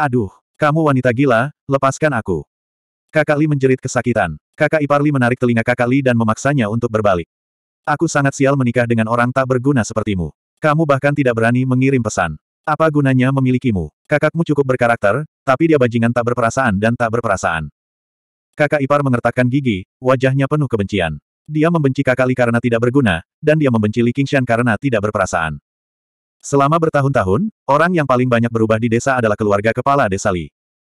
Aduh, kamu wanita gila, lepaskan aku. Kakak Li menjerit kesakitan. Kakak Ipar Li menarik telinga kakak Li dan memaksanya untuk berbalik. Aku sangat sial menikah dengan orang tak berguna sepertimu. Kamu bahkan tidak berani mengirim pesan. Apa gunanya memilikimu? Kakakmu cukup berkarakter, tapi dia bajingan tak berperasaan dan tak berperasaan. Kakak ipar mengertakkan gigi, wajahnya penuh kebencian. Dia membenci kakak Li karena tidak berguna, dan dia membenci Li Qingshan karena tidak berperasaan. Selama bertahun-tahun, orang yang paling banyak berubah di desa adalah keluarga kepala desa Li.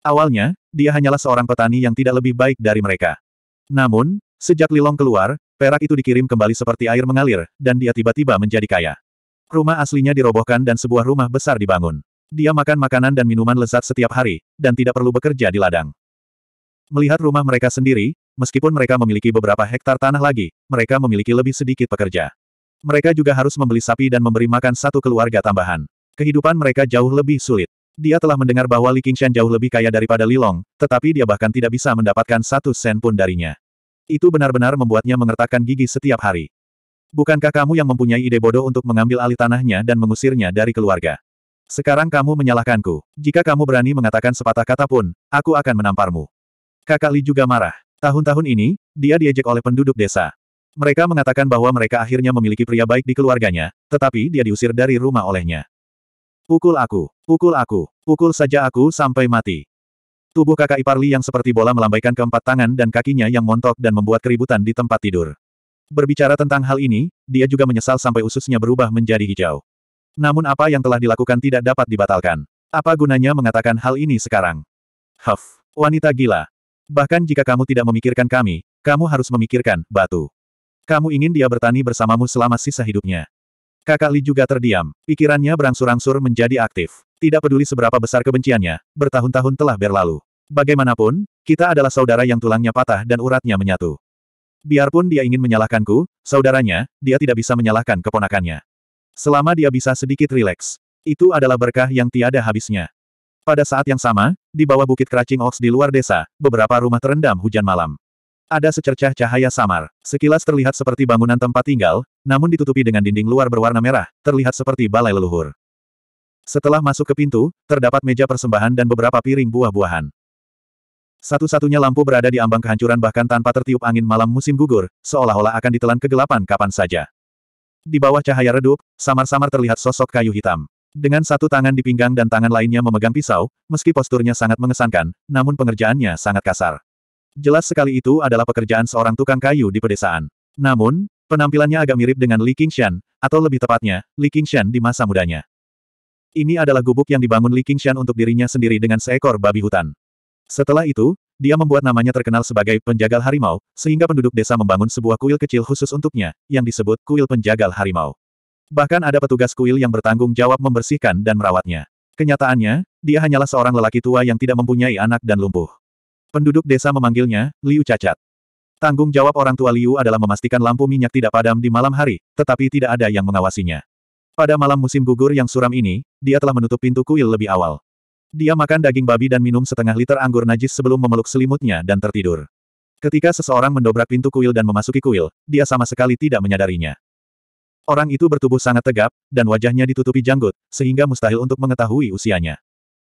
Awalnya, dia hanyalah seorang petani yang tidak lebih baik dari mereka. Namun, sejak Lilong keluar, perak itu dikirim kembali seperti air mengalir, dan dia tiba-tiba menjadi kaya. Rumah aslinya dirobohkan dan sebuah rumah besar dibangun. Dia makan makanan dan minuman lezat setiap hari, dan tidak perlu bekerja di ladang. Melihat rumah mereka sendiri, meskipun mereka memiliki beberapa hektar tanah lagi, mereka memiliki lebih sedikit pekerja. Mereka juga harus membeli sapi dan memberi makan satu keluarga tambahan. Kehidupan mereka jauh lebih sulit. Dia telah mendengar bahwa Li Qingshan jauh lebih kaya daripada Li Long, tetapi dia bahkan tidak bisa mendapatkan satu sen pun darinya. Itu benar-benar membuatnya mengertakkan gigi setiap hari. Bukankah kamu yang mempunyai ide bodoh untuk mengambil alih tanahnya dan mengusirnya dari keluarga? Sekarang kamu menyalahkanku. Jika kamu berani mengatakan sepatah kata pun, aku akan menamparmu. Kakak Li juga marah. Tahun-tahun ini, dia diejek oleh penduduk desa. Mereka mengatakan bahwa mereka akhirnya memiliki pria baik di keluarganya, tetapi dia diusir dari rumah olehnya. Pukul aku, pukul aku, pukul saja aku sampai mati. Tubuh kakak ipar Li yang seperti bola melambaikan keempat tangan dan kakinya yang montok dan membuat keributan di tempat tidur. Berbicara tentang hal ini, dia juga menyesal sampai ususnya berubah menjadi hijau. Namun apa yang telah dilakukan tidak dapat dibatalkan. Apa gunanya mengatakan hal ini sekarang? Huff, wanita gila. Bahkan jika kamu tidak memikirkan kami, kamu harus memikirkan batu. Kamu ingin dia bertani bersamamu selama sisa hidupnya. Kakak Li juga terdiam, pikirannya berangsur-angsur menjadi aktif. Tidak peduli seberapa besar kebenciannya, bertahun-tahun telah berlalu. Bagaimanapun, kita adalah saudara yang tulangnya patah dan uratnya menyatu. Biarpun dia ingin menyalahkanku, saudaranya, dia tidak bisa menyalahkan keponakannya. Selama dia bisa sedikit rileks. Itu adalah berkah yang tiada habisnya. Pada saat yang sama, di bawah bukit keracing oks di luar desa, beberapa rumah terendam hujan malam. Ada secercah cahaya samar. Sekilas terlihat seperti bangunan tempat tinggal, namun ditutupi dengan dinding luar berwarna merah, terlihat seperti balai leluhur. Setelah masuk ke pintu, terdapat meja persembahan dan beberapa piring buah-buahan. Satu-satunya lampu berada di ambang kehancuran bahkan tanpa tertiup angin malam musim gugur, seolah-olah akan ditelan kegelapan kapan saja. Di bawah cahaya redup, samar-samar terlihat sosok kayu hitam. Dengan satu tangan di pinggang dan tangan lainnya memegang pisau, meski posturnya sangat mengesankan, namun pengerjaannya sangat kasar. Jelas sekali itu adalah pekerjaan seorang tukang kayu di pedesaan. Namun, penampilannya agak mirip dengan Li Qingshan, atau lebih tepatnya, Li Qingshan di masa mudanya. Ini adalah gubuk yang dibangun Li Qingshan untuk dirinya sendiri dengan seekor babi hutan. Setelah itu, dia membuat namanya terkenal sebagai penjagal harimau, sehingga penduduk desa membangun sebuah kuil kecil khusus untuknya, yang disebut kuil penjagal harimau. Bahkan ada petugas kuil yang bertanggung jawab membersihkan dan merawatnya. Kenyataannya, dia hanyalah seorang lelaki tua yang tidak mempunyai anak dan lumpuh. Penduduk desa memanggilnya, Liu Cacat. Tanggung jawab orang tua Liu adalah memastikan lampu minyak tidak padam di malam hari, tetapi tidak ada yang mengawasinya. Pada malam musim gugur yang suram ini, dia telah menutup pintu kuil lebih awal. Dia makan daging babi dan minum setengah liter anggur najis sebelum memeluk selimutnya dan tertidur. Ketika seseorang mendobrak pintu kuil dan memasuki kuil, dia sama sekali tidak menyadarinya. Orang itu bertubuh sangat tegap, dan wajahnya ditutupi janggut, sehingga mustahil untuk mengetahui usianya.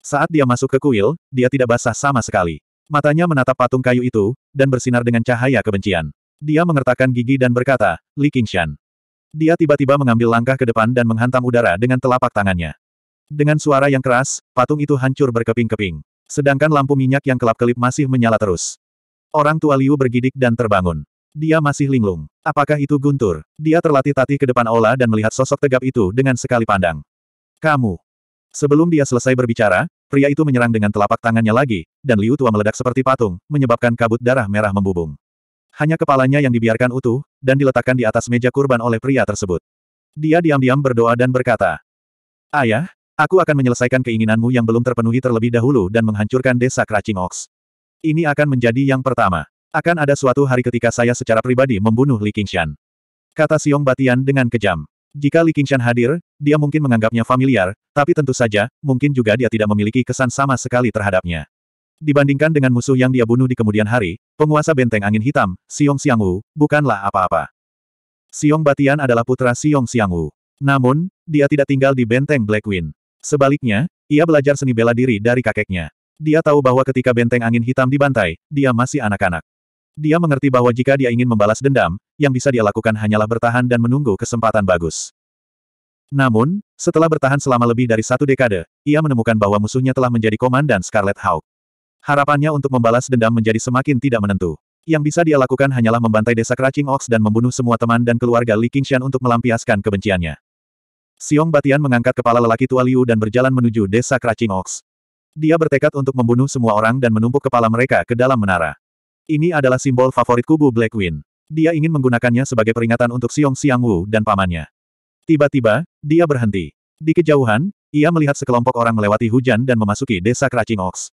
Saat dia masuk ke kuil, dia tidak basah sama sekali. Matanya menatap patung kayu itu, dan bersinar dengan cahaya kebencian. Dia mengertakkan gigi dan berkata, Li Qingshan. Dia tiba-tiba mengambil langkah ke depan dan menghantam udara dengan telapak tangannya. Dengan suara yang keras, patung itu hancur berkeping-keping. Sedangkan lampu minyak yang kelap-kelip masih menyala terus. Orang tua Liu bergidik dan terbangun. Dia masih linglung. Apakah itu guntur? Dia terlatih-tatih ke depan Ola dan melihat sosok tegap itu dengan sekali pandang. Kamu. Sebelum dia selesai berbicara, Pria itu menyerang dengan telapak tangannya lagi, dan Liu Tua meledak seperti patung, menyebabkan kabut darah merah membubung. Hanya kepalanya yang dibiarkan utuh, dan diletakkan di atas meja kurban oleh pria tersebut. Dia diam-diam berdoa dan berkata, Ayah, aku akan menyelesaikan keinginanmu yang belum terpenuhi terlebih dahulu dan menghancurkan desa Kracing Ox. Ini akan menjadi yang pertama. Akan ada suatu hari ketika saya secara pribadi membunuh Li Qingshan. Kata Xiong Batian dengan kejam. Jika Li Qingshan hadir, dia mungkin menganggapnya familiar, tapi tentu saja, mungkin juga dia tidak memiliki kesan sama sekali terhadapnya. Dibandingkan dengan musuh yang dia bunuh di kemudian hari, penguasa benteng angin hitam, Xiong Xiangwu, bukanlah apa-apa. Siung Batian adalah putra Xiong Xiangwu. Namun, dia tidak tinggal di benteng Black Wind. Sebaliknya, ia belajar seni bela diri dari kakeknya. Dia tahu bahwa ketika benteng angin hitam dibantai, dia masih anak-anak. Dia mengerti bahwa jika dia ingin membalas dendam, yang bisa dia lakukan hanyalah bertahan dan menunggu kesempatan bagus. Namun, setelah bertahan selama lebih dari satu dekade, ia menemukan bahwa musuhnya telah menjadi komandan Scarlet Hawk. Harapannya untuk membalas dendam menjadi semakin tidak menentu. Yang bisa dia lakukan hanyalah membantai desa Kracing Ox dan membunuh semua teman dan keluarga Li Qingshan untuk melampiaskan kebenciannya. Xiong Batian mengangkat kepala lelaki tua Liu dan berjalan menuju desa Kracing Ox. Dia bertekad untuk membunuh semua orang dan menumpuk kepala mereka ke dalam menara. Ini adalah simbol favorit kubu Black Wind. Dia ingin menggunakannya sebagai peringatan untuk Siung Siang Wu dan pamannya. Tiba-tiba, dia berhenti. Di kejauhan, ia melihat sekelompok orang melewati hujan dan memasuki desa Kracing Ox.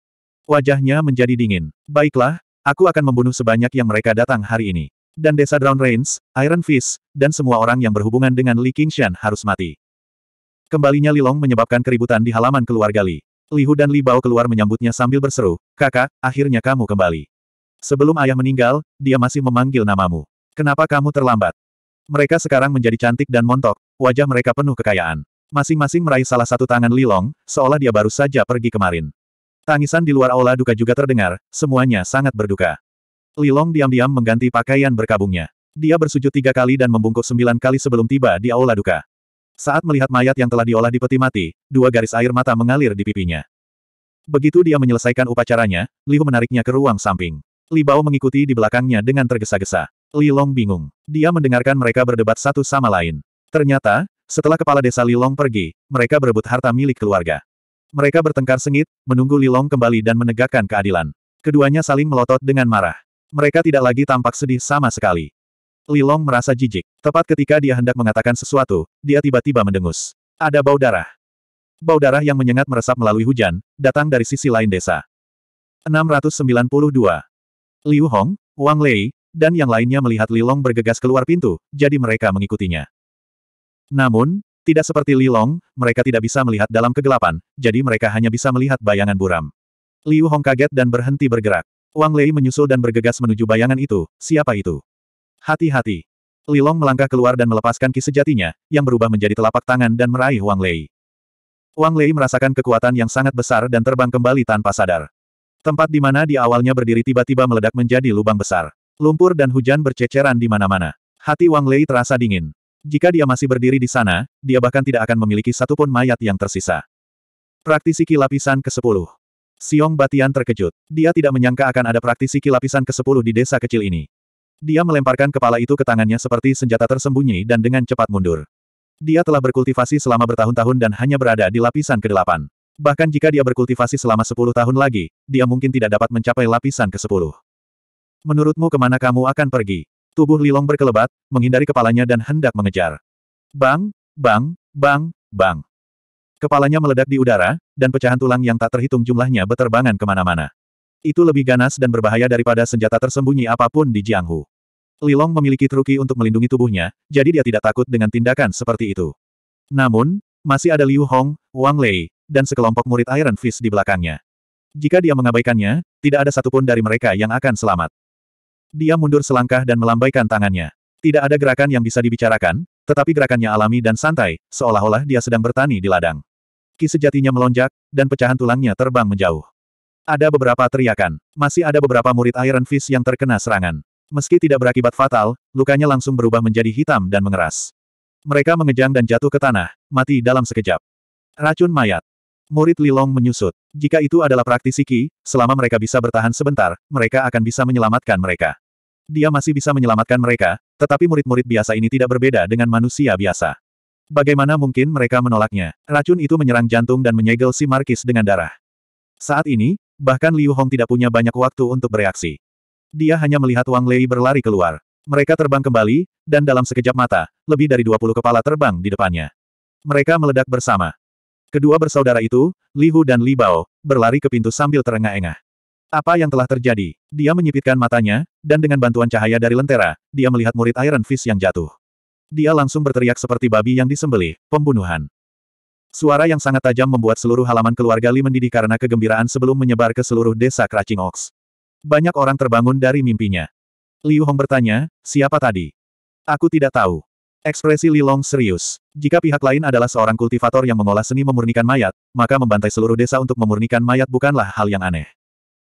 Wajahnya menjadi dingin. Baiklah, aku akan membunuh sebanyak yang mereka datang hari ini. Dan desa Drown Rains, Iron Fist, dan semua orang yang berhubungan dengan Li Qingshan harus mati. Kembalinya Li Long menyebabkan keributan di halaman keluarga Li. Li Hu dan Li Bao keluar menyambutnya sambil berseru, kakak, akhirnya kamu kembali. Sebelum ayah meninggal, dia masih memanggil namamu. Kenapa kamu terlambat? Mereka sekarang menjadi cantik dan montok, wajah mereka penuh kekayaan. Masing-masing meraih salah satu tangan Lilong, seolah dia baru saja pergi kemarin. Tangisan di luar aula duka juga terdengar, semuanya sangat berduka. Lilong diam-diam mengganti pakaian berkabungnya. Dia bersujud tiga kali dan membungkuk sembilan kali sebelum tiba di aula duka. Saat melihat mayat yang telah diolah di peti mati, dua garis air mata mengalir di pipinya. Begitu dia menyelesaikan upacaranya, Liu menariknya ke ruang samping. Li Bao mengikuti di belakangnya dengan tergesa-gesa. Li Long bingung. Dia mendengarkan mereka berdebat satu sama lain. Ternyata, setelah kepala desa Li Long pergi, mereka berebut harta milik keluarga. Mereka bertengkar sengit, menunggu Li Long kembali dan menegakkan keadilan. Keduanya saling melotot dengan marah. Mereka tidak lagi tampak sedih sama sekali. Li Long merasa jijik. Tepat ketika dia hendak mengatakan sesuatu, dia tiba-tiba mendengus. Ada bau darah. Bau darah yang menyengat meresap melalui hujan, datang dari sisi lain desa. 692. Liu Hong, Wang Lei, dan yang lainnya melihat Li Long bergegas keluar pintu, jadi mereka mengikutinya. Namun, tidak seperti Li Long, mereka tidak bisa melihat dalam kegelapan, jadi mereka hanya bisa melihat bayangan buram. Liu Hong kaget dan berhenti bergerak. Wang Lei menyusul dan bergegas menuju bayangan itu, siapa itu? Hati-hati. Li Long melangkah keluar dan melepaskan ki sejatinya, yang berubah menjadi telapak tangan dan meraih Wang Lei. Wang Lei merasakan kekuatan yang sangat besar dan terbang kembali tanpa sadar. Tempat di mana di awalnya berdiri tiba-tiba meledak menjadi lubang besar. Lumpur dan hujan berceceran di mana-mana. Hati Wang Lei terasa dingin. Jika dia masih berdiri di sana, dia bahkan tidak akan memiliki satupun mayat yang tersisa. Praktisi Ki Lapisan ke-10 Siong Batian terkejut. Dia tidak menyangka akan ada praktisi Ki Lapisan ke-10 di desa kecil ini. Dia melemparkan kepala itu ke tangannya seperti senjata tersembunyi dan dengan cepat mundur. Dia telah berkultivasi selama bertahun-tahun dan hanya berada di lapisan ke-8. Bahkan jika dia berkultivasi selama sepuluh tahun lagi, dia mungkin tidak dapat mencapai lapisan ke-10. Menurutmu kemana kamu akan pergi? Tubuh Lilong berkelebat, menghindari kepalanya dan hendak mengejar. Bang, bang, bang, bang. Kepalanya meledak di udara, dan pecahan tulang yang tak terhitung jumlahnya beterbangan kemana-mana. Itu lebih ganas dan berbahaya daripada senjata tersembunyi apapun di Jianghu. Lilong memiliki truki untuk melindungi tubuhnya, jadi dia tidak takut dengan tindakan seperti itu. Namun, masih ada Liu Hong, Wang Lei, dan sekelompok murid Iron Fist di belakangnya. Jika dia mengabaikannya, tidak ada satupun dari mereka yang akan selamat. Dia mundur selangkah dan melambaikan tangannya. Tidak ada gerakan yang bisa dibicarakan, tetapi gerakannya alami dan santai, seolah-olah dia sedang bertani di ladang. Ki sejatinya melonjak, dan pecahan tulangnya terbang menjauh. Ada beberapa teriakan. Masih ada beberapa murid Iron Fist yang terkena serangan. Meski tidak berakibat fatal, lukanya langsung berubah menjadi hitam dan mengeras. Mereka mengejang dan jatuh ke tanah, mati dalam sekejap. Racun mayat. Murid Lilong menyusut. Jika itu adalah praktisi Qi, selama mereka bisa bertahan sebentar, mereka akan bisa menyelamatkan mereka. Dia masih bisa menyelamatkan mereka, tetapi murid-murid biasa ini tidak berbeda dengan manusia biasa. Bagaimana mungkin mereka menolaknya? Racun itu menyerang jantung dan menyegel si Markis dengan darah. Saat ini, bahkan Liu Hong tidak punya banyak waktu untuk bereaksi. Dia hanya melihat Wang Lei berlari keluar. Mereka terbang kembali, dan dalam sekejap mata, lebih dari 20 kepala terbang di depannya. Mereka meledak bersama. Kedua bersaudara itu, Li Hu dan Li Bao, berlari ke pintu sambil terengah-engah. Apa yang telah terjadi? Dia menyipitkan matanya, dan dengan bantuan cahaya dari lentera, dia melihat murid Iron Fist yang jatuh. Dia langsung berteriak seperti babi yang disembelih, pembunuhan. Suara yang sangat tajam membuat seluruh halaman keluarga Li mendidih karena kegembiraan sebelum menyebar ke seluruh desa Kracing Ox. Banyak orang terbangun dari mimpinya. Liu Hong bertanya, siapa tadi? Aku tidak tahu. Ekspresi Lilong serius. Jika pihak lain adalah seorang kultivator yang mengolah seni memurnikan mayat, maka membantai seluruh desa untuk memurnikan mayat bukanlah hal yang aneh.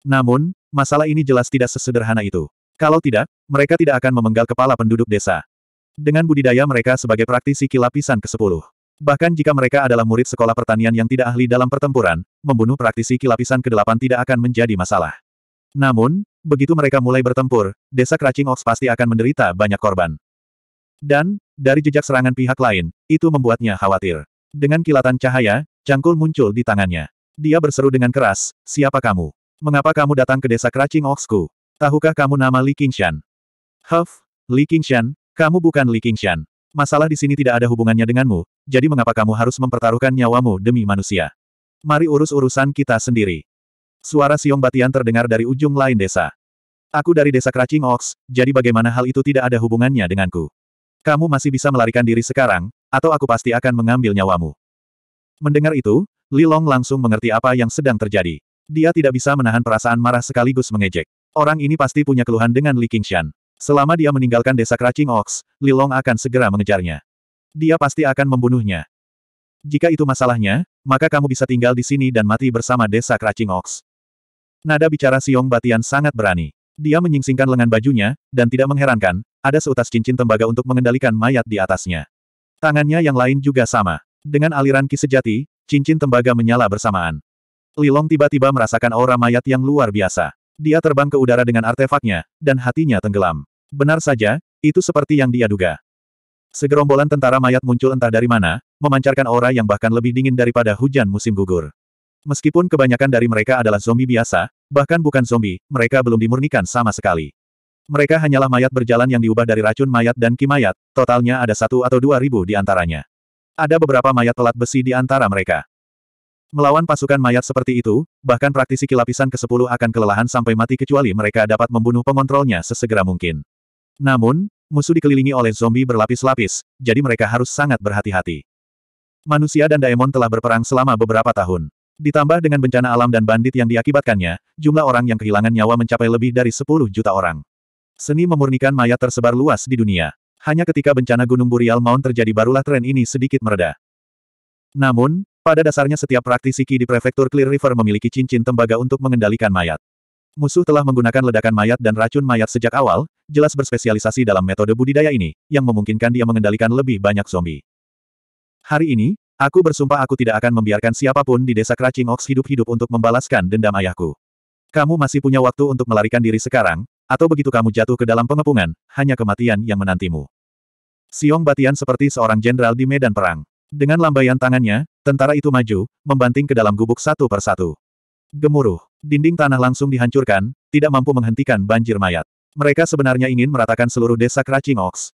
Namun, masalah ini jelas tidak sesederhana itu. Kalau tidak, mereka tidak akan memenggal kepala penduduk desa. Dengan budidaya mereka sebagai praktisi kilapisan ke-10. Bahkan jika mereka adalah murid sekolah pertanian yang tidak ahli dalam pertempuran, membunuh praktisi kilapisan ke-8 tidak akan menjadi masalah. Namun, begitu mereka mulai bertempur, desa Kracing Ox pasti akan menderita banyak korban. Dan, dari jejak serangan pihak lain, itu membuatnya khawatir. Dengan kilatan cahaya, cangkul muncul di tangannya. Dia berseru dengan keras, siapa kamu? Mengapa kamu datang ke desa Kracing oksku? Tahukah kamu nama Li Qingshan? Huff, Li Qingshan, kamu bukan Li Qingshan. Masalah di sini tidak ada hubungannya denganmu, jadi mengapa kamu harus mempertaruhkan nyawamu demi manusia? Mari urus urusan kita sendiri. Suara Siong Batian terdengar dari ujung lain desa. Aku dari desa Kracing oks, jadi bagaimana hal itu tidak ada hubungannya denganku? Kamu masih bisa melarikan diri sekarang, atau aku pasti akan mengambil nyawamu. Mendengar itu, Li Long langsung mengerti apa yang sedang terjadi. Dia tidak bisa menahan perasaan marah sekaligus mengejek. Orang ini pasti punya keluhan dengan Li Qingshan. Selama dia meninggalkan desa Kracing Ox, Li Long akan segera mengejarnya. Dia pasti akan membunuhnya. Jika itu masalahnya, maka kamu bisa tinggal di sini dan mati bersama desa Kracing Ox. Nada bicara Siong Batian sangat berani. Dia menyingsingkan lengan bajunya, dan tidak mengherankan, ada seutas cincin tembaga untuk mengendalikan mayat di atasnya. Tangannya yang lain juga sama. Dengan aliran ki sejati, cincin tembaga menyala bersamaan. Lilong tiba-tiba merasakan aura mayat yang luar biasa. Dia terbang ke udara dengan artefaknya, dan hatinya tenggelam. Benar saja, itu seperti yang dia duga. Segerombolan tentara mayat muncul entah dari mana, memancarkan aura yang bahkan lebih dingin daripada hujan musim gugur. Meskipun kebanyakan dari mereka adalah zombie biasa, bahkan bukan zombie, mereka belum dimurnikan sama sekali. Mereka hanyalah mayat berjalan yang diubah dari racun mayat dan kimayat, totalnya ada satu atau dua ribu di antaranya. Ada beberapa mayat pelat besi di antara mereka. Melawan pasukan mayat seperti itu, bahkan praktisi kilapisan ke-10 akan kelelahan sampai mati kecuali mereka dapat membunuh pengontrolnya sesegera mungkin. Namun, musuh dikelilingi oleh zombie berlapis-lapis, jadi mereka harus sangat berhati-hati. Manusia dan daemon telah berperang selama beberapa tahun. Ditambah dengan bencana alam dan bandit yang diakibatkannya, jumlah orang yang kehilangan nyawa mencapai lebih dari 10 juta orang. Seni memurnikan mayat tersebar luas di dunia. Hanya ketika bencana Gunung Burial Mount terjadi barulah tren ini sedikit mereda. Namun, pada dasarnya setiap praktisi Qi di prefektur Clear River memiliki cincin tembaga untuk mengendalikan mayat. Musuh telah menggunakan ledakan mayat dan racun mayat sejak awal, jelas berspesialisasi dalam metode budidaya ini, yang memungkinkan dia mengendalikan lebih banyak zombie. Hari ini, aku bersumpah aku tidak akan membiarkan siapapun di desa Kracing Ox hidup-hidup untuk membalaskan dendam ayahku. Kamu masih punya waktu untuk melarikan diri sekarang, atau begitu kamu jatuh ke dalam pengepungan, hanya kematian yang menantimu. Siong Batian seperti seorang jenderal di medan perang. Dengan lambaian tangannya, tentara itu maju, membanting ke dalam gubuk satu persatu. Gemuruh, dinding tanah langsung dihancurkan, tidak mampu menghentikan banjir mayat. Mereka sebenarnya ingin meratakan seluruh desa Kracing Ox.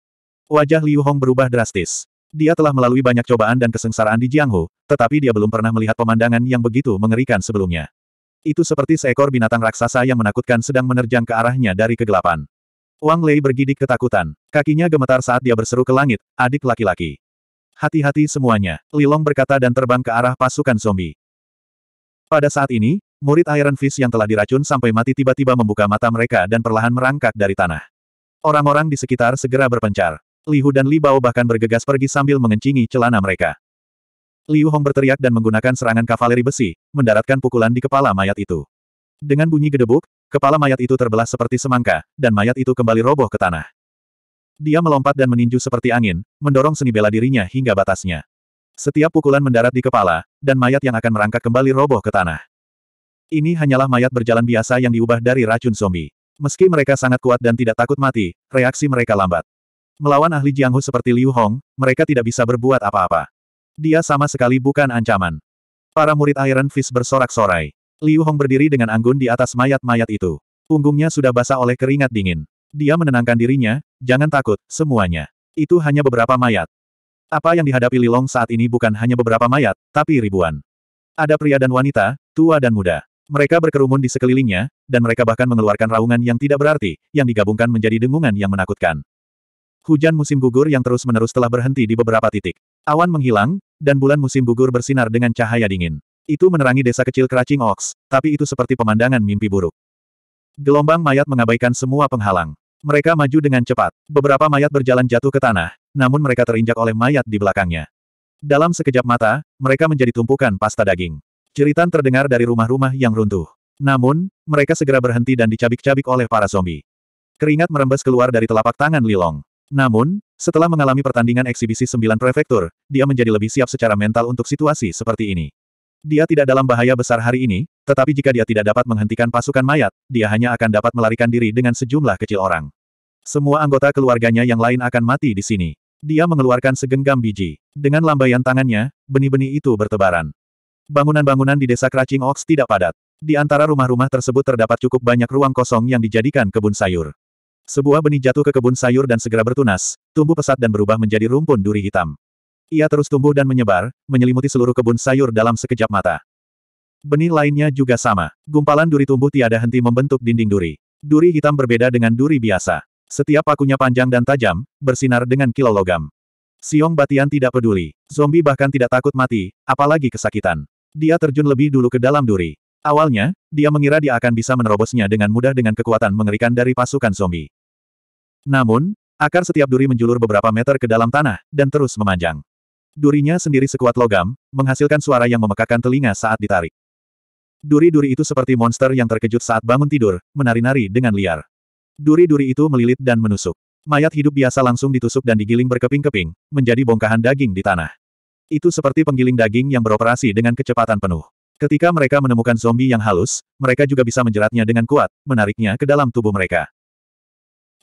Wajah Liu Hong berubah drastis. Dia telah melalui banyak cobaan dan kesengsaraan di Jianghu, tetapi dia belum pernah melihat pemandangan yang begitu mengerikan sebelumnya. Itu seperti seekor binatang raksasa yang menakutkan sedang menerjang ke arahnya dari kegelapan. Wang Lei bergidik ketakutan. Kakinya gemetar saat dia berseru ke langit, adik laki-laki. Hati-hati semuanya, Lilong berkata dan terbang ke arah pasukan zombie. Pada saat ini, murid Iron Fist yang telah diracun sampai mati tiba-tiba membuka mata mereka dan perlahan merangkak dari tanah. Orang-orang di sekitar segera berpencar. Lihu dan Li Bao bahkan bergegas pergi sambil mengencingi celana mereka. Liu Hong berteriak dan menggunakan serangan kavaleri besi, mendaratkan pukulan di kepala mayat itu. Dengan bunyi gedebuk, kepala mayat itu terbelah seperti semangka, dan mayat itu kembali roboh ke tanah. Dia melompat dan meninju seperti angin, mendorong seni bela dirinya hingga batasnya. Setiap pukulan mendarat di kepala, dan mayat yang akan merangkak kembali roboh ke tanah. Ini hanyalah mayat berjalan biasa yang diubah dari racun zombie. Meski mereka sangat kuat dan tidak takut mati, reaksi mereka lambat. Melawan ahli Jianghu seperti Liu Hong, mereka tidak bisa berbuat apa-apa. Dia sama sekali bukan ancaman. Para murid Iron Fist bersorak-sorai. Liu Hong berdiri dengan anggun di atas mayat-mayat itu. Punggungnya sudah basah oleh keringat dingin. Dia menenangkan dirinya, jangan takut, semuanya. Itu hanya beberapa mayat. Apa yang dihadapi Lilong saat ini bukan hanya beberapa mayat, tapi ribuan. Ada pria dan wanita, tua dan muda. Mereka berkerumun di sekelilingnya, dan mereka bahkan mengeluarkan raungan yang tidak berarti, yang digabungkan menjadi dengungan yang menakutkan. Hujan musim gugur yang terus-menerus telah berhenti di beberapa titik. Awan menghilang, dan bulan musim gugur bersinar dengan cahaya dingin. Itu menerangi desa kecil keracing Ox, tapi itu seperti pemandangan mimpi buruk. Gelombang mayat mengabaikan semua penghalang. Mereka maju dengan cepat. Beberapa mayat berjalan jatuh ke tanah, namun mereka terinjak oleh mayat di belakangnya. Dalam sekejap mata, mereka menjadi tumpukan pasta daging. Ceritan terdengar dari rumah-rumah yang runtuh. Namun, mereka segera berhenti dan dicabik-cabik oleh para zombie. Keringat merembes keluar dari telapak tangan Lilong. Namun, setelah mengalami pertandingan eksibisi sembilan prefektur, dia menjadi lebih siap secara mental untuk situasi seperti ini. Dia tidak dalam bahaya besar hari ini, tetapi jika dia tidak dapat menghentikan pasukan mayat, dia hanya akan dapat melarikan diri dengan sejumlah kecil orang. Semua anggota keluarganya yang lain akan mati di sini. Dia mengeluarkan segenggam biji. Dengan lambaian tangannya, benih-benih itu bertebaran. Bangunan-bangunan di desa Kracing Ox tidak padat. Di antara rumah-rumah tersebut terdapat cukup banyak ruang kosong yang dijadikan kebun sayur. Sebuah benih jatuh ke kebun sayur dan segera bertunas, tumbuh pesat dan berubah menjadi rumpun duri hitam. Ia terus tumbuh dan menyebar, menyelimuti seluruh kebun sayur dalam sekejap mata. Benih lainnya juga sama. Gumpalan duri tumbuh tiada henti membentuk dinding duri. Duri hitam berbeda dengan duri biasa. Setiap pakunya panjang dan tajam, bersinar dengan kilau logam. Siong Batian tidak peduli. Zombie bahkan tidak takut mati, apalagi kesakitan. Dia terjun lebih dulu ke dalam duri. Awalnya, dia mengira dia akan bisa menerobosnya dengan mudah dengan kekuatan mengerikan dari pasukan zombie. Namun, akar setiap duri menjulur beberapa meter ke dalam tanah, dan terus memanjang. Durinya sendiri sekuat logam, menghasilkan suara yang memekakan telinga saat ditarik. Duri-duri itu seperti monster yang terkejut saat bangun tidur, menari-nari dengan liar. Duri-duri itu melilit dan menusuk. Mayat hidup biasa langsung ditusuk dan digiling berkeping-keping, menjadi bongkahan daging di tanah. Itu seperti penggiling daging yang beroperasi dengan kecepatan penuh. Ketika mereka menemukan zombie yang halus, mereka juga bisa menjeratnya dengan kuat, menariknya ke dalam tubuh mereka.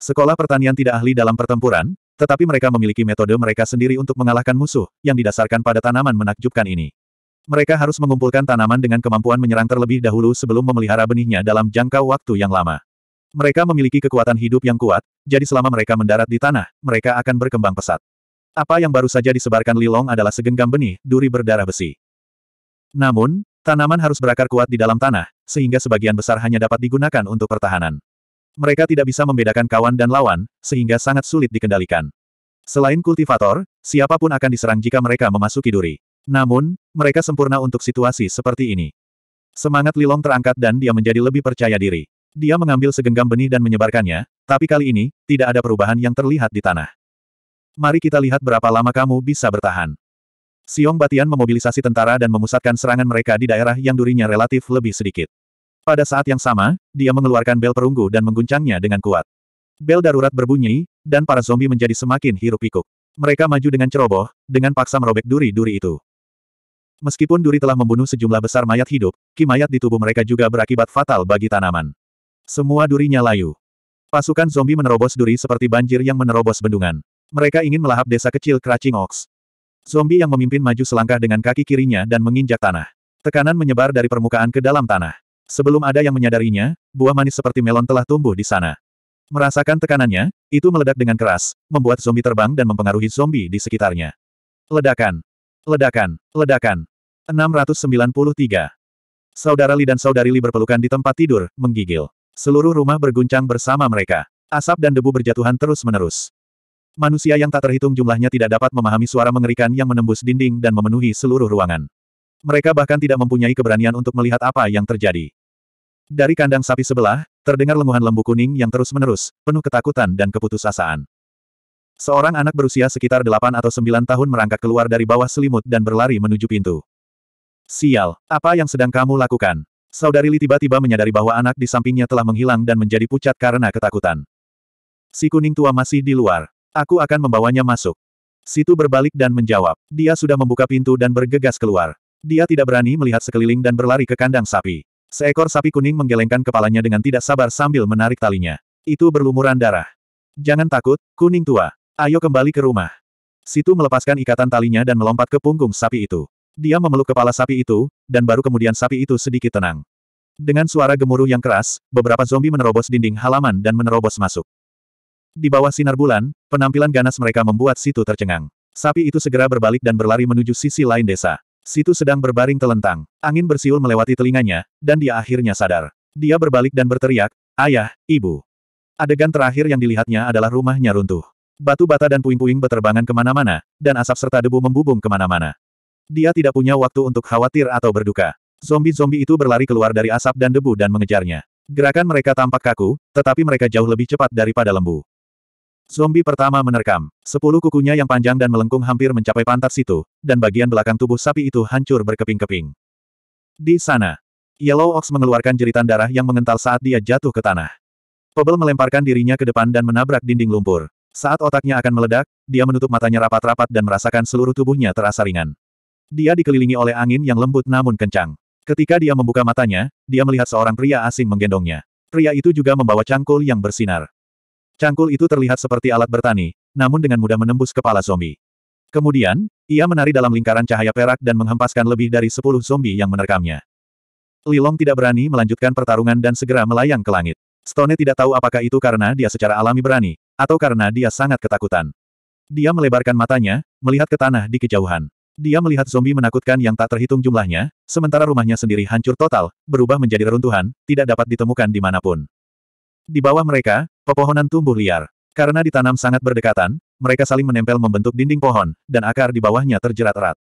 Sekolah pertanian tidak ahli dalam pertempuran, tetapi mereka memiliki metode mereka sendiri untuk mengalahkan musuh, yang didasarkan pada tanaman menakjubkan ini. Mereka harus mengumpulkan tanaman dengan kemampuan menyerang terlebih dahulu sebelum memelihara benihnya dalam jangka waktu yang lama. Mereka memiliki kekuatan hidup yang kuat, jadi selama mereka mendarat di tanah, mereka akan berkembang pesat. Apa yang baru saja disebarkan Lilong adalah segenggam benih, duri berdarah besi. Namun, tanaman harus berakar kuat di dalam tanah, sehingga sebagian besar hanya dapat digunakan untuk pertahanan. Mereka tidak bisa membedakan kawan dan lawan, sehingga sangat sulit dikendalikan. Selain kultivator, siapapun akan diserang jika mereka memasuki duri. Namun, mereka sempurna untuk situasi seperti ini. Semangat Lilong terangkat dan dia menjadi lebih percaya diri. Dia mengambil segenggam benih dan menyebarkannya, tapi kali ini, tidak ada perubahan yang terlihat di tanah. Mari kita lihat berapa lama kamu bisa bertahan. Siong Batian memobilisasi tentara dan memusatkan serangan mereka di daerah yang durinya relatif lebih sedikit. Pada saat yang sama, dia mengeluarkan bel perunggu dan mengguncangnya dengan kuat. Bel darurat berbunyi, dan para zombie menjadi semakin hirup pikuk Mereka maju dengan ceroboh, dengan paksa merobek duri-duri itu. Meskipun duri telah membunuh sejumlah besar mayat hidup, mayat di tubuh mereka juga berakibat fatal bagi tanaman. Semua durinya layu. Pasukan zombie menerobos duri seperti banjir yang menerobos bendungan. Mereka ingin melahap desa kecil Cracing Ox. Zombie yang memimpin maju selangkah dengan kaki kirinya dan menginjak tanah. Tekanan menyebar dari permukaan ke dalam tanah. Sebelum ada yang menyadarinya, buah manis seperti melon telah tumbuh di sana. Merasakan tekanannya, itu meledak dengan keras, membuat zombie terbang dan mempengaruhi zombie di sekitarnya. Ledakan. Ledakan. Ledakan. 693. Saudara Li dan Saudari Li berpelukan di tempat tidur, menggigil. Seluruh rumah berguncang bersama mereka. Asap dan debu berjatuhan terus-menerus. Manusia yang tak terhitung jumlahnya tidak dapat memahami suara mengerikan yang menembus dinding dan memenuhi seluruh ruangan. Mereka bahkan tidak mempunyai keberanian untuk melihat apa yang terjadi. Dari kandang sapi sebelah, terdengar lenguhan lembu kuning yang terus-menerus, penuh ketakutan dan keputusasaan. Seorang anak berusia sekitar 8 atau 9 tahun merangkak keluar dari bawah selimut dan berlari menuju pintu. Sial, apa yang sedang kamu lakukan? Saudari Li tiba-tiba menyadari bahwa anak di sampingnya telah menghilang dan menjadi pucat karena ketakutan. Si kuning tua masih di luar. Aku akan membawanya masuk. Situ berbalik dan menjawab. Dia sudah membuka pintu dan bergegas keluar. Dia tidak berani melihat sekeliling dan berlari ke kandang sapi. Seekor sapi kuning menggelengkan kepalanya dengan tidak sabar sambil menarik talinya. Itu berlumuran darah. Jangan takut, kuning tua. Ayo kembali ke rumah. Situ melepaskan ikatan talinya dan melompat ke punggung sapi itu. Dia memeluk kepala sapi itu, dan baru kemudian sapi itu sedikit tenang. Dengan suara gemuruh yang keras, beberapa zombie menerobos dinding halaman dan menerobos masuk. Di bawah sinar bulan, penampilan ganas mereka membuat Situ tercengang. Sapi itu segera berbalik dan berlari menuju sisi lain desa. Situ sedang berbaring telentang. Angin bersiul melewati telinganya, dan dia akhirnya sadar. Dia berbalik dan berteriak, Ayah, Ibu. Adegan terakhir yang dilihatnya adalah rumahnya runtuh. Batu bata dan puing-puing beterbangan kemana-mana, dan asap serta debu membubung kemana-mana. Dia tidak punya waktu untuk khawatir atau berduka. Zombie-zombie itu berlari keluar dari asap dan debu dan mengejarnya. Gerakan mereka tampak kaku, tetapi mereka jauh lebih cepat daripada lembu. Zombie pertama menerkam. Sepuluh kukunya yang panjang dan melengkung hampir mencapai pantat situ, dan bagian belakang tubuh sapi itu hancur berkeping-keping. Di sana, Yellow Ox mengeluarkan jeritan darah yang mengental saat dia jatuh ke tanah. Pebble melemparkan dirinya ke depan dan menabrak dinding lumpur. Saat otaknya akan meledak, dia menutup matanya rapat-rapat dan merasakan seluruh tubuhnya terasa ringan. Dia dikelilingi oleh angin yang lembut namun kencang. Ketika dia membuka matanya, dia melihat seorang pria asing menggendongnya. Pria itu juga membawa cangkul yang bersinar. Cangkul itu terlihat seperti alat bertani, namun dengan mudah menembus kepala zombie. Kemudian, ia menari dalam lingkaran cahaya perak dan menghempaskan lebih dari sepuluh zombie yang menerkamnya. Lilong tidak berani melanjutkan pertarungan dan segera melayang ke langit. Stone tidak tahu apakah itu karena dia secara alami berani, atau karena dia sangat ketakutan. Dia melebarkan matanya, melihat ke tanah di kejauhan. Dia melihat zombie menakutkan yang tak terhitung jumlahnya, sementara rumahnya sendiri hancur total, berubah menjadi reruntuhan, tidak dapat ditemukan di dimanapun. Di bawah mereka, pepohonan tumbuh liar. Karena ditanam sangat berdekatan, mereka saling menempel membentuk dinding pohon, dan akar di bawahnya terjerat erat.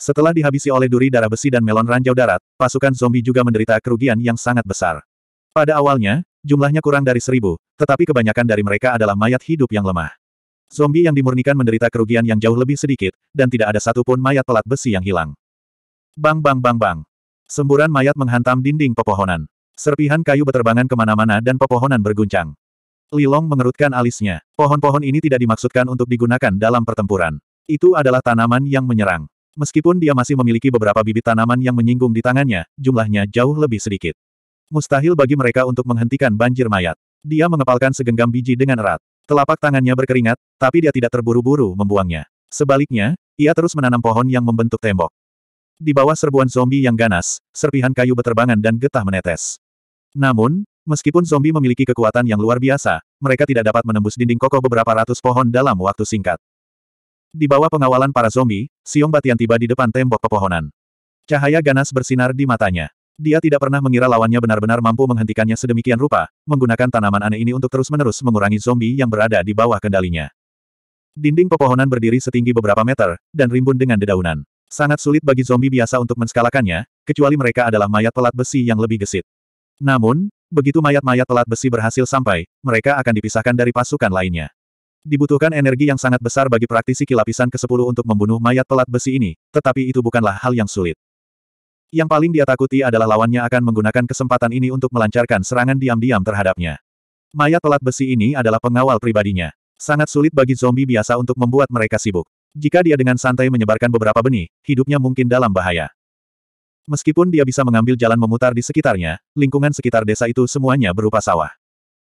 Setelah dihabisi oleh duri darah besi dan melon ranjau darat, pasukan zombie juga menderita kerugian yang sangat besar. Pada awalnya, jumlahnya kurang dari seribu, tetapi kebanyakan dari mereka adalah mayat hidup yang lemah. Zombie yang dimurnikan menderita kerugian yang jauh lebih sedikit, dan tidak ada satupun mayat pelat besi yang hilang. Bang bang bang bang. Semburan mayat menghantam dinding pepohonan. Serpihan kayu beterbangan kemana-mana dan pepohonan berguncang. Lilong mengerutkan alisnya. Pohon-pohon ini tidak dimaksudkan untuk digunakan dalam pertempuran. Itu adalah tanaman yang menyerang. Meskipun dia masih memiliki beberapa bibit tanaman yang menyinggung di tangannya, jumlahnya jauh lebih sedikit. Mustahil bagi mereka untuk menghentikan banjir mayat. Dia mengepalkan segenggam biji dengan erat. Telapak tangannya berkeringat, tapi dia tidak terburu-buru membuangnya. Sebaliknya, ia terus menanam pohon yang membentuk tembok. Di bawah serbuan zombie yang ganas, serpihan kayu beterbangan dan getah menetes. Namun, meskipun zombie memiliki kekuatan yang luar biasa, mereka tidak dapat menembus dinding kokoh beberapa ratus pohon dalam waktu singkat. Di bawah pengawalan para zombie, Siong Batian tiba di depan tembok pepohonan. Cahaya ganas bersinar di matanya. Dia tidak pernah mengira lawannya benar-benar mampu menghentikannya sedemikian rupa, menggunakan tanaman aneh ini untuk terus-menerus mengurangi zombie yang berada di bawah kendalinya. Dinding pepohonan berdiri setinggi beberapa meter, dan rimbun dengan dedaunan. Sangat sulit bagi zombie biasa untuk menskalakannya, kecuali mereka adalah mayat pelat besi yang lebih gesit. Namun, begitu mayat-mayat pelat besi berhasil sampai, mereka akan dipisahkan dari pasukan lainnya. Dibutuhkan energi yang sangat besar bagi praktisi kilapisan ke-10 untuk membunuh mayat pelat besi ini, tetapi itu bukanlah hal yang sulit. Yang paling dia takuti adalah lawannya akan menggunakan kesempatan ini untuk melancarkan serangan diam-diam terhadapnya. Mayat pelat besi ini adalah pengawal pribadinya. Sangat sulit bagi zombie biasa untuk membuat mereka sibuk. Jika dia dengan santai menyebarkan beberapa benih, hidupnya mungkin dalam bahaya. Meskipun dia bisa mengambil jalan memutar di sekitarnya, lingkungan sekitar desa itu semuanya berupa sawah.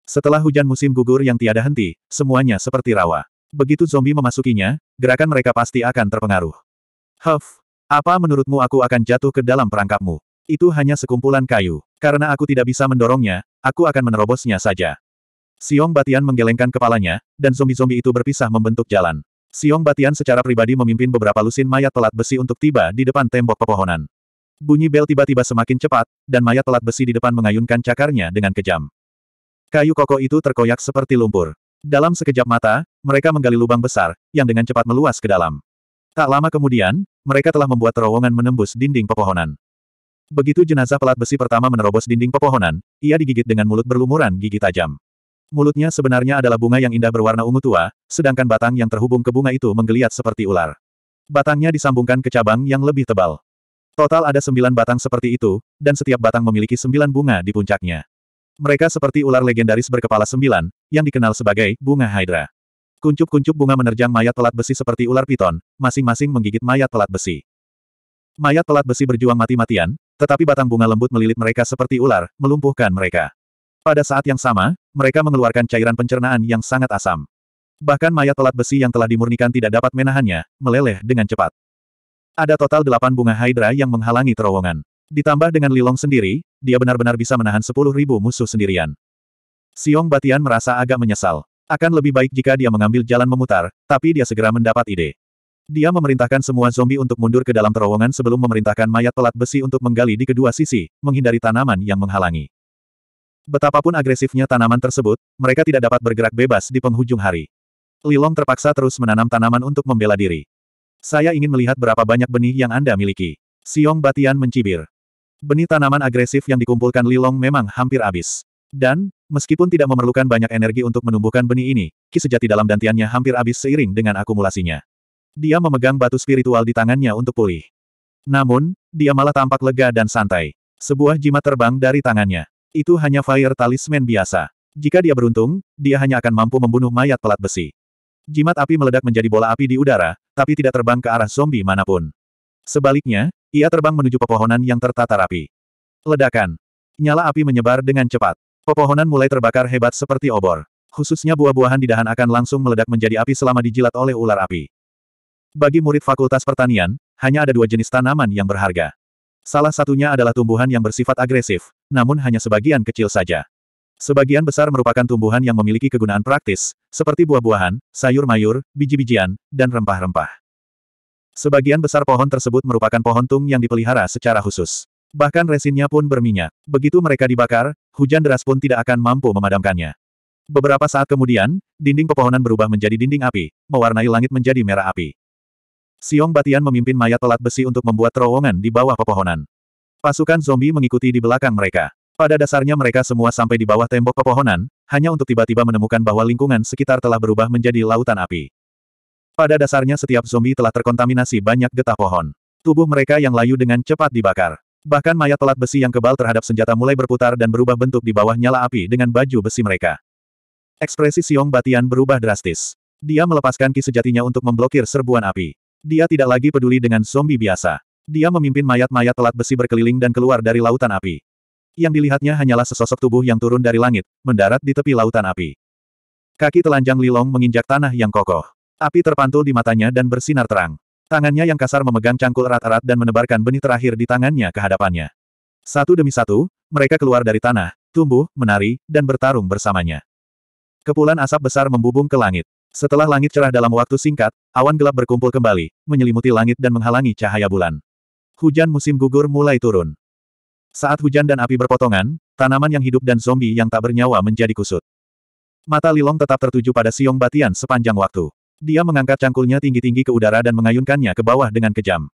Setelah hujan musim gugur yang tiada henti, semuanya seperti rawa. Begitu zombie memasukinya, gerakan mereka pasti akan terpengaruh. Huff, apa menurutmu aku akan jatuh ke dalam perangkapmu? Itu hanya sekumpulan kayu. Karena aku tidak bisa mendorongnya, aku akan menerobosnya saja. Siong Batian menggelengkan kepalanya, dan zombie-zombie itu berpisah membentuk jalan. Siong Batian secara pribadi memimpin beberapa lusin mayat pelat besi untuk tiba di depan tembok pepohonan. Bunyi bel tiba-tiba semakin cepat, dan mayat pelat besi di depan mengayunkan cakarnya dengan kejam. Kayu kokoh itu terkoyak seperti lumpur. Dalam sekejap mata, mereka menggali lubang besar, yang dengan cepat meluas ke dalam. Tak lama kemudian, mereka telah membuat terowongan menembus dinding pepohonan. Begitu jenazah pelat besi pertama menerobos dinding pepohonan, ia digigit dengan mulut berlumuran gigi tajam. Mulutnya sebenarnya adalah bunga yang indah berwarna ungu tua, sedangkan batang yang terhubung ke bunga itu menggeliat seperti ular. Batangnya disambungkan ke cabang yang lebih tebal. Total ada sembilan batang seperti itu, dan setiap batang memiliki sembilan bunga di puncaknya. Mereka seperti ular legendaris berkepala sembilan, yang dikenal sebagai bunga Hydra. Kuncup-kuncup bunga menerjang mayat pelat besi seperti ular piton, masing-masing menggigit mayat pelat besi. Mayat pelat besi berjuang mati-matian, tetapi batang bunga lembut melilit mereka seperti ular, melumpuhkan mereka. Pada saat yang sama, mereka mengeluarkan cairan pencernaan yang sangat asam. Bahkan mayat pelat besi yang telah dimurnikan tidak dapat menahannya, meleleh dengan cepat. Ada total delapan bunga Hydra yang menghalangi terowongan. Ditambah dengan Lilong sendiri, dia benar-benar bisa menahan sepuluh ribu musuh sendirian. Siong Batian merasa agak menyesal. Akan lebih baik jika dia mengambil jalan memutar, tapi dia segera mendapat ide. Dia memerintahkan semua zombie untuk mundur ke dalam terowongan sebelum memerintahkan mayat pelat besi untuk menggali di kedua sisi, menghindari tanaman yang menghalangi. Betapapun agresifnya tanaman tersebut, mereka tidak dapat bergerak bebas di penghujung hari. Lilong terpaksa terus menanam tanaman untuk membela diri. Saya ingin melihat berapa banyak benih yang Anda miliki. Siong Batian mencibir. Benih tanaman agresif yang dikumpulkan Lilong memang hampir habis. Dan, meskipun tidak memerlukan banyak energi untuk menumbuhkan benih ini, ki sejati dalam dantiannya hampir habis seiring dengan akumulasinya. Dia memegang batu spiritual di tangannya untuk pulih. Namun, dia malah tampak lega dan santai. Sebuah jimat terbang dari tangannya. Itu hanya fire talisman biasa. Jika dia beruntung, dia hanya akan mampu membunuh mayat pelat besi. Jimat api meledak menjadi bola api di udara, tapi tidak terbang ke arah zombie manapun. Sebaliknya, ia terbang menuju pepohonan yang tertata rapi. Ledakan. Nyala api menyebar dengan cepat. Pepohonan mulai terbakar hebat seperti obor. Khususnya buah-buahan di dahan akan langsung meledak menjadi api selama dijilat oleh ular api. Bagi murid Fakultas Pertanian, hanya ada dua jenis tanaman yang berharga. Salah satunya adalah tumbuhan yang bersifat agresif, namun hanya sebagian kecil saja. Sebagian besar merupakan tumbuhan yang memiliki kegunaan praktis, seperti buah-buahan, sayur-mayur, biji-bijian, dan rempah-rempah. Sebagian besar pohon tersebut merupakan pohon tung yang dipelihara secara khusus. Bahkan resinnya pun berminyak. Begitu mereka dibakar, hujan deras pun tidak akan mampu memadamkannya. Beberapa saat kemudian, dinding pepohonan berubah menjadi dinding api, mewarnai langit menjadi merah api. Siong Batian memimpin mayat pelat besi untuk membuat terowongan di bawah pepohonan. Pasukan zombie mengikuti di belakang mereka. Pada dasarnya mereka semua sampai di bawah tembok pepohonan, hanya untuk tiba-tiba menemukan bahwa lingkungan sekitar telah berubah menjadi lautan api. Pada dasarnya setiap zombie telah terkontaminasi banyak getah pohon. Tubuh mereka yang layu dengan cepat dibakar. Bahkan mayat pelat besi yang kebal terhadap senjata mulai berputar dan berubah bentuk di bawah nyala api dengan baju besi mereka. Ekspresi Siong Batian berubah drastis. Dia melepaskan ki sejatinya untuk memblokir serbuan api. Dia tidak lagi peduli dengan zombie biasa. Dia memimpin mayat-mayat pelat besi berkeliling dan keluar dari lautan api. Yang dilihatnya hanyalah sesosok tubuh yang turun dari langit, mendarat di tepi lautan api. Kaki telanjang Lilong menginjak tanah yang kokoh. Api terpantul di matanya dan bersinar terang. Tangannya yang kasar memegang cangkul erat-erat dan menebarkan benih terakhir di tangannya ke hadapannya. Satu demi satu, mereka keluar dari tanah, tumbuh, menari, dan bertarung bersamanya. Kepulan asap besar membubung ke langit. Setelah langit cerah dalam waktu singkat, awan gelap berkumpul kembali, menyelimuti langit dan menghalangi cahaya bulan. Hujan musim gugur mulai turun. Saat hujan dan api berpotongan, tanaman yang hidup dan zombie yang tak bernyawa menjadi kusut. Mata Lilong tetap tertuju pada siung Batian sepanjang waktu. Dia mengangkat cangkulnya tinggi-tinggi ke udara dan mengayunkannya ke bawah dengan kejam.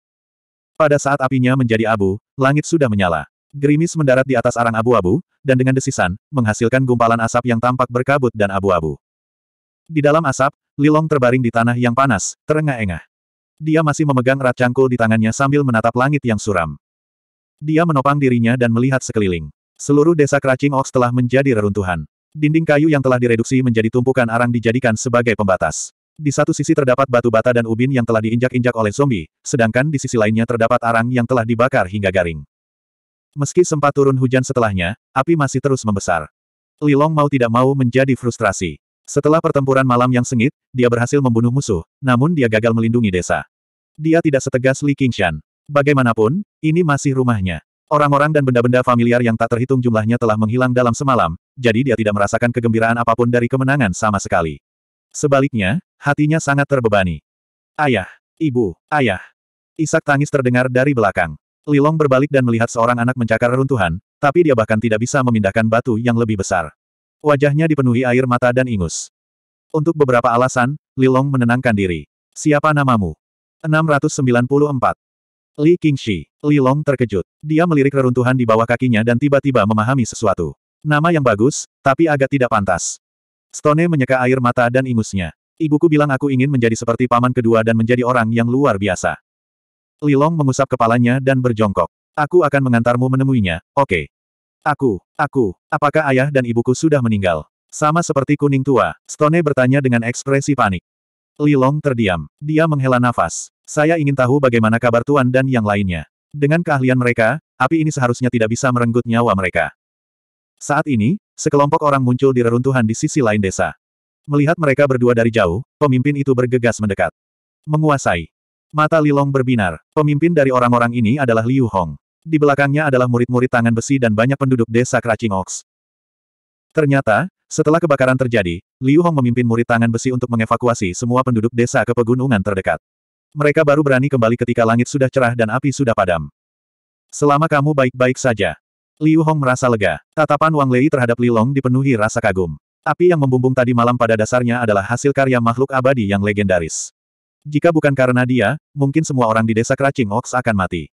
Pada saat apinya menjadi abu, langit sudah menyala. Gerimis mendarat di atas arang abu-abu, dan dengan desisan, menghasilkan gumpalan asap yang tampak berkabut dan abu-abu. Di dalam asap, Lilong terbaring di tanah yang panas, terengah-engah. Dia masih memegang erat cangkul di tangannya sambil menatap langit yang suram. Dia menopang dirinya dan melihat sekeliling. Seluruh desa Kracing Ox telah menjadi reruntuhan. Dinding kayu yang telah direduksi menjadi tumpukan arang dijadikan sebagai pembatas. Di satu sisi terdapat batu bata dan ubin yang telah diinjak-injak oleh zombie, sedangkan di sisi lainnya terdapat arang yang telah dibakar hingga garing. Meski sempat turun hujan setelahnya, api masih terus membesar. Li Long mau tidak mau menjadi frustrasi. Setelah pertempuran malam yang sengit, dia berhasil membunuh musuh, namun dia gagal melindungi desa. Dia tidak setegas Li Qingshan. Bagaimanapun, ini masih rumahnya. Orang-orang dan benda-benda familiar yang tak terhitung jumlahnya telah menghilang dalam semalam, jadi dia tidak merasakan kegembiraan apapun dari kemenangan sama sekali. Sebaliknya, hatinya sangat terbebani. Ayah, ibu, ayah. Isak tangis terdengar dari belakang. Lilong berbalik dan melihat seorang anak mencakar reruntuhan, tapi dia bahkan tidak bisa memindahkan batu yang lebih besar. Wajahnya dipenuhi air mata dan ingus. Untuk beberapa alasan, Lilong menenangkan diri. Siapa namamu? 694. Li Qingxi, Li Long terkejut. Dia melirik reruntuhan di bawah kakinya dan tiba-tiba memahami sesuatu. Nama yang bagus, tapi agak tidak pantas. Stone menyeka air mata dan ingusnya. Ibuku bilang aku ingin menjadi seperti paman kedua dan menjadi orang yang luar biasa. Li Long mengusap kepalanya dan berjongkok. Aku akan mengantarmu menemuinya, oke. Okay. Aku, aku, apakah ayah dan ibuku sudah meninggal? Sama seperti kuning tua, Stone bertanya dengan ekspresi panik. Li Long terdiam. Dia menghela nafas. Saya ingin tahu bagaimana kabar Tuan dan yang lainnya. Dengan keahlian mereka, api ini seharusnya tidak bisa merenggut nyawa mereka. Saat ini, sekelompok orang muncul di reruntuhan di sisi lain desa. Melihat mereka berdua dari jauh, pemimpin itu bergegas mendekat. Menguasai. Mata Lilong berbinar. Pemimpin dari orang-orang ini adalah Liu Hong. Di belakangnya adalah murid-murid tangan besi dan banyak penduduk desa Kracing Ox. Ternyata, setelah kebakaran terjadi, Liu Hong memimpin murid tangan besi untuk mengevakuasi semua penduduk desa ke pegunungan terdekat. Mereka baru berani kembali ketika langit sudah cerah dan api sudah padam. Selama kamu baik-baik saja. Liu Hong merasa lega. Tatapan Wang Lei terhadap Li Long dipenuhi rasa kagum. Api yang membumbung tadi malam pada dasarnya adalah hasil karya makhluk abadi yang legendaris. Jika bukan karena dia, mungkin semua orang di desa Kracing Ox akan mati.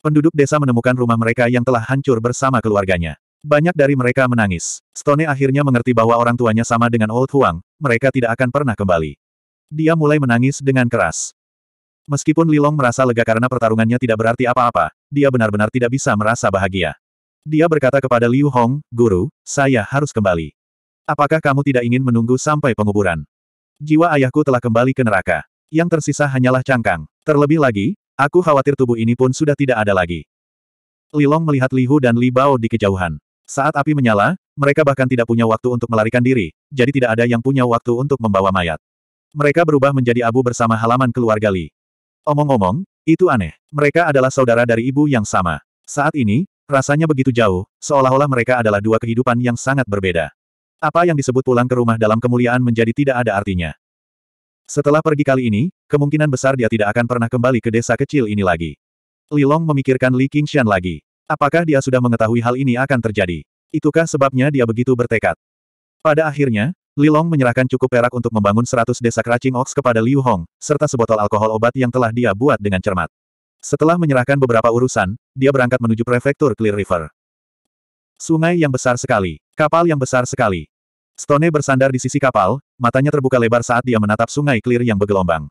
Penduduk desa menemukan rumah mereka yang telah hancur bersama keluarganya. Banyak dari mereka menangis. Stone akhirnya mengerti bahwa orang tuanya sama dengan Old Huang, mereka tidak akan pernah kembali. Dia mulai menangis dengan keras. Meskipun Lilong merasa lega karena pertarungannya tidak berarti apa-apa, dia benar-benar tidak bisa merasa bahagia. Dia berkata kepada Liu Hong, Guru, saya harus kembali. Apakah kamu tidak ingin menunggu sampai penguburan? Jiwa ayahku telah kembali ke neraka. Yang tersisa hanyalah cangkang. Terlebih lagi, aku khawatir tubuh ini pun sudah tidak ada lagi. Lilong melihat Lihu dan Li Bao di kejauhan. Saat api menyala, mereka bahkan tidak punya waktu untuk melarikan diri, jadi tidak ada yang punya waktu untuk membawa mayat. Mereka berubah menjadi abu bersama halaman keluarga Li. Omong-omong, itu aneh. Mereka adalah saudara dari ibu yang sama. Saat ini, rasanya begitu jauh, seolah-olah mereka adalah dua kehidupan yang sangat berbeda. Apa yang disebut pulang ke rumah dalam kemuliaan menjadi tidak ada artinya. Setelah pergi kali ini, kemungkinan besar dia tidak akan pernah kembali ke desa kecil ini lagi. Li Long memikirkan Li Qingxian lagi. Apakah dia sudah mengetahui hal ini akan terjadi? Itukah sebabnya dia begitu bertekad? Pada akhirnya, Lilong menyerahkan cukup perak untuk membangun 100 desa keracing ox kepada Liu Hong, serta sebotol alkohol obat yang telah dia buat dengan cermat. Setelah menyerahkan beberapa urusan, dia berangkat menuju prefektur Clear River. Sungai yang besar sekali. Kapal yang besar sekali. Stone bersandar di sisi kapal, matanya terbuka lebar saat dia menatap sungai Clear yang bergelombang.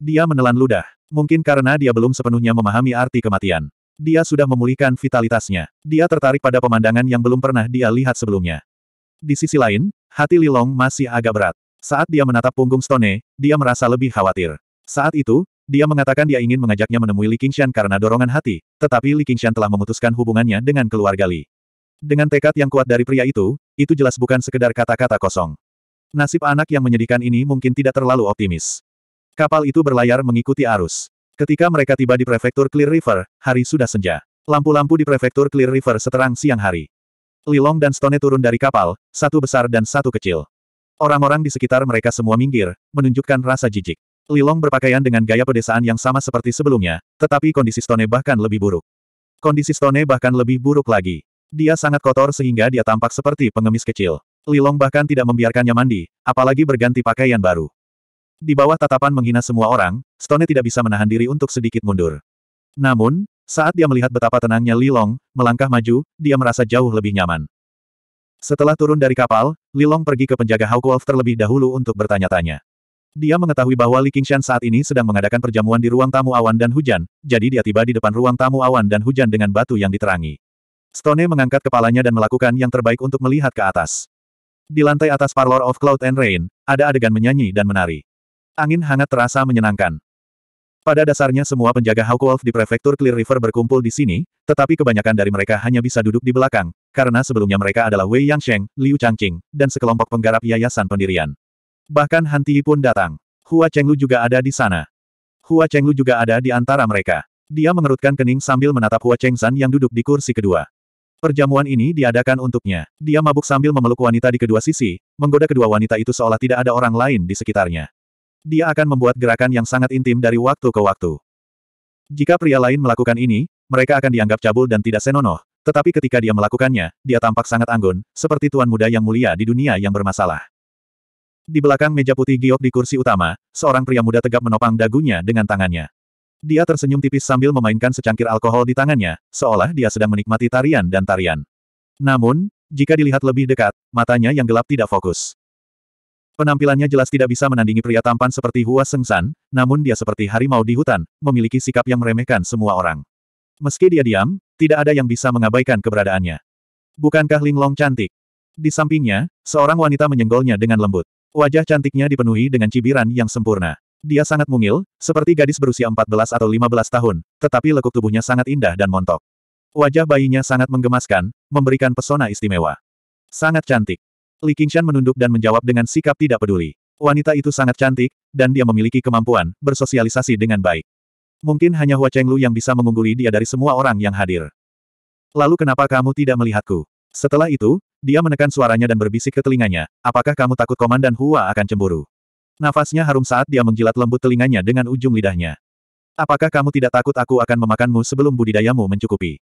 Dia menelan ludah. Mungkin karena dia belum sepenuhnya memahami arti kematian. Dia sudah memulihkan vitalitasnya. Dia tertarik pada pemandangan yang belum pernah dia lihat sebelumnya. Di sisi lain, Hati Lilong masih agak berat. Saat dia menatap punggung Stone, dia merasa lebih khawatir. Saat itu, dia mengatakan dia ingin mengajaknya menemui Li Qingshan karena dorongan hati, tetapi Li Qingshan telah memutuskan hubungannya dengan keluarga Li. Dengan tekad yang kuat dari pria itu, itu jelas bukan sekedar kata-kata kosong. Nasib anak yang menyedihkan ini mungkin tidak terlalu optimis. Kapal itu berlayar mengikuti arus. Ketika mereka tiba di prefektur Clear River, hari sudah senja. Lampu-lampu di prefektur Clear River seterang siang hari. Lilong dan Stone turun dari kapal, satu besar dan satu kecil. Orang-orang di sekitar mereka semua minggir, menunjukkan rasa jijik. Lilong berpakaian dengan gaya pedesaan yang sama seperti sebelumnya, tetapi kondisi Stone bahkan lebih buruk. Kondisi Stone bahkan lebih buruk lagi. Dia sangat kotor sehingga dia tampak seperti pengemis kecil. Lilong bahkan tidak membiarkannya mandi, apalagi berganti pakaian baru. Di bawah tatapan menghina semua orang, Stone tidak bisa menahan diri untuk sedikit mundur. Namun, saat dia melihat betapa tenangnya Li Long, melangkah maju, dia merasa jauh lebih nyaman. Setelah turun dari kapal, Li Long pergi ke penjaga Hawk Wolf terlebih dahulu untuk bertanya-tanya. Dia mengetahui bahwa Li Qingshan saat ini sedang mengadakan perjamuan di ruang tamu awan dan hujan, jadi dia tiba di depan ruang tamu awan dan hujan dengan batu yang diterangi. Stone mengangkat kepalanya dan melakukan yang terbaik untuk melihat ke atas. Di lantai atas Parlor of Cloud and Rain, ada adegan menyanyi dan menari. Angin hangat terasa menyenangkan. Pada dasarnya semua penjaga Hawk Wolf di prefektur Clear River berkumpul di sini, tetapi kebanyakan dari mereka hanya bisa duduk di belakang, karena sebelumnya mereka adalah Wei Yangsheng, Liu Changqing, dan sekelompok penggarap yayasan pendirian. Bahkan Han Tiyi pun datang. Hua Chenglu juga ada di sana. Hua Chenglu juga ada di antara mereka. Dia mengerutkan kening sambil menatap Hua Chengzan yang duduk di kursi kedua. Perjamuan ini diadakan untuknya. Dia mabuk sambil memeluk wanita di kedua sisi, menggoda kedua wanita itu seolah tidak ada orang lain di sekitarnya dia akan membuat gerakan yang sangat intim dari waktu ke waktu. Jika pria lain melakukan ini, mereka akan dianggap cabul dan tidak senonoh, tetapi ketika dia melakukannya, dia tampak sangat anggun, seperti tuan muda yang mulia di dunia yang bermasalah. Di belakang meja putih giok di kursi utama, seorang pria muda tegap menopang dagunya dengan tangannya. Dia tersenyum tipis sambil memainkan secangkir alkohol di tangannya, seolah dia sedang menikmati tarian dan tarian. Namun, jika dilihat lebih dekat, matanya yang gelap tidak fokus. Penampilannya jelas tidak bisa menandingi pria tampan seperti Hua Sengsan, namun dia seperti harimau di hutan, memiliki sikap yang meremehkan semua orang. Meski dia diam, tidak ada yang bisa mengabaikan keberadaannya. Bukankah Linglong cantik? Di sampingnya, seorang wanita menyenggolnya dengan lembut. Wajah cantiknya dipenuhi dengan cibiran yang sempurna. Dia sangat mungil, seperti gadis berusia 14 atau 15 tahun, tetapi lekuk tubuhnya sangat indah dan montok. Wajah bayinya sangat menggemaskan, memberikan pesona istimewa. Sangat cantik. Li Qingshan menunduk dan menjawab dengan sikap tidak peduli. Wanita itu sangat cantik, dan dia memiliki kemampuan bersosialisasi dengan baik. Mungkin hanya Hua Chenglu yang bisa mengungguli dia dari semua orang yang hadir. Lalu kenapa kamu tidak melihatku? Setelah itu, dia menekan suaranya dan berbisik ke telinganya, apakah kamu takut komandan Hua akan cemburu? Nafasnya harum saat dia menjilat lembut telinganya dengan ujung lidahnya. Apakah kamu tidak takut aku akan memakanmu sebelum budidayamu mencukupi?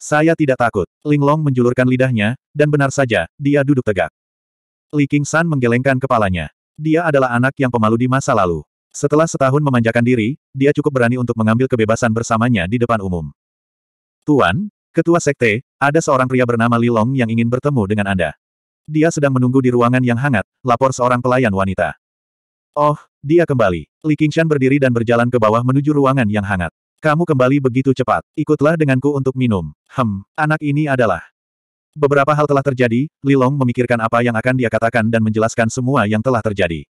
Saya tidak takut. Linglong menjulurkan lidahnya, dan benar saja, dia duduk tegak. Li San menggelengkan kepalanya. Dia adalah anak yang pemalu di masa lalu. Setelah setahun memanjakan diri, dia cukup berani untuk mengambil kebebasan bersamanya di depan umum. Tuan, Ketua Sekte, ada seorang pria bernama Li Long yang ingin bertemu dengan Anda. Dia sedang menunggu di ruangan yang hangat, lapor seorang pelayan wanita. Oh, dia kembali. Li Qingshan berdiri dan berjalan ke bawah menuju ruangan yang hangat. Kamu kembali begitu cepat. Ikutlah denganku untuk minum. Hem, anak ini adalah Beberapa hal telah terjadi, Lilong memikirkan apa yang akan dia katakan dan menjelaskan semua yang telah terjadi.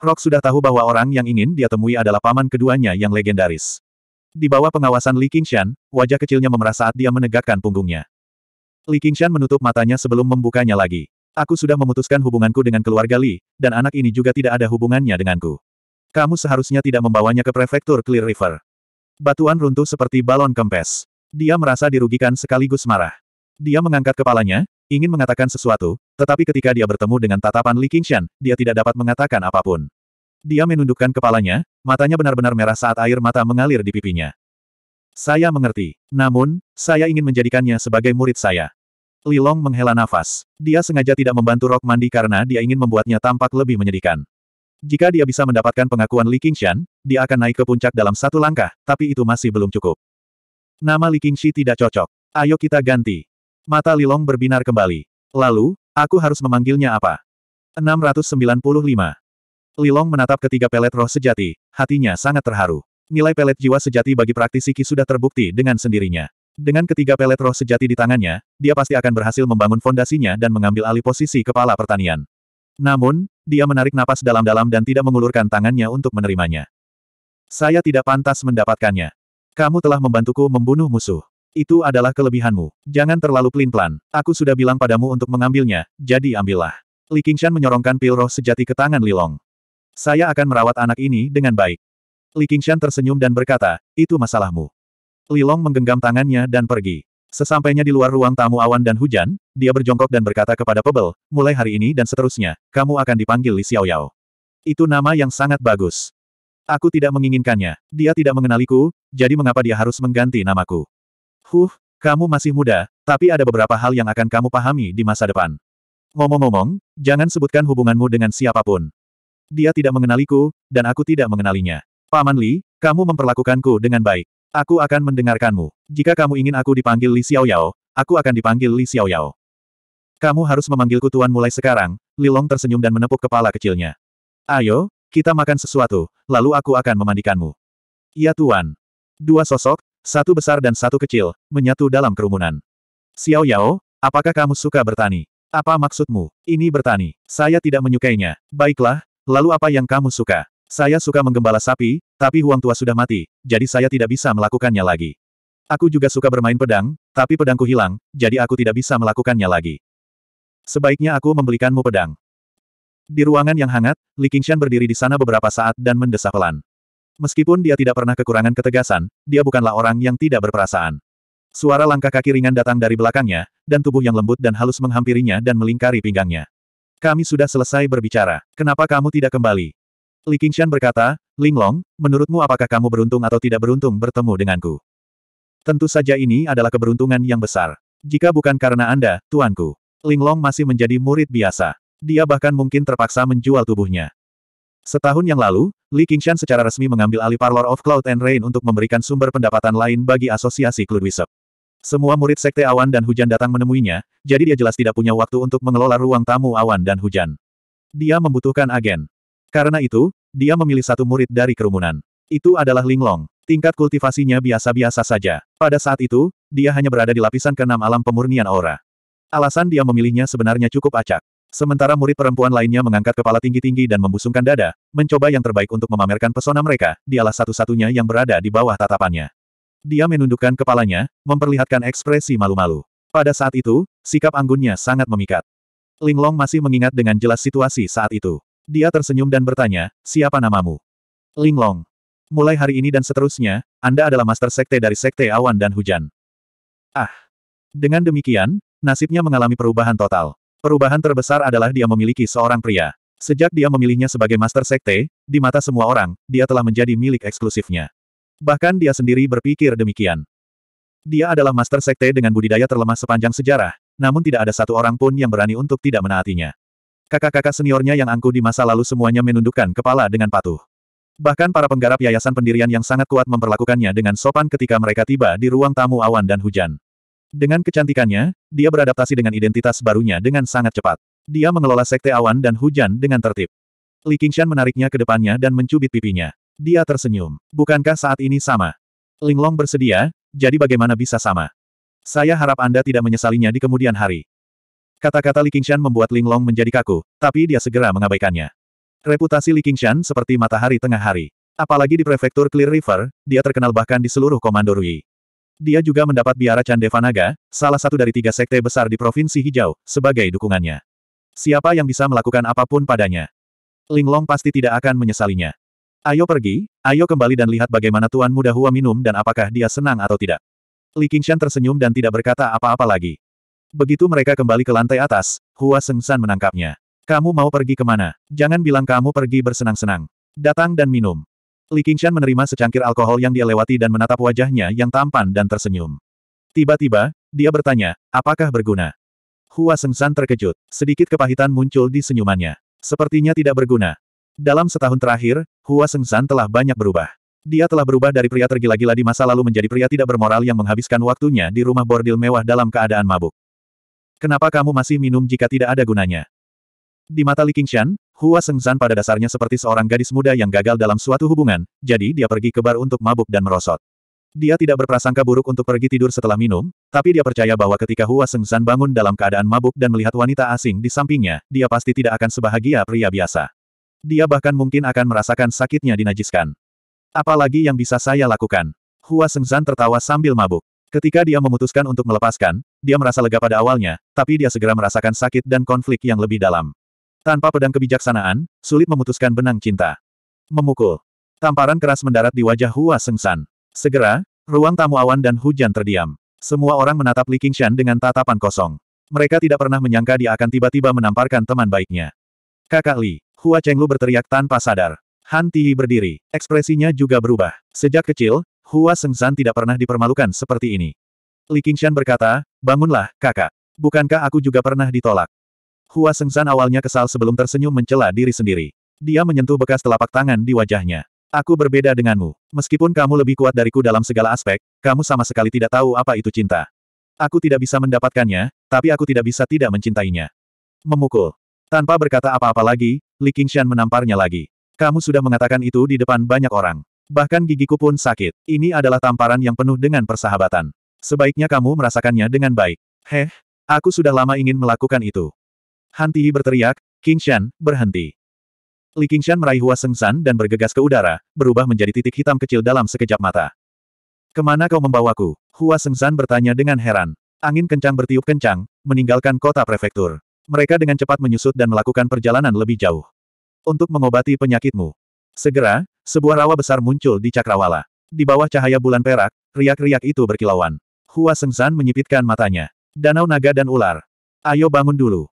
Rock sudah tahu bahwa orang yang ingin dia temui adalah paman keduanya yang legendaris. Di bawah pengawasan Li Qingshan, wajah kecilnya memerah saat dia menegakkan punggungnya. Li Qingshan menutup matanya sebelum membukanya lagi. Aku sudah memutuskan hubunganku dengan keluarga Li, dan anak ini juga tidak ada hubungannya denganku. Kamu seharusnya tidak membawanya ke prefektur Clear River. Batuan runtuh seperti balon kempes. Dia merasa dirugikan sekaligus marah. Dia mengangkat kepalanya, ingin mengatakan sesuatu, tetapi ketika dia bertemu dengan tatapan Li Qingshan, dia tidak dapat mengatakan apapun. Dia menundukkan kepalanya, matanya benar-benar merah saat air mata mengalir di pipinya. Saya mengerti. Namun, saya ingin menjadikannya sebagai murid saya. Li Long menghela nafas. Dia sengaja tidak membantu Rok Mandi karena dia ingin membuatnya tampak lebih menyedihkan. Jika dia bisa mendapatkan pengakuan Li Qingshan, dia akan naik ke puncak dalam satu langkah, tapi itu masih belum cukup. Nama Li Qingxi tidak cocok. Ayo kita ganti. Mata Lilong berbinar kembali. Lalu, aku harus memanggilnya apa? 695. Lilong menatap ketiga pelet roh sejati, hatinya sangat terharu. Nilai pelet jiwa sejati bagi praktisi Ki sudah terbukti dengan sendirinya. Dengan ketiga pelet roh sejati di tangannya, dia pasti akan berhasil membangun fondasinya dan mengambil alih posisi kepala pertanian. Namun, dia menarik napas dalam-dalam dan tidak mengulurkan tangannya untuk menerimanya. Saya tidak pantas mendapatkannya. Kamu telah membantuku membunuh musuh. Itu adalah kelebihanmu. Jangan terlalu pelin-pelan. Aku sudah bilang padamu untuk mengambilnya, jadi ambillah. Li Qingshan menyorongkan pil roh sejati ke tangan Li Long Saya akan merawat anak ini dengan baik. Li Qingshan tersenyum dan berkata, itu masalahmu. Li Long menggenggam tangannya dan pergi. Sesampainya di luar ruang tamu awan dan hujan, dia berjongkok dan berkata kepada Pebel, mulai hari ini dan seterusnya, kamu akan dipanggil Li Xiaoyao. Itu nama yang sangat bagus. Aku tidak menginginkannya. Dia tidak mengenaliku, jadi mengapa dia harus mengganti namaku? Huh, kamu masih muda, tapi ada beberapa hal yang akan kamu pahami di masa depan. Ngomong-ngomong, jangan sebutkan hubunganmu dengan siapapun. Dia tidak mengenaliku, dan aku tidak mengenalinya. Paman Li, kamu memperlakukanku dengan baik. Aku akan mendengarkanmu. Jika kamu ingin aku dipanggil Li Xiao Yao, aku akan dipanggil Li Xiao Yao. Kamu harus memanggilku Tuan mulai sekarang, Li Long tersenyum dan menepuk kepala kecilnya. Ayo, kita makan sesuatu, lalu aku akan memandikanmu. Ya Tuan. Dua sosok, satu besar dan satu kecil, menyatu dalam kerumunan. Xiao Yao, apakah kamu suka bertani? Apa maksudmu? Ini bertani. Saya tidak menyukainya. Baiklah, lalu apa yang kamu suka? Saya suka menggembala sapi, tapi Huang Tua sudah mati, jadi saya tidak bisa melakukannya lagi. Aku juga suka bermain pedang, tapi pedangku hilang, jadi aku tidak bisa melakukannya lagi. Sebaiknya aku membelikanmu pedang. Di ruangan yang hangat, Li Qingshan berdiri di sana beberapa saat dan mendesah pelan. Meskipun dia tidak pernah kekurangan ketegasan, dia bukanlah orang yang tidak berperasaan. Suara langkah kaki ringan datang dari belakangnya, dan tubuh yang lembut dan halus menghampirinya dan melingkari pinggangnya. Kami sudah selesai berbicara. Kenapa kamu tidak kembali? Li Qingshan berkata, Linglong, menurutmu apakah kamu beruntung atau tidak beruntung bertemu denganku? Tentu saja ini adalah keberuntungan yang besar. Jika bukan karena Anda, tuanku. Linglong masih menjadi murid biasa. Dia bahkan mungkin terpaksa menjual tubuhnya. Setahun yang lalu, Li Qingshan secara resmi mengambil alih Parlor of Cloud and Rain untuk memberikan sumber pendapatan lain bagi asosiasi Cloud Cludwisep. Semua murid sekte awan dan hujan datang menemuinya, jadi dia jelas tidak punya waktu untuk mengelola ruang tamu awan dan hujan. Dia membutuhkan agen. Karena itu, dia memilih satu murid dari kerumunan. Itu adalah Linglong. Tingkat kultivasinya biasa-biasa saja. Pada saat itu, dia hanya berada di lapisan keenam alam pemurnian aura. Alasan dia memilihnya sebenarnya cukup acak. Sementara murid perempuan lainnya mengangkat kepala tinggi-tinggi dan membusungkan dada, mencoba yang terbaik untuk memamerkan pesona mereka, dialah satu-satunya yang berada di bawah tatapannya. Dia menundukkan kepalanya, memperlihatkan ekspresi malu-malu. Pada saat itu, sikap anggunnya sangat memikat. Linglong masih mengingat dengan jelas situasi saat itu. Dia tersenyum dan bertanya, siapa namamu? Linglong. Mulai hari ini dan seterusnya, Anda adalah master sekte dari sekte awan dan hujan. Ah. Dengan demikian, nasibnya mengalami perubahan total. Perubahan terbesar adalah dia memiliki seorang pria. Sejak dia memilihnya sebagai master sekte, di mata semua orang, dia telah menjadi milik eksklusifnya. Bahkan dia sendiri berpikir demikian. Dia adalah master sekte dengan budidaya terlemah sepanjang sejarah, namun tidak ada satu orang pun yang berani untuk tidak menaatinya. Kakak-kakak seniornya yang angkuh di masa lalu semuanya menundukkan kepala dengan patuh. Bahkan para penggarap yayasan pendirian yang sangat kuat memperlakukannya dengan sopan ketika mereka tiba di ruang tamu awan dan hujan. Dengan kecantikannya, dia beradaptasi dengan identitas barunya dengan sangat cepat. Dia mengelola sekte awan dan hujan dengan tertib. Li Qingshan menariknya ke depannya dan mencubit pipinya. Dia tersenyum. Bukankah saat ini sama? Linglong bersedia, jadi bagaimana bisa sama? Saya harap Anda tidak menyesalinya di kemudian hari. Kata-kata Li Qingshan membuat Linglong menjadi kaku, tapi dia segera mengabaikannya. Reputasi Li Qingshan seperti matahari tengah hari. Apalagi di prefektur Clear River, dia terkenal bahkan di seluruh Komando Rui. Dia juga mendapat biara Candevanaga, salah satu dari tiga sekte besar di Provinsi Hijau, sebagai dukungannya. Siapa yang bisa melakukan apapun padanya? Linglong pasti tidak akan menyesalinya. Ayo pergi, ayo kembali dan lihat bagaimana Tuan Muda Hua minum dan apakah dia senang atau tidak. Li Qingshan tersenyum dan tidak berkata apa-apa lagi. Begitu mereka kembali ke lantai atas, Hua Sengsan menangkapnya. Kamu mau pergi kemana? Jangan bilang kamu pergi bersenang-senang. Datang dan minum. Li Qingshan menerima secangkir alkohol yang dia lewati dan menatap wajahnya yang tampan dan tersenyum. Tiba-tiba, dia bertanya, apakah berguna? Hua Sengsan terkejut. Sedikit kepahitan muncul di senyumannya. Sepertinya tidak berguna. Dalam setahun terakhir, Hua Sengsan telah banyak berubah. Dia telah berubah dari pria tergila-gila di masa lalu menjadi pria tidak bermoral yang menghabiskan waktunya di rumah bordil mewah dalam keadaan mabuk. Kenapa kamu masih minum jika tidak ada gunanya? Di mata Li Qingshan, Hua Sengzan pada dasarnya seperti seorang gadis muda yang gagal dalam suatu hubungan, jadi dia pergi ke bar untuk mabuk dan merosot. Dia tidak berprasangka buruk untuk pergi tidur setelah minum, tapi dia percaya bahwa ketika Hua Sengzan bangun dalam keadaan mabuk dan melihat wanita asing di sampingnya, dia pasti tidak akan sebahagia pria biasa. Dia bahkan mungkin akan merasakan sakitnya dinajiskan. Apalagi yang bisa saya lakukan? Hua Sengzan tertawa sambil mabuk. Ketika dia memutuskan untuk melepaskan, dia merasa lega pada awalnya, tapi dia segera merasakan sakit dan konflik yang lebih dalam. Tanpa pedang kebijaksanaan, sulit memutuskan benang cinta. Memukul. Tamparan keras mendarat di wajah Hua Sengsan. Segera, ruang tamu awan dan hujan terdiam. Semua orang menatap Li Qingshan dengan tatapan kosong. Mereka tidak pernah menyangka dia akan tiba-tiba menamparkan teman baiknya. Kakak Li, Hua Chenglu berteriak tanpa sadar. Han Tihi berdiri, ekspresinya juga berubah. Sejak kecil, Hua Sengsan tidak pernah dipermalukan seperti ini. Li Qingshan berkata, bangunlah, kakak. Bukankah aku juga pernah ditolak? Hua Sengzan awalnya kesal sebelum tersenyum mencela diri sendiri. Dia menyentuh bekas telapak tangan di wajahnya. Aku berbeda denganmu. Meskipun kamu lebih kuat dariku dalam segala aspek, kamu sama sekali tidak tahu apa itu cinta. Aku tidak bisa mendapatkannya, tapi aku tidak bisa tidak mencintainya. Memukul. Tanpa berkata apa-apa lagi, Li Qingshan menamparnya lagi. Kamu sudah mengatakan itu di depan banyak orang. Bahkan gigiku pun sakit. Ini adalah tamparan yang penuh dengan persahabatan. Sebaiknya kamu merasakannya dengan baik. Heh, aku sudah lama ingin melakukan itu. Han Tihi berteriak, King Shan, berhenti. Li King Shan meraih Hua Sengsan dan bergegas ke udara, berubah menjadi titik hitam kecil dalam sekejap mata. Kemana kau membawaku? Hua Sengsan bertanya dengan heran. Angin kencang bertiup kencang, meninggalkan kota prefektur. Mereka dengan cepat menyusut dan melakukan perjalanan lebih jauh. Untuk mengobati penyakitmu. Segera, sebuah rawa besar muncul di cakrawala. Di bawah cahaya bulan perak, riak-riak itu berkilauan. Hua Sengsan menyipitkan matanya. Danau naga dan ular. Ayo bangun dulu.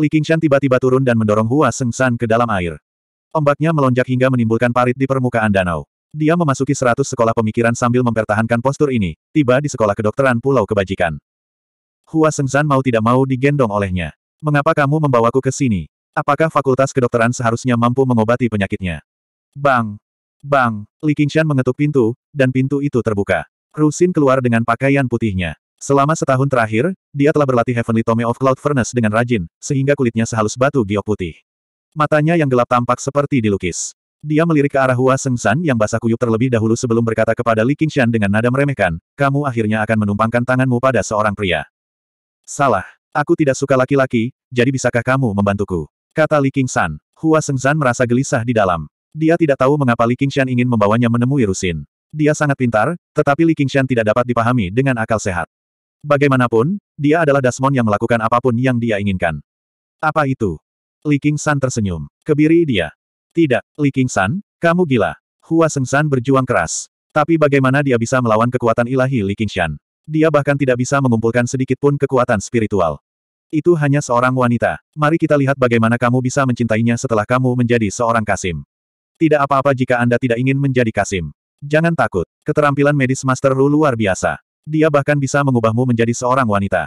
Li Qingshan tiba-tiba turun dan mendorong Hua Sengsan ke dalam air. Ombaknya melonjak hingga menimbulkan parit di permukaan danau. Dia memasuki seratus sekolah pemikiran sambil mempertahankan postur ini, tiba di sekolah kedokteran Pulau Kebajikan. Hua Sengsan mau tidak mau digendong olehnya. Mengapa kamu membawaku ke sini? Apakah fakultas kedokteran seharusnya mampu mengobati penyakitnya? Bang! Bang! Li Qingshan mengetuk pintu, dan pintu itu terbuka. Rusin keluar dengan pakaian putihnya. Selama setahun terakhir, dia telah berlatih Heavenly Tome of Cloud Furnace dengan rajin, sehingga kulitnya sehalus batu giok putih. Matanya yang gelap tampak seperti dilukis. Dia melirik ke arah Hua Sengsan yang basah kuyup terlebih dahulu sebelum berkata kepada Li Qingshan dengan nada meremehkan, kamu akhirnya akan menumpangkan tanganmu pada seorang pria. Salah. Aku tidak suka laki-laki, jadi bisakah kamu membantuku? Kata Li Qingshan. Hua Sengsan merasa gelisah di dalam. Dia tidak tahu mengapa Li Qingshan ingin membawanya menemui Rusin. Dia sangat pintar, tetapi Li Qingshan tidak dapat dipahami dengan akal sehat. Bagaimanapun, dia adalah Dasmon yang melakukan apapun yang dia inginkan. Apa itu? Li King San tersenyum. Kebiri dia. Tidak, Li King San, kamu gila. Hua Seng San berjuang keras. Tapi bagaimana dia bisa melawan kekuatan ilahi Li Shan? Dia bahkan tidak bisa mengumpulkan sedikit pun kekuatan spiritual. Itu hanya seorang wanita. Mari kita lihat bagaimana kamu bisa mencintainya setelah kamu menjadi seorang Kasim. Tidak apa-apa jika Anda tidak ingin menjadi Kasim. Jangan takut, keterampilan medis Master Ru luar biasa. Dia bahkan bisa mengubahmu menjadi seorang wanita.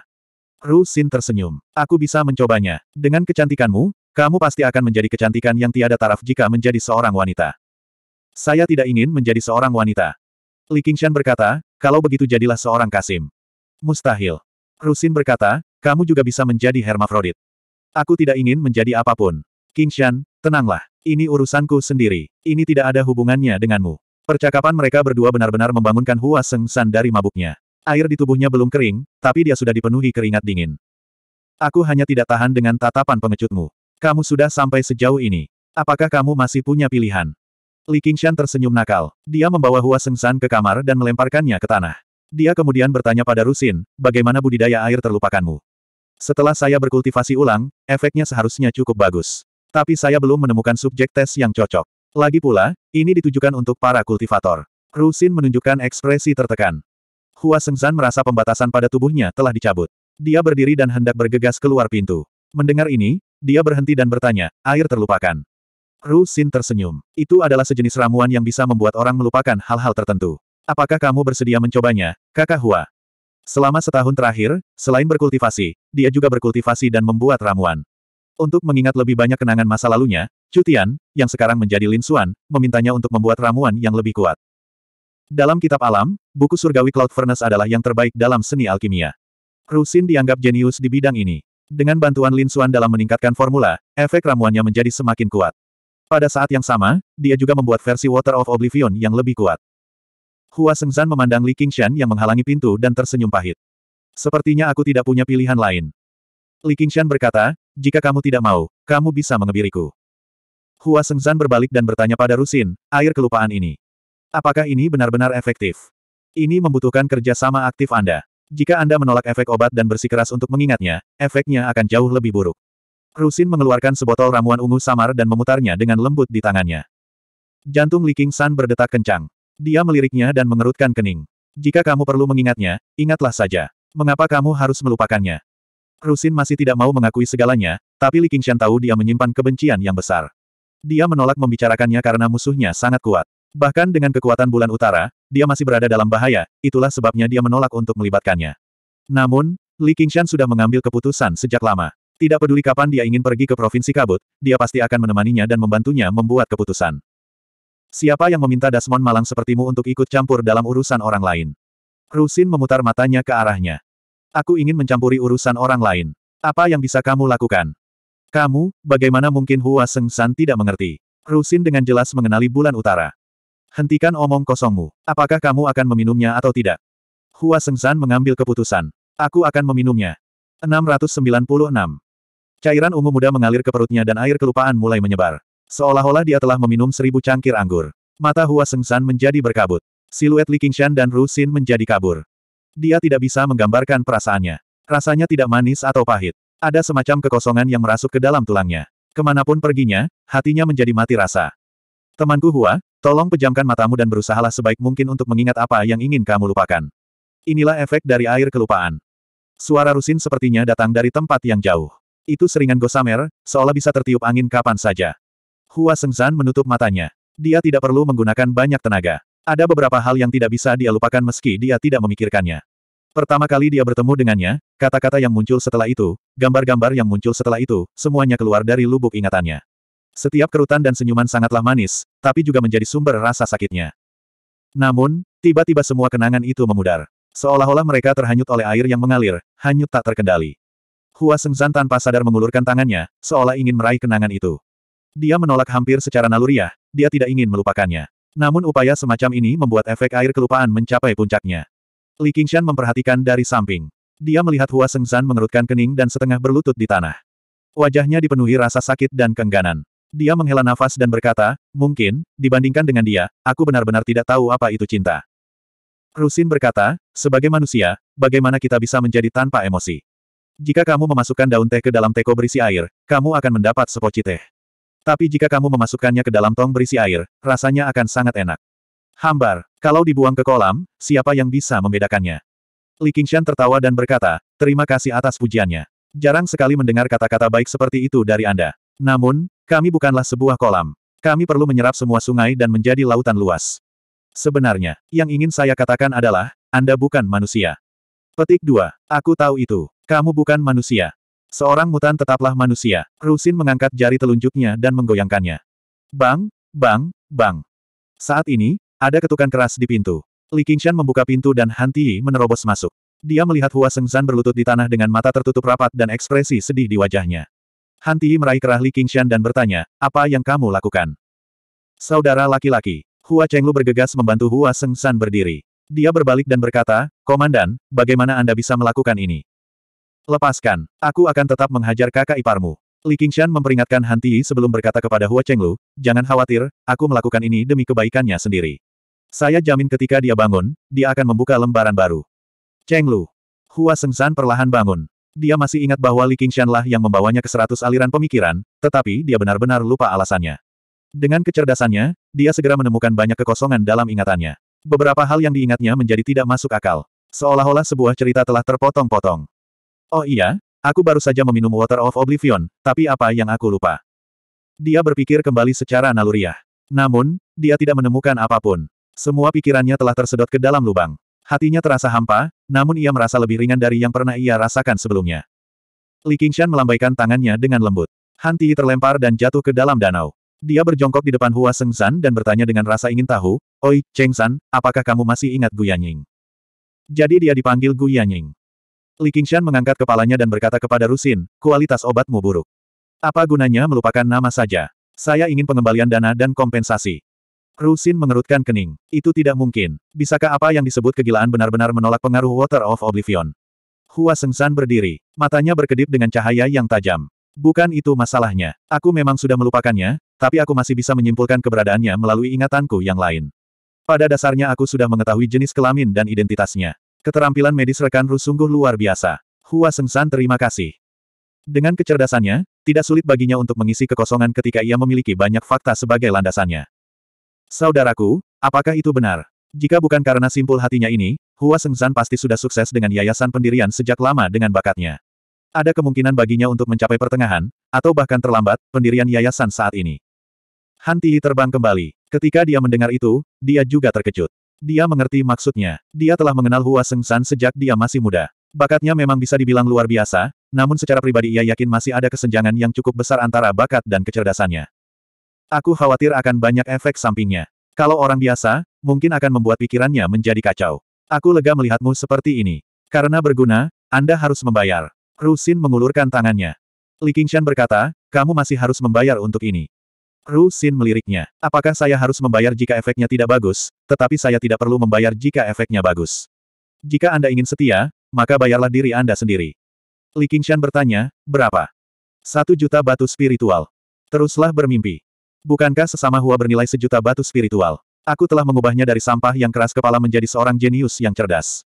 Ru Xin tersenyum. Aku bisa mencobanya. Dengan kecantikanmu, kamu pasti akan menjadi kecantikan yang tiada taraf jika menjadi seorang wanita. Saya tidak ingin menjadi seorang wanita. Li Qingshan berkata, kalau begitu jadilah seorang Kasim. Mustahil. Rusin berkata, kamu juga bisa menjadi hermafrodit. Aku tidak ingin menjadi apapun. Qingshan, tenanglah. Ini urusanku sendiri. Ini tidak ada hubungannya denganmu. Percakapan mereka berdua benar-benar membangunkan Hua Seng San dari mabuknya. Air di tubuhnya belum kering, tapi dia sudah dipenuhi keringat dingin. Aku hanya tidak tahan dengan tatapan pengecutmu. Kamu sudah sampai sejauh ini. Apakah kamu masih punya pilihan? Li Qingshan tersenyum nakal. Dia membawa Hua Sengsan ke kamar dan melemparkannya ke tanah. Dia kemudian bertanya pada Rusin, bagaimana budidaya air terlupakanmu? Setelah saya berkultivasi ulang, efeknya seharusnya cukup bagus. Tapi saya belum menemukan subjek tes yang cocok. Lagi pula, ini ditujukan untuk para kultivator. Rusin menunjukkan ekspresi tertekan. Hua Sengzan merasa pembatasan pada tubuhnya telah dicabut. Dia berdiri dan hendak bergegas keluar pintu. Mendengar ini, dia berhenti dan bertanya, air terlupakan. Ru Xin tersenyum. Itu adalah sejenis ramuan yang bisa membuat orang melupakan hal-hal tertentu. Apakah kamu bersedia mencobanya, kakak Hua? Selama setahun terakhir, selain berkultivasi, dia juga berkultivasi dan membuat ramuan. Untuk mengingat lebih banyak kenangan masa lalunya, Cutian, yang sekarang menjadi Lin Xuan, memintanya untuk membuat ramuan yang lebih kuat. Dalam kitab alam, buku surgawi Cloud Furnace adalah yang terbaik dalam seni alkimia. Rusin dianggap jenius di bidang ini. Dengan bantuan Lin Xuan dalam meningkatkan formula, efek ramuannya menjadi semakin kuat. Pada saat yang sama, dia juga membuat versi Water of Oblivion yang lebih kuat. Hua Sengzan memandang Li Qingshan yang menghalangi pintu dan tersenyum pahit. Sepertinya aku tidak punya pilihan lain. Li Qingshan berkata, jika kamu tidak mau, kamu bisa mengebiriku. Hua Sengzan berbalik dan bertanya pada Rusin, air kelupaan ini. Apakah ini benar-benar efektif? Ini membutuhkan kerjasama aktif Anda. Jika Anda menolak efek obat dan bersikeras untuk mengingatnya, efeknya akan jauh lebih buruk. Rusin mengeluarkan sebotol ramuan ungu samar dan memutarnya dengan lembut di tangannya. Jantung Li King San berdetak kencang. Dia meliriknya dan mengerutkan kening. Jika kamu perlu mengingatnya, ingatlah saja. Mengapa kamu harus melupakannya? Rusin masih tidak mau mengakui segalanya, tapi Li Shan tahu dia menyimpan kebencian yang besar. Dia menolak membicarakannya karena musuhnya sangat kuat. Bahkan dengan kekuatan bulan utara, dia masih berada dalam bahaya, itulah sebabnya dia menolak untuk melibatkannya. Namun, Li Qingshan sudah mengambil keputusan sejak lama. Tidak peduli kapan dia ingin pergi ke Provinsi Kabut, dia pasti akan menemaninya dan membantunya membuat keputusan. Siapa yang meminta Dasmon Malang sepertimu untuk ikut campur dalam urusan orang lain? Rusin memutar matanya ke arahnya. Aku ingin mencampuri urusan orang lain. Apa yang bisa kamu lakukan? Kamu, bagaimana mungkin Hua Seng San tidak mengerti? Rusin dengan jelas mengenali bulan utara. Hentikan omong kosongmu. Apakah kamu akan meminumnya atau tidak? Hua Sengsan mengambil keputusan. Aku akan meminumnya. 696. Cairan ungu muda mengalir ke perutnya dan air kelupaan mulai menyebar. Seolah-olah dia telah meminum seribu cangkir anggur. Mata Hua Sengsan menjadi berkabut. Siluet Li Qingshan dan Ru Xin menjadi kabur. Dia tidak bisa menggambarkan perasaannya. Rasanya tidak manis atau pahit. Ada semacam kekosongan yang merasuk ke dalam tulangnya. Kemanapun perginya, hatinya menjadi mati rasa. Temanku Hua, Tolong pejamkan matamu dan berusahalah sebaik mungkin untuk mengingat apa yang ingin kamu lupakan. Inilah efek dari air kelupaan. Suara Rusin sepertinya datang dari tempat yang jauh. Itu seringan Gosamer, seolah bisa tertiup angin kapan saja. Hua Sengzan menutup matanya. Dia tidak perlu menggunakan banyak tenaga. Ada beberapa hal yang tidak bisa dia lupakan meski dia tidak memikirkannya. Pertama kali dia bertemu dengannya, kata-kata yang muncul setelah itu, gambar-gambar yang muncul setelah itu, semuanya keluar dari lubuk ingatannya. Setiap kerutan dan senyuman sangatlah manis, tapi juga menjadi sumber rasa sakitnya. Namun, tiba-tiba semua kenangan itu memudar. Seolah-olah mereka terhanyut oleh air yang mengalir, hanyut tak terkendali. Hua Sengzan tanpa sadar mengulurkan tangannya, seolah ingin meraih kenangan itu. Dia menolak hampir secara naluriah, dia tidak ingin melupakannya. Namun upaya semacam ini membuat efek air kelupaan mencapai puncaknya. Li Qingshan memperhatikan dari samping. Dia melihat Hua Sengzan mengerutkan kening dan setengah berlutut di tanah. Wajahnya dipenuhi rasa sakit dan kengganan. Dia menghela nafas dan berkata, mungkin, dibandingkan dengan dia, aku benar-benar tidak tahu apa itu cinta. Rusin berkata, sebagai manusia, bagaimana kita bisa menjadi tanpa emosi? Jika kamu memasukkan daun teh ke dalam teko berisi air, kamu akan mendapat sepoci teh. Tapi jika kamu memasukkannya ke dalam tong berisi air, rasanya akan sangat enak. Hambar, kalau dibuang ke kolam, siapa yang bisa membedakannya? Li Qingshan tertawa dan berkata, terima kasih atas pujiannya. Jarang sekali mendengar kata-kata baik seperti itu dari Anda. Namun, kami bukanlah sebuah kolam. Kami perlu menyerap semua sungai dan menjadi lautan luas. Sebenarnya, yang ingin saya katakan adalah, Anda bukan manusia. Petik 2. Aku tahu itu. Kamu bukan manusia. Seorang mutan tetaplah manusia. Rusin mengangkat jari telunjuknya dan menggoyangkannya. Bang, bang, bang. Saat ini, ada ketukan keras di pintu. Li Qingshan membuka pintu dan Han Tiyi menerobos masuk. Dia melihat Hua Sengzan berlutut di tanah dengan mata tertutup rapat dan ekspresi sedih di wajahnya. Hanti meraih kerah Li Qingshan dan bertanya, apa yang kamu lakukan? Saudara laki-laki, Hua Chenglu bergegas membantu Hua Seng berdiri. Dia berbalik dan berkata, Komandan, bagaimana Anda bisa melakukan ini? Lepaskan, aku akan tetap menghajar kakak iparmu. Li Qingshan memperingatkan Han sebelum berkata kepada Hua Chenglu, jangan khawatir, aku melakukan ini demi kebaikannya sendiri. Saya jamin ketika dia bangun, dia akan membuka lembaran baru. Chenglu. Hua Seng perlahan bangun. Dia masih ingat bahwa Li Qingshanlah yang membawanya ke seratus aliran pemikiran, tetapi dia benar-benar lupa alasannya. Dengan kecerdasannya, dia segera menemukan banyak kekosongan dalam ingatannya. Beberapa hal yang diingatnya menjadi tidak masuk akal. Seolah-olah sebuah cerita telah terpotong-potong. Oh iya, aku baru saja meminum Water of Oblivion, tapi apa yang aku lupa? Dia berpikir kembali secara naluriah. Namun, dia tidak menemukan apapun. Semua pikirannya telah tersedot ke dalam lubang. Hatinya terasa hampa, namun ia merasa lebih ringan dari yang pernah ia rasakan sebelumnya. Li Qingshan melambaikan tangannya dengan lembut. Han Tiyi terlempar dan jatuh ke dalam danau. Dia berjongkok di depan Hua Seng San dan bertanya dengan rasa ingin tahu, Oi, Cheng San, apakah kamu masih ingat Yanying? Jadi dia dipanggil Yanying. Li Qingshan mengangkat kepalanya dan berkata kepada Rusin, kualitas obatmu buruk. Apa gunanya melupakan nama saja? Saya ingin pengembalian dana dan kompensasi. Rusin mengerutkan kening. Itu tidak mungkin. Bisakah apa yang disebut kegilaan benar-benar menolak pengaruh Water of Oblivion? Hua Sengsan berdiri. Matanya berkedip dengan cahaya yang tajam. Bukan itu masalahnya. Aku memang sudah melupakannya, tapi aku masih bisa menyimpulkan keberadaannya melalui ingatanku yang lain. Pada dasarnya aku sudah mengetahui jenis kelamin dan identitasnya. Keterampilan medis rekan Ru sungguh luar biasa. Hua Sengsan terima kasih. Dengan kecerdasannya, tidak sulit baginya untuk mengisi kekosongan ketika ia memiliki banyak fakta sebagai landasannya. Saudaraku, apakah itu benar? Jika bukan karena simpul hatinya ini, Hua Sengzan pasti sudah sukses dengan yayasan pendirian sejak lama dengan bakatnya. Ada kemungkinan baginya untuk mencapai pertengahan, atau bahkan terlambat, pendirian yayasan saat ini. Han Tihi terbang kembali. Ketika dia mendengar itu, dia juga terkejut. Dia mengerti maksudnya. Dia telah mengenal Hua Sengzan sejak dia masih muda. Bakatnya memang bisa dibilang luar biasa, namun secara pribadi ia yakin masih ada kesenjangan yang cukup besar antara bakat dan kecerdasannya. Aku khawatir akan banyak efek sampingnya. Kalau orang biasa, mungkin akan membuat pikirannya menjadi kacau. Aku lega melihatmu seperti ini. Karena berguna, Anda harus membayar. Rusin mengulurkan tangannya. Li Qingshan berkata, kamu masih harus membayar untuk ini. Rusin meliriknya. Apakah saya harus membayar jika efeknya tidak bagus, tetapi saya tidak perlu membayar jika efeknya bagus. Jika Anda ingin setia, maka bayarlah diri Anda sendiri. Li Qingshan bertanya, berapa? Satu juta batu spiritual. Teruslah bermimpi. Bukankah sesama Hua bernilai sejuta batu spiritual? Aku telah mengubahnya dari sampah yang keras kepala menjadi seorang jenius yang cerdas.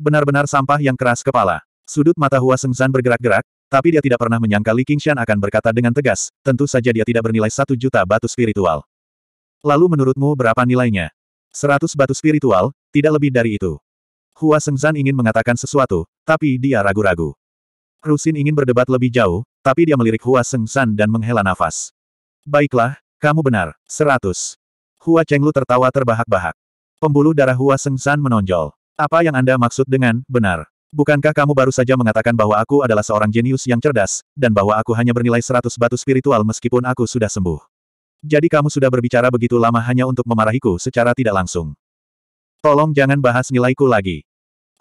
Benar-benar sampah yang keras kepala. Sudut mata Hua Sengzan bergerak-gerak, tapi dia tidak pernah menyangka Li Qingshan akan berkata dengan tegas, tentu saja dia tidak bernilai satu juta batu spiritual. Lalu menurutmu berapa nilainya? Seratus batu spiritual, tidak lebih dari itu. Hua Sengzan ingin mengatakan sesuatu, tapi dia ragu-ragu. Rusin ingin berdebat lebih jauh, tapi dia melirik Hua Sengzan dan menghela nafas. Baiklah, kamu benar. Seratus. Hua Chenglu tertawa terbahak-bahak. Pembuluh darah Hua Sengsan menonjol. Apa yang Anda maksud dengan, benar? Bukankah kamu baru saja mengatakan bahwa aku adalah seorang jenius yang cerdas, dan bahwa aku hanya bernilai seratus batu spiritual meskipun aku sudah sembuh? Jadi kamu sudah berbicara begitu lama hanya untuk memarahiku secara tidak langsung. Tolong jangan bahas nilaiku lagi.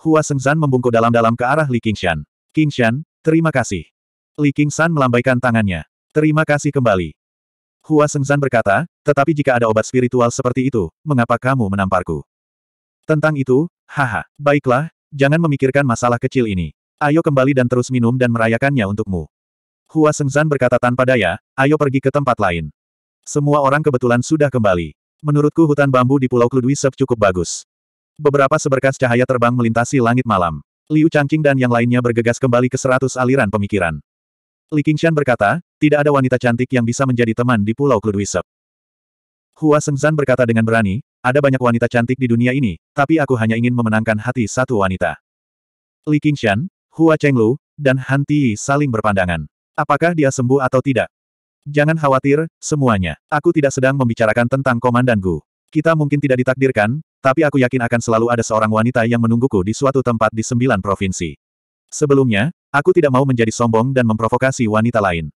Hua San membungkuk dalam-dalam ke arah Li Qingshan. Qingshan, terima kasih. Li Qingshan melambaikan tangannya. Terima kasih kembali. Hua Sengzan berkata, tetapi jika ada obat spiritual seperti itu, mengapa kamu menamparku? Tentang itu, haha, baiklah, jangan memikirkan masalah kecil ini. Ayo kembali dan terus minum dan merayakannya untukmu. Hua Sengzan berkata tanpa daya, ayo pergi ke tempat lain. Semua orang kebetulan sudah kembali. Menurutku hutan bambu di Pulau Kluduisep cukup bagus. Beberapa seberkas cahaya terbang melintasi langit malam. Liu Changqing dan yang lainnya bergegas kembali ke seratus aliran pemikiran. Li Qingshan berkata, tidak ada wanita cantik yang bisa menjadi teman di Pulau Kludwisep. Hua Sengzan berkata dengan berani, ada banyak wanita cantik di dunia ini, tapi aku hanya ingin memenangkan hati satu wanita. Li Qingshan, Hua Chenglu, dan Han Tiyi saling berpandangan. Apakah dia sembuh atau tidak? Jangan khawatir, semuanya. Aku tidak sedang membicarakan tentang Komandan Gu. Kita mungkin tidak ditakdirkan, tapi aku yakin akan selalu ada seorang wanita yang menungguku di suatu tempat di sembilan provinsi. Sebelumnya, aku tidak mau menjadi sombong dan memprovokasi wanita lain.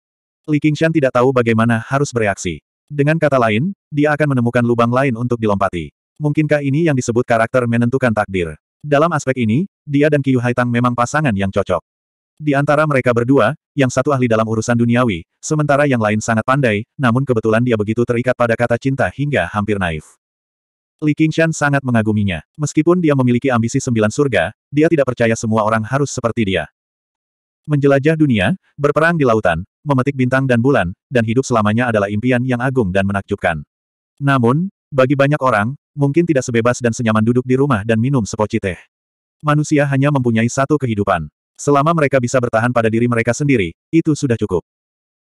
Li Qingshan tidak tahu bagaimana harus bereaksi. Dengan kata lain, dia akan menemukan lubang lain untuk dilompati. Mungkinkah ini yang disebut karakter menentukan takdir? Dalam aspek ini, dia dan Qiu Haitang memang pasangan yang cocok. Di antara mereka berdua, yang satu ahli dalam urusan duniawi, sementara yang lain sangat pandai, namun kebetulan dia begitu terikat pada kata cinta hingga hampir naif. Li Qingshan sangat mengaguminya. Meskipun dia memiliki ambisi sembilan surga, dia tidak percaya semua orang harus seperti dia. Menjelajah dunia, berperang di lautan, memetik bintang dan bulan, dan hidup selamanya adalah impian yang agung dan menakjubkan. Namun, bagi banyak orang, mungkin tidak sebebas dan senyaman duduk di rumah dan minum sepoci teh. Manusia hanya mempunyai satu kehidupan. Selama mereka bisa bertahan pada diri mereka sendiri, itu sudah cukup.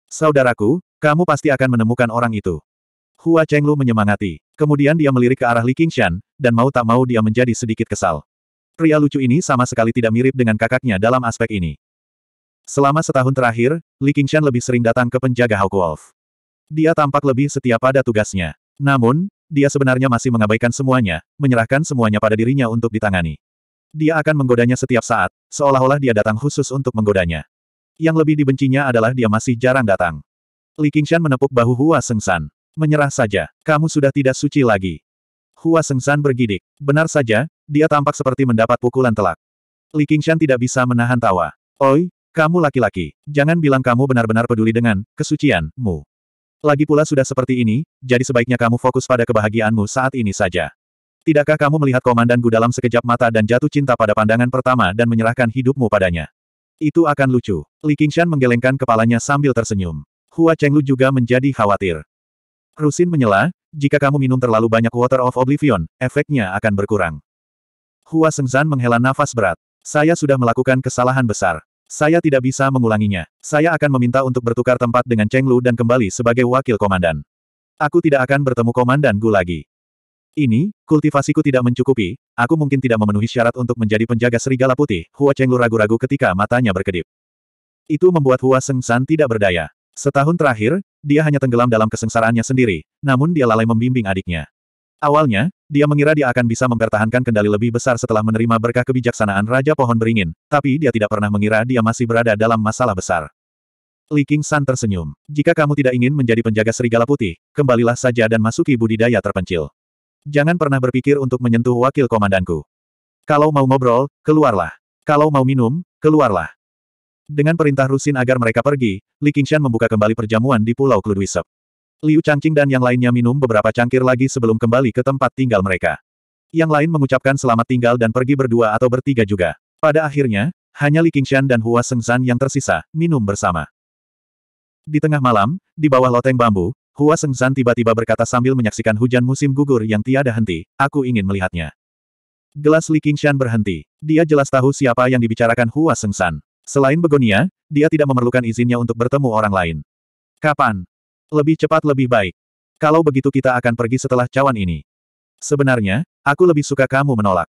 Saudaraku, kamu pasti akan menemukan orang itu. Hua Chenglu menyemangati. Kemudian dia melirik ke arah Li Qingshan, dan mau tak mau dia menjadi sedikit kesal. Pria lucu ini sama sekali tidak mirip dengan kakaknya dalam aspek ini. Selama setahun terakhir, Li Qingshan lebih sering datang ke penjaga Hawk Wolf. Dia tampak lebih setia pada tugasnya. Namun, dia sebenarnya masih mengabaikan semuanya, menyerahkan semuanya pada dirinya untuk ditangani. Dia akan menggodanya setiap saat, seolah-olah dia datang khusus untuk menggodanya. Yang lebih dibencinya adalah dia masih jarang datang. Li Qingshan menepuk bahu Hua Sengsan. Menyerah saja, kamu sudah tidak suci lagi. Hua Sengsan bergidik. Benar saja, dia tampak seperti mendapat pukulan telak. Li Qingshan tidak bisa menahan tawa. Oi, kamu laki-laki, jangan bilang kamu benar-benar peduli dengan kesucianmu. Lagi pula sudah seperti ini, jadi sebaiknya kamu fokus pada kebahagiaanmu saat ini saja. Tidakkah kamu melihat komandan gu dalam sekejap mata dan jatuh cinta pada pandangan pertama dan menyerahkan hidupmu padanya? Itu akan lucu. Li Qingshan menggelengkan kepalanya sambil tersenyum. Hua Chenglu juga menjadi khawatir. Rusin menyela, jika kamu minum terlalu banyak Water of Oblivion, efeknya akan berkurang. Hua Sengzan menghela nafas berat. Saya sudah melakukan kesalahan besar. Saya tidak bisa mengulanginya. Saya akan meminta untuk bertukar tempat dengan Cheng Lu dan kembali sebagai wakil komandan. Aku tidak akan bertemu komandan Gu lagi. Ini, kultivasiku tidak mencukupi, aku mungkin tidak memenuhi syarat untuk menjadi penjaga serigala putih, Hua Cheng Lu ragu-ragu ketika matanya berkedip. Itu membuat Hua Sengzan tidak berdaya. Setahun terakhir, dia hanya tenggelam dalam kesengsaraannya sendiri, namun dia lalai membimbing adiknya. Awalnya, dia mengira dia akan bisa mempertahankan kendali lebih besar setelah menerima berkah kebijaksanaan Raja Pohon Beringin, tapi dia tidak pernah mengira dia masih berada dalam masalah besar. Li King San tersenyum. Jika kamu tidak ingin menjadi penjaga serigala putih, kembalilah saja dan masuki budidaya terpencil. Jangan pernah berpikir untuk menyentuh wakil komandanku. Kalau mau ngobrol, keluarlah. Kalau mau minum, keluarlah. Dengan perintah Rusin agar mereka pergi, Li Qingshan membuka kembali perjamuan di Pulau Kludwisep. Liu Changqing dan yang lainnya minum beberapa cangkir lagi sebelum kembali ke tempat tinggal mereka. Yang lain mengucapkan selamat tinggal dan pergi berdua atau bertiga juga. Pada akhirnya, hanya Li Qingshan dan Hua Sengzan yang tersisa, minum bersama. Di tengah malam, di bawah loteng bambu, Hua Sengzan tiba-tiba berkata sambil menyaksikan hujan musim gugur yang tiada henti, aku ingin melihatnya. Gelas Li Qingshan berhenti. Dia jelas tahu siapa yang dibicarakan Hua Sengsan. Selain Begonia, dia tidak memerlukan izinnya untuk bertemu orang lain. Kapan? Lebih cepat lebih baik. Kalau begitu kita akan pergi setelah cawan ini. Sebenarnya, aku lebih suka kamu menolak.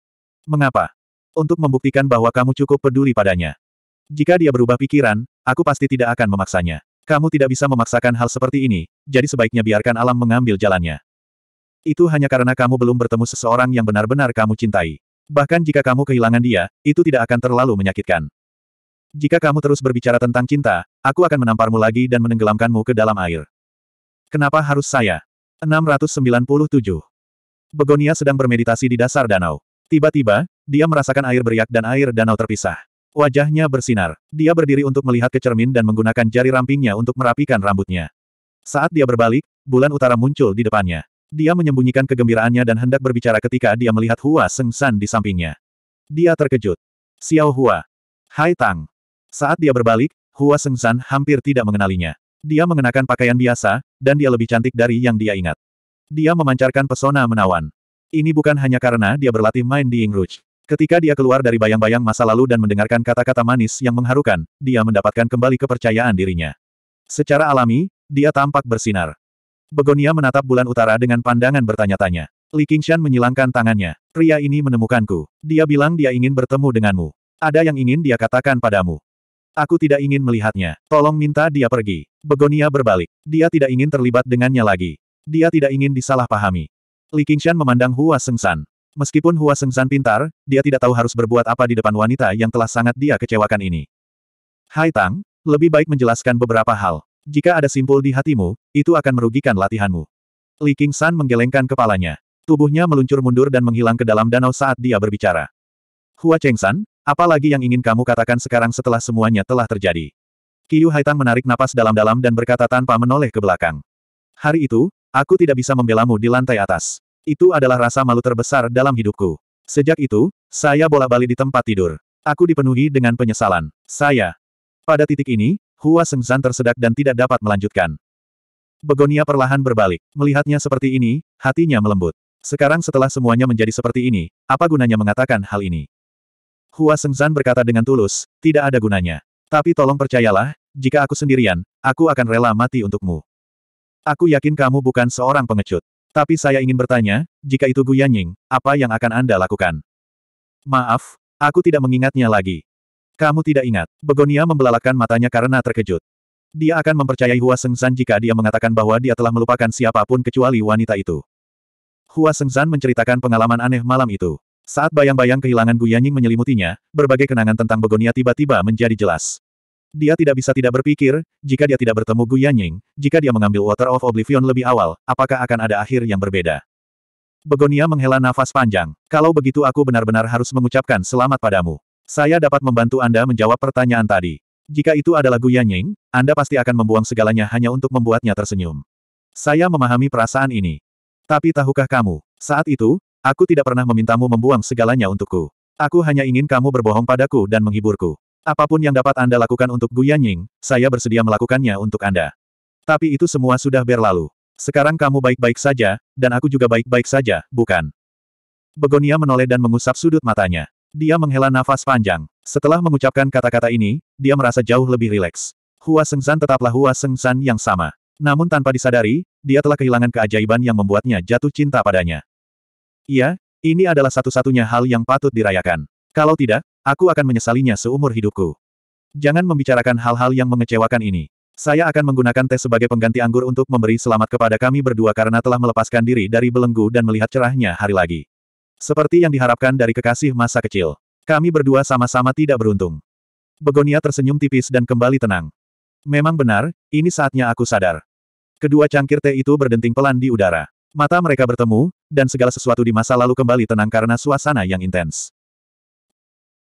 Mengapa? Untuk membuktikan bahwa kamu cukup peduli padanya. Jika dia berubah pikiran, aku pasti tidak akan memaksanya. Kamu tidak bisa memaksakan hal seperti ini, jadi sebaiknya biarkan alam mengambil jalannya. Itu hanya karena kamu belum bertemu seseorang yang benar-benar kamu cintai. Bahkan jika kamu kehilangan dia, itu tidak akan terlalu menyakitkan. Jika kamu terus berbicara tentang cinta, aku akan menamparmu lagi dan menenggelamkanmu ke dalam air. Kenapa harus saya? 697. Begonia sedang bermeditasi di dasar danau. Tiba-tiba, dia merasakan air beriak dan air danau terpisah. Wajahnya bersinar. Dia berdiri untuk melihat ke cermin dan menggunakan jari rampingnya untuk merapikan rambutnya. Saat dia berbalik, bulan utara muncul di depannya. Dia menyembunyikan kegembiraannya dan hendak berbicara ketika dia melihat Hua Seng San di sampingnya. Dia terkejut. Xiao Hua. Hai Tang. Saat dia berbalik, Hua Sengzan hampir tidak mengenalinya. Dia mengenakan pakaian biasa, dan dia lebih cantik dari yang dia ingat. Dia memancarkan pesona menawan. Ini bukan hanya karena dia berlatih main di Ingrouge. Ketika dia keluar dari bayang-bayang masa lalu dan mendengarkan kata-kata manis yang mengharukan, dia mendapatkan kembali kepercayaan dirinya. Secara alami, dia tampak bersinar. Begonia menatap bulan utara dengan pandangan bertanya-tanya. Li Qingshan menyilangkan tangannya. Pria ini menemukanku. Dia bilang dia ingin bertemu denganmu. Ada yang ingin dia katakan padamu. Aku tidak ingin melihatnya. Tolong minta dia pergi. Begonia berbalik. Dia tidak ingin terlibat dengannya lagi. Dia tidak ingin disalahpahami. Li Qingshan memandang Hua Sengsan. Meskipun Hua Sengsan pintar, dia tidak tahu harus berbuat apa di depan wanita yang telah sangat dia kecewakan ini. Hai Tang, lebih baik menjelaskan beberapa hal. Jika ada simpul di hatimu, itu akan merugikan latihanmu. Li Qingshan menggelengkan kepalanya. Tubuhnya meluncur mundur dan menghilang ke dalam danau saat dia berbicara. Hua Chengsan, apalagi yang ingin kamu katakan sekarang setelah semuanya telah terjadi? Qiu Haitang menarik napas dalam-dalam dan berkata tanpa menoleh ke belakang. Hari itu, aku tidak bisa membelamu di lantai atas. Itu adalah rasa malu terbesar dalam hidupku. Sejak itu, saya bolak-balik di tempat tidur. Aku dipenuhi dengan penyesalan. Saya. Pada titik ini, Hua Sengzan tersedak dan tidak dapat melanjutkan. Begonia perlahan berbalik. Melihatnya seperti ini, hatinya melembut. Sekarang setelah semuanya menjadi seperti ini, apa gunanya mengatakan hal ini? Hua Sengzan berkata dengan tulus, tidak ada gunanya. Tapi tolong percayalah, jika aku sendirian, aku akan rela mati untukmu. Aku yakin kamu bukan seorang pengecut. Tapi saya ingin bertanya, jika itu Gu Yanying, apa yang akan Anda lakukan? Maaf, aku tidak mengingatnya lagi. Kamu tidak ingat, Begonia membelalakan matanya karena terkejut. Dia akan mempercayai Hua Sengzan jika dia mengatakan bahwa dia telah melupakan siapapun kecuali wanita itu. Hua Sengzan menceritakan pengalaman aneh malam itu. Saat bayang-bayang kehilangan Gu Yanying menyelimutinya, berbagai kenangan tentang Begonia tiba-tiba menjadi jelas. Dia tidak bisa tidak berpikir, jika dia tidak bertemu Gu Yanying, jika dia mengambil Water of Oblivion lebih awal, apakah akan ada akhir yang berbeda? Begonia menghela nafas panjang. Kalau begitu aku benar-benar harus mengucapkan selamat padamu. Saya dapat membantu Anda menjawab pertanyaan tadi. Jika itu adalah Gu Yanying, Anda pasti akan membuang segalanya hanya untuk membuatnya tersenyum. Saya memahami perasaan ini. Tapi tahukah kamu, saat itu, Aku tidak pernah memintamu membuang segalanya untukku. Aku hanya ingin kamu berbohong padaku dan menghiburku. Apapun yang dapat Anda lakukan untuk Gu Yanying, saya bersedia melakukannya untuk Anda. Tapi itu semua sudah berlalu. Sekarang kamu baik-baik saja, dan aku juga baik-baik saja, bukan? Begonia menoleh dan mengusap sudut matanya. Dia menghela nafas panjang. Setelah mengucapkan kata-kata ini, dia merasa jauh lebih rileks. Hua Sengsan tetaplah Hua Sengsan yang sama. Namun tanpa disadari, dia telah kehilangan keajaiban yang membuatnya jatuh cinta padanya. Iya, ini adalah satu-satunya hal yang patut dirayakan. Kalau tidak, aku akan menyesalinya seumur hidupku. Jangan membicarakan hal-hal yang mengecewakan ini. Saya akan menggunakan teh sebagai pengganti anggur untuk memberi selamat kepada kami berdua karena telah melepaskan diri dari belenggu dan melihat cerahnya hari lagi. Seperti yang diharapkan dari kekasih masa kecil. Kami berdua sama-sama tidak beruntung. Begonia tersenyum tipis dan kembali tenang. Memang benar, ini saatnya aku sadar. Kedua cangkir teh itu berdenting pelan di udara. Mata mereka bertemu, dan segala sesuatu di masa lalu kembali tenang karena suasana yang intens.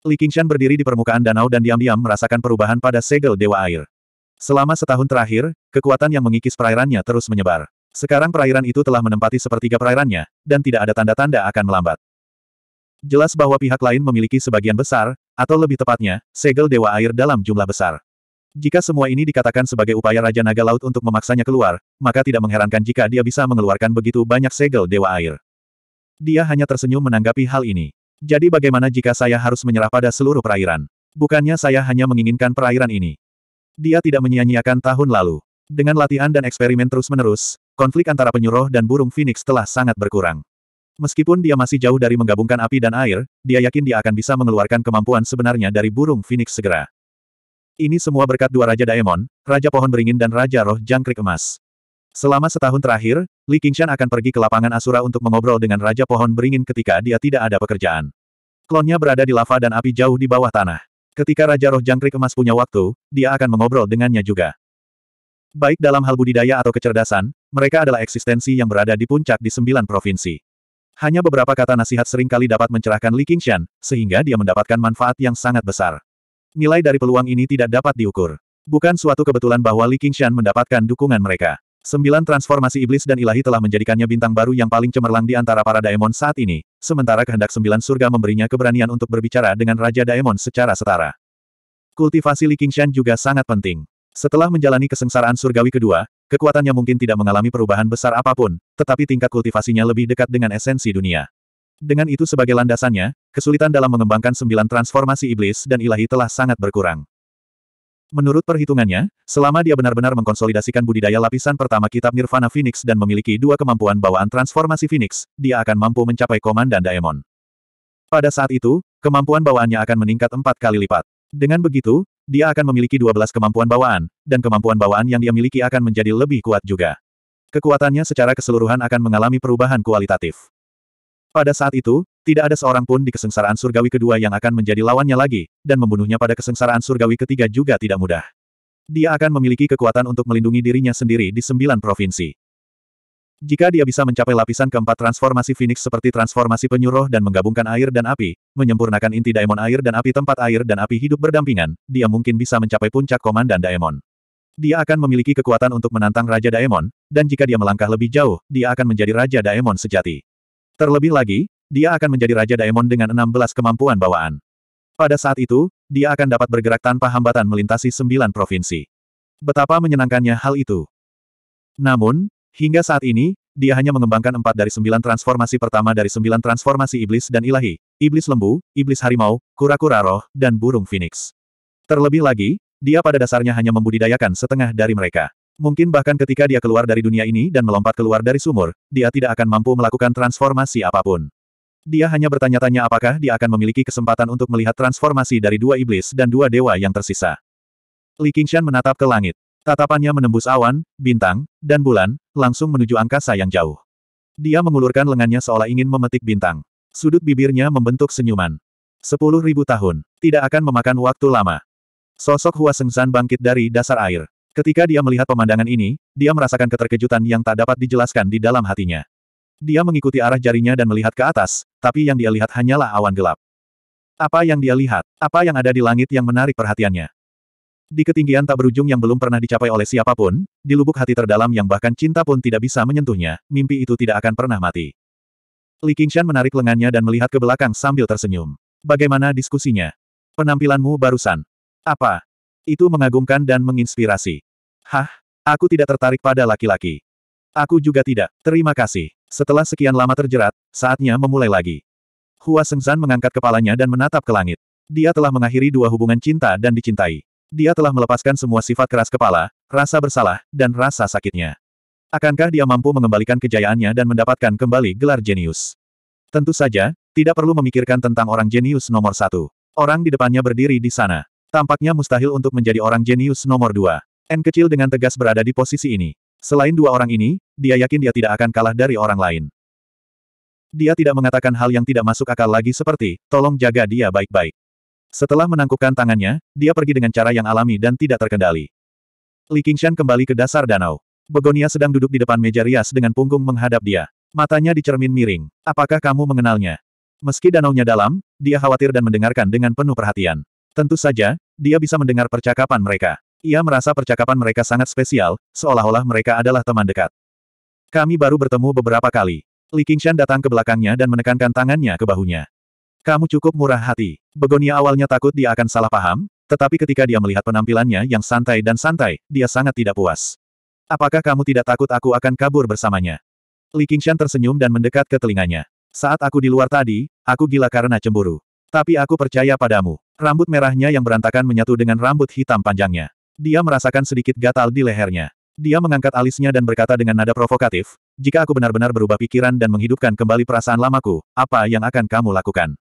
Li Qingshan berdiri di permukaan danau dan diam-diam merasakan perubahan pada segel Dewa Air. Selama setahun terakhir, kekuatan yang mengikis perairannya terus menyebar. Sekarang perairan itu telah menempati sepertiga perairannya, dan tidak ada tanda-tanda akan melambat. Jelas bahwa pihak lain memiliki sebagian besar, atau lebih tepatnya, segel Dewa Air dalam jumlah besar. Jika semua ini dikatakan sebagai upaya Raja Naga Laut untuk memaksanya keluar, maka tidak mengherankan jika dia bisa mengeluarkan begitu banyak segel Dewa Air. Dia hanya tersenyum menanggapi hal ini. Jadi bagaimana jika saya harus menyerah pada seluruh perairan? Bukannya saya hanya menginginkan perairan ini. Dia tidak menyia-nyiakan tahun lalu. Dengan latihan dan eksperimen terus-menerus, konflik antara penyuruh dan burung Phoenix telah sangat berkurang. Meskipun dia masih jauh dari menggabungkan api dan air, dia yakin dia akan bisa mengeluarkan kemampuan sebenarnya dari burung Phoenix segera. Ini semua berkat dua Raja Daemon, Raja Pohon Beringin dan Raja Roh Jangkrik Emas. Selama setahun terakhir, Li Qingshan akan pergi ke lapangan Asura untuk mengobrol dengan Raja Pohon Beringin ketika dia tidak ada pekerjaan. Klonnya berada di lava dan api jauh di bawah tanah. Ketika Raja Roh Jangkrik Emas punya waktu, dia akan mengobrol dengannya juga. Baik dalam hal budidaya atau kecerdasan, mereka adalah eksistensi yang berada di puncak di sembilan provinsi. Hanya beberapa kata nasihat seringkali dapat mencerahkan Li Qingshan, sehingga dia mendapatkan manfaat yang sangat besar. Nilai dari peluang ini tidak dapat diukur. Bukan suatu kebetulan bahwa Li Qingshan mendapatkan dukungan mereka. Sembilan transformasi iblis dan ilahi telah menjadikannya bintang baru yang paling cemerlang di antara para daemon saat ini, sementara kehendak sembilan surga memberinya keberanian untuk berbicara dengan Raja Daemon secara setara. Kultivasi Li Qingshan juga sangat penting. Setelah menjalani kesengsaraan surgawi kedua, kekuatannya mungkin tidak mengalami perubahan besar apapun, tetapi tingkat kultivasinya lebih dekat dengan esensi dunia. Dengan itu sebagai landasannya, kesulitan dalam mengembangkan sembilan transformasi iblis dan ilahi telah sangat berkurang. Menurut perhitungannya, selama dia benar-benar mengkonsolidasikan budidaya lapisan pertama kitab Nirvana Phoenix dan memiliki dua kemampuan bawaan transformasi Phoenix, dia akan mampu mencapai komandan Daemon. Pada saat itu, kemampuan bawaannya akan meningkat empat kali lipat. Dengan begitu, dia akan memiliki dua belas kemampuan bawaan, dan kemampuan bawaan yang dia miliki akan menjadi lebih kuat juga. Kekuatannya secara keseluruhan akan mengalami perubahan kualitatif. Pada saat itu, tidak ada seorang pun di kesengsaraan surgawi kedua yang akan menjadi lawannya lagi, dan membunuhnya pada kesengsaraan surgawi ketiga juga tidak mudah. Dia akan memiliki kekuatan untuk melindungi dirinya sendiri di sembilan provinsi. Jika dia bisa mencapai lapisan keempat transformasi Phoenix seperti transformasi penyuruh dan menggabungkan air dan api, menyempurnakan inti daemon air dan api tempat air dan api hidup berdampingan, dia mungkin bisa mencapai puncak komandan daemon. Dia akan memiliki kekuatan untuk menantang Raja Daemon, dan jika dia melangkah lebih jauh, dia akan menjadi Raja Daemon sejati. Terlebih lagi, dia akan menjadi Raja Daemon dengan 16 kemampuan bawaan. Pada saat itu, dia akan dapat bergerak tanpa hambatan melintasi sembilan provinsi. Betapa menyenangkannya hal itu. Namun, hingga saat ini, dia hanya mengembangkan empat dari sembilan transformasi pertama dari sembilan transformasi iblis dan ilahi, iblis lembu, iblis harimau, kura-kura roh, dan burung phoenix. Terlebih lagi, dia pada dasarnya hanya membudidayakan setengah dari mereka. Mungkin bahkan ketika dia keluar dari dunia ini dan melompat keluar dari sumur, dia tidak akan mampu melakukan transformasi apapun. Dia hanya bertanya-tanya apakah dia akan memiliki kesempatan untuk melihat transformasi dari dua iblis dan dua dewa yang tersisa. Li Qingshan menatap ke langit. Tatapannya menembus awan, bintang, dan bulan, langsung menuju angkasa yang jauh. Dia mengulurkan lengannya seolah ingin memetik bintang. Sudut bibirnya membentuk senyuman. Sepuluh ribu tahun, tidak akan memakan waktu lama. Sosok Hua Sengzan bangkit dari dasar air. Ketika dia melihat pemandangan ini, dia merasakan keterkejutan yang tak dapat dijelaskan di dalam hatinya. Dia mengikuti arah jarinya dan melihat ke atas, tapi yang dia lihat hanyalah awan gelap. Apa yang dia lihat? Apa yang ada di langit yang menarik perhatiannya? Di ketinggian tak berujung yang belum pernah dicapai oleh siapapun, di lubuk hati terdalam yang bahkan cinta pun tidak bisa menyentuhnya, mimpi itu tidak akan pernah mati. Li Qingshan menarik lengannya dan melihat ke belakang sambil tersenyum. Bagaimana diskusinya? Penampilanmu barusan. Apa? Itu mengagumkan dan menginspirasi. Hah? Aku tidak tertarik pada laki-laki. Aku juga tidak. Terima kasih. Setelah sekian lama terjerat, saatnya memulai lagi. Hua Sengzan mengangkat kepalanya dan menatap ke langit. Dia telah mengakhiri dua hubungan cinta dan dicintai. Dia telah melepaskan semua sifat keras kepala, rasa bersalah, dan rasa sakitnya. Akankah dia mampu mengembalikan kejayaannya dan mendapatkan kembali gelar jenius? Tentu saja, tidak perlu memikirkan tentang orang jenius nomor satu. Orang di depannya berdiri di sana. Tampaknya mustahil untuk menjadi orang jenius nomor dua. N kecil dengan tegas berada di posisi ini. Selain dua orang ini, dia yakin dia tidak akan kalah dari orang lain. Dia tidak mengatakan hal yang tidak masuk akal lagi seperti, tolong jaga dia baik-baik. Setelah menangkupkan tangannya, dia pergi dengan cara yang alami dan tidak terkendali. Li Qingshan kembali ke dasar danau. Begonia sedang duduk di depan meja rias dengan punggung menghadap dia. Matanya dicermin miring. Apakah kamu mengenalnya? Meski danaunya dalam, dia khawatir dan mendengarkan dengan penuh perhatian. Tentu saja, dia bisa mendengar percakapan mereka. Ia merasa percakapan mereka sangat spesial, seolah-olah mereka adalah teman dekat. Kami baru bertemu beberapa kali. Li Qingshan datang ke belakangnya dan menekankan tangannya ke bahunya. Kamu cukup murah hati. Begonia awalnya takut dia akan salah paham, tetapi ketika dia melihat penampilannya yang santai dan santai, dia sangat tidak puas. Apakah kamu tidak takut aku akan kabur bersamanya? Li Qingshan tersenyum dan mendekat ke telinganya. Saat aku di luar tadi, aku gila karena cemburu. Tapi aku percaya padamu. Rambut merahnya yang berantakan menyatu dengan rambut hitam panjangnya. Dia merasakan sedikit gatal di lehernya. Dia mengangkat alisnya dan berkata dengan nada provokatif, jika aku benar-benar berubah pikiran dan menghidupkan kembali perasaan lamaku, apa yang akan kamu lakukan?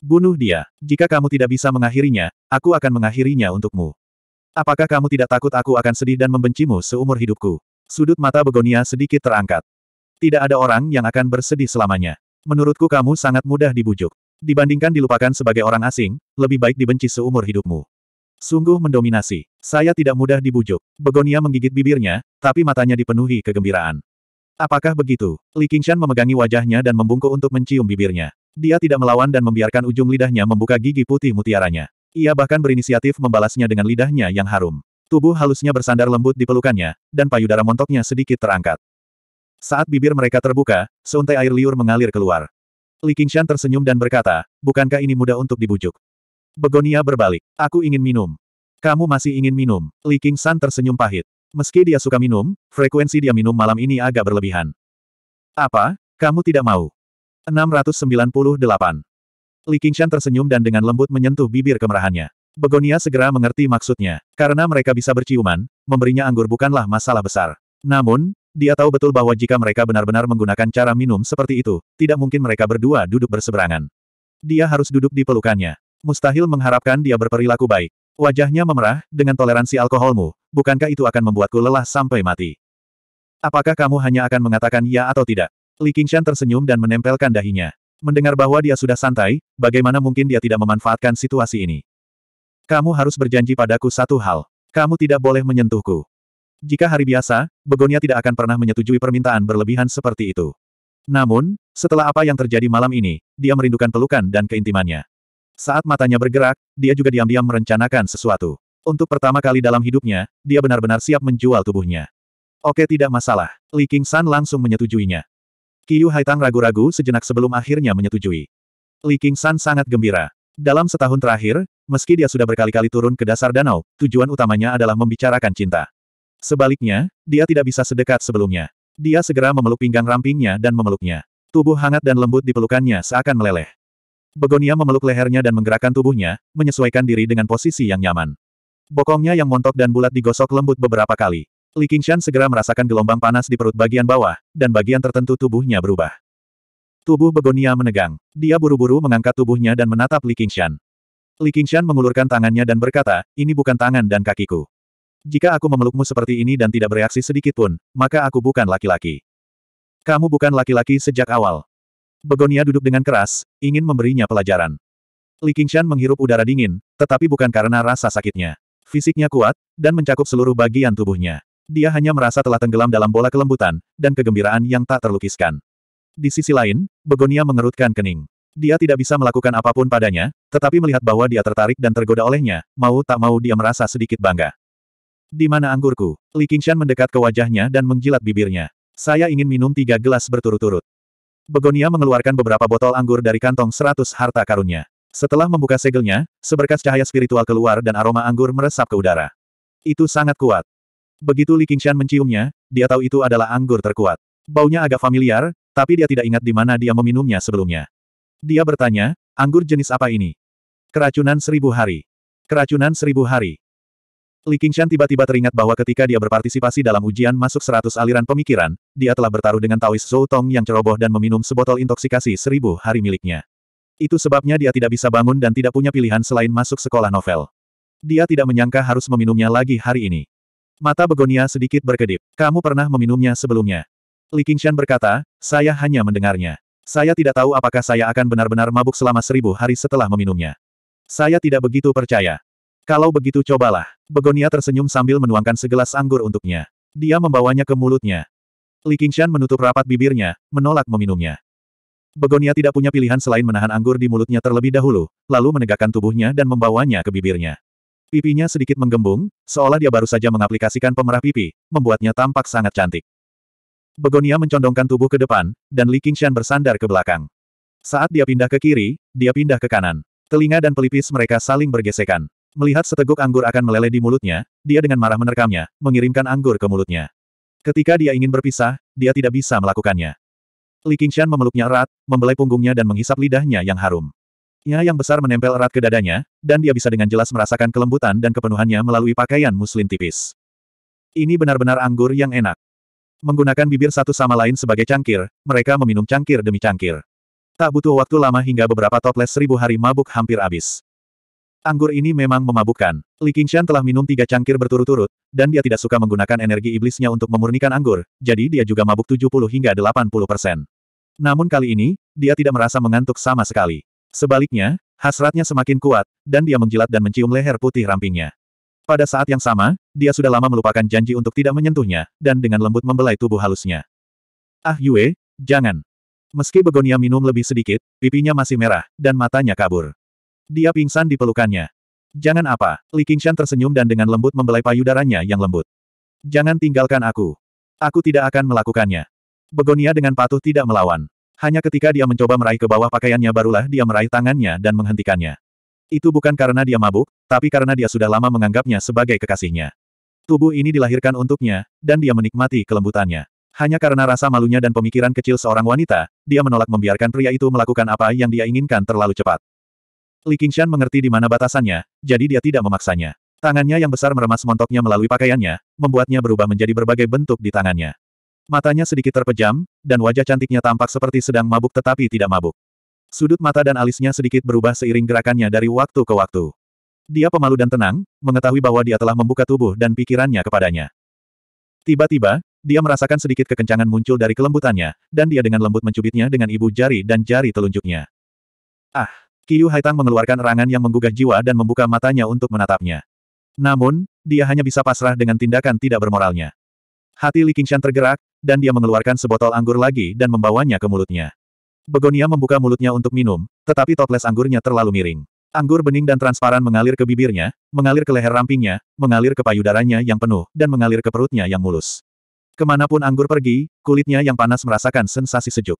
Bunuh dia. Jika kamu tidak bisa mengakhirinya, aku akan mengakhirinya untukmu. Apakah kamu tidak takut aku akan sedih dan membencimu seumur hidupku? Sudut mata Begonia sedikit terangkat. Tidak ada orang yang akan bersedih selamanya. Menurutku kamu sangat mudah dibujuk. Dibandingkan dilupakan sebagai orang asing, lebih baik dibenci seumur hidupmu. Sungguh mendominasi. Saya tidak mudah dibujuk. Begonia menggigit bibirnya, tapi matanya dipenuhi kegembiraan. Apakah begitu? Li Qingshan memegangi wajahnya dan membungkuk untuk mencium bibirnya. Dia tidak melawan dan membiarkan ujung lidahnya membuka gigi putih mutiaranya. Ia bahkan berinisiatif membalasnya dengan lidahnya yang harum. Tubuh halusnya bersandar lembut di pelukannya, dan payudara montoknya sedikit terangkat. Saat bibir mereka terbuka, seuntai air liur mengalir keluar. Li Qingshan tersenyum dan berkata, bukankah ini mudah untuk dibujuk? Begonia berbalik. Aku ingin minum. Kamu masih ingin minum? Li Qingshan tersenyum pahit. Meski dia suka minum, frekuensi dia minum malam ini agak berlebihan. Apa? Kamu tidak mau? 698. Li Qingshan tersenyum dan dengan lembut menyentuh bibir kemerahannya. Begonia segera mengerti maksudnya. Karena mereka bisa berciuman, memberinya anggur bukanlah masalah besar. Namun, dia tahu betul bahwa jika mereka benar-benar menggunakan cara minum seperti itu, tidak mungkin mereka berdua duduk berseberangan. Dia harus duduk di pelukannya. Mustahil mengharapkan dia berperilaku baik. Wajahnya memerah, dengan toleransi alkoholmu, bukankah itu akan membuatku lelah sampai mati? Apakah kamu hanya akan mengatakan ya atau tidak? Li Qingshan tersenyum dan menempelkan dahinya. Mendengar bahwa dia sudah santai, bagaimana mungkin dia tidak memanfaatkan situasi ini? Kamu harus berjanji padaku satu hal. Kamu tidak boleh menyentuhku. Jika hari biasa, Begonia tidak akan pernah menyetujui permintaan berlebihan seperti itu. Namun, setelah apa yang terjadi malam ini, dia merindukan pelukan dan keintimannya. Saat matanya bergerak, dia juga diam-diam merencanakan sesuatu. Untuk pertama kali dalam hidupnya, dia benar-benar siap menjual tubuhnya. Oke tidak masalah, Li King San langsung menyetujuinya. Qiu Haitang ragu-ragu sejenak sebelum akhirnya menyetujui. Li King San sangat gembira. Dalam setahun terakhir, meski dia sudah berkali-kali turun ke dasar danau, tujuan utamanya adalah membicarakan cinta. Sebaliknya, dia tidak bisa sedekat sebelumnya. Dia segera memeluk pinggang rampingnya dan memeluknya. Tubuh hangat dan lembut di pelukannya seakan meleleh. Begonia memeluk lehernya dan menggerakkan tubuhnya, menyesuaikan diri dengan posisi yang nyaman. Bokongnya yang montok dan bulat digosok lembut beberapa kali. Li Qingshan segera merasakan gelombang panas di perut bagian bawah, dan bagian tertentu tubuhnya berubah. Tubuh Begonia menegang. Dia buru-buru mengangkat tubuhnya dan menatap Li Qingshan. Li Qingshan mengulurkan tangannya dan berkata, ini bukan tangan dan kakiku. Jika aku memelukmu seperti ini dan tidak bereaksi sedikit pun, maka aku bukan laki-laki. Kamu bukan laki-laki sejak awal. Begonia duduk dengan keras, ingin memberinya pelajaran. Li Qingshan menghirup udara dingin, tetapi bukan karena rasa sakitnya. Fisiknya kuat, dan mencakup seluruh bagian tubuhnya. Dia hanya merasa telah tenggelam dalam bola kelembutan, dan kegembiraan yang tak terlukiskan. Di sisi lain, Begonia mengerutkan kening. Dia tidak bisa melakukan apapun padanya, tetapi melihat bahwa dia tertarik dan tergoda olehnya, mau tak mau dia merasa sedikit bangga. Di mana anggurku? Li Qingshan mendekat ke wajahnya dan menjilat bibirnya. Saya ingin minum tiga gelas berturut-turut. Begonia mengeluarkan beberapa botol anggur dari kantong seratus harta karunnya. Setelah membuka segelnya, seberkas cahaya spiritual keluar dan aroma anggur meresap ke udara. Itu sangat kuat. Begitu Li Qingshan menciumnya, dia tahu itu adalah anggur terkuat. Baunya agak familiar, tapi dia tidak ingat di mana dia meminumnya sebelumnya. Dia bertanya, anggur jenis apa ini? Keracunan seribu hari. Keracunan seribu hari. Li Qingshan tiba-tiba teringat bahwa ketika dia berpartisipasi dalam ujian masuk seratus aliran pemikiran, dia telah bertaruh dengan Taoist Zhou Tong yang ceroboh dan meminum sebotol intoksikasi seribu hari miliknya. Itu sebabnya dia tidak bisa bangun dan tidak punya pilihan selain masuk sekolah novel. Dia tidak menyangka harus meminumnya lagi hari ini. Mata Begonia sedikit berkedip. Kamu pernah meminumnya sebelumnya. Li Qingshan berkata, saya hanya mendengarnya. Saya tidak tahu apakah saya akan benar-benar mabuk selama seribu hari setelah meminumnya. Saya tidak begitu percaya. Kalau begitu cobalah. Begonia tersenyum sambil menuangkan segelas anggur untuknya. Dia membawanya ke mulutnya. Li Qingshan menutup rapat bibirnya, menolak meminumnya. Begonia tidak punya pilihan selain menahan anggur di mulutnya terlebih dahulu, lalu menegakkan tubuhnya dan membawanya ke bibirnya. Pipinya sedikit menggembung, seolah dia baru saja mengaplikasikan pemerah pipi, membuatnya tampak sangat cantik. Begonia mencondongkan tubuh ke depan, dan Li Qingshan bersandar ke belakang. Saat dia pindah ke kiri, dia pindah ke kanan. Telinga dan pelipis mereka saling bergesekan. Melihat seteguk anggur akan meleleh di mulutnya, dia dengan marah menerkamnya, mengirimkan anggur ke mulutnya. Ketika dia ingin berpisah, dia tidak bisa melakukannya. Li Qingshan memeluknya erat, membelai punggungnya dan menghisap lidahnya yang harum. Nya yang besar menempel erat ke dadanya, dan dia bisa dengan jelas merasakan kelembutan dan kepenuhannya melalui pakaian muslin tipis. Ini benar-benar anggur yang enak. Menggunakan bibir satu sama lain sebagai cangkir, mereka meminum cangkir demi cangkir. Tak butuh waktu lama hingga beberapa toples seribu hari mabuk hampir habis. Anggur ini memang memabukkan. Li Qingshan telah minum tiga cangkir berturut-turut, dan dia tidak suka menggunakan energi iblisnya untuk memurnikan anggur, jadi dia juga mabuk 70 hingga 80 persen. Namun kali ini, dia tidak merasa mengantuk sama sekali. Sebaliknya, hasratnya semakin kuat, dan dia menjilat dan mencium leher putih rampingnya. Pada saat yang sama, dia sudah lama melupakan janji untuk tidak menyentuhnya, dan dengan lembut membelai tubuh halusnya. Ah Yue, jangan. Meski Begonia minum lebih sedikit, pipinya masih merah, dan matanya kabur. Dia pingsan di pelukannya. Jangan apa, Li Qingshan tersenyum dan dengan lembut membelai payudaranya yang lembut. Jangan tinggalkan aku. Aku tidak akan melakukannya. Begonia dengan patuh tidak melawan. Hanya ketika dia mencoba meraih ke bawah pakaiannya barulah dia meraih tangannya dan menghentikannya. Itu bukan karena dia mabuk, tapi karena dia sudah lama menganggapnya sebagai kekasihnya. Tubuh ini dilahirkan untuknya, dan dia menikmati kelembutannya. Hanya karena rasa malunya dan pemikiran kecil seorang wanita, dia menolak membiarkan pria itu melakukan apa yang dia inginkan terlalu cepat. Li Qingshan mengerti di mana batasannya, jadi dia tidak memaksanya. Tangannya yang besar meremas montoknya melalui pakaiannya, membuatnya berubah menjadi berbagai bentuk di tangannya. Matanya sedikit terpejam, dan wajah cantiknya tampak seperti sedang mabuk tetapi tidak mabuk. Sudut mata dan alisnya sedikit berubah seiring gerakannya dari waktu ke waktu. Dia pemalu dan tenang, mengetahui bahwa dia telah membuka tubuh dan pikirannya kepadanya. Tiba-tiba, dia merasakan sedikit kekencangan muncul dari kelembutannya, dan dia dengan lembut mencubitnya dengan ibu jari dan jari telunjuknya. Ah! Yu Haitang mengeluarkan erangan yang menggugah jiwa dan membuka matanya untuk menatapnya. Namun, dia hanya bisa pasrah dengan tindakan tidak bermoralnya. Hati Li Qingshan tergerak, dan dia mengeluarkan sebotol anggur lagi dan membawanya ke mulutnya. Begonia membuka mulutnya untuk minum, tetapi toples anggurnya terlalu miring. Anggur bening dan transparan mengalir ke bibirnya, mengalir ke leher rampingnya, mengalir ke payudaranya yang penuh, dan mengalir ke perutnya yang mulus. Kemanapun anggur pergi, kulitnya yang panas merasakan sensasi sejuk.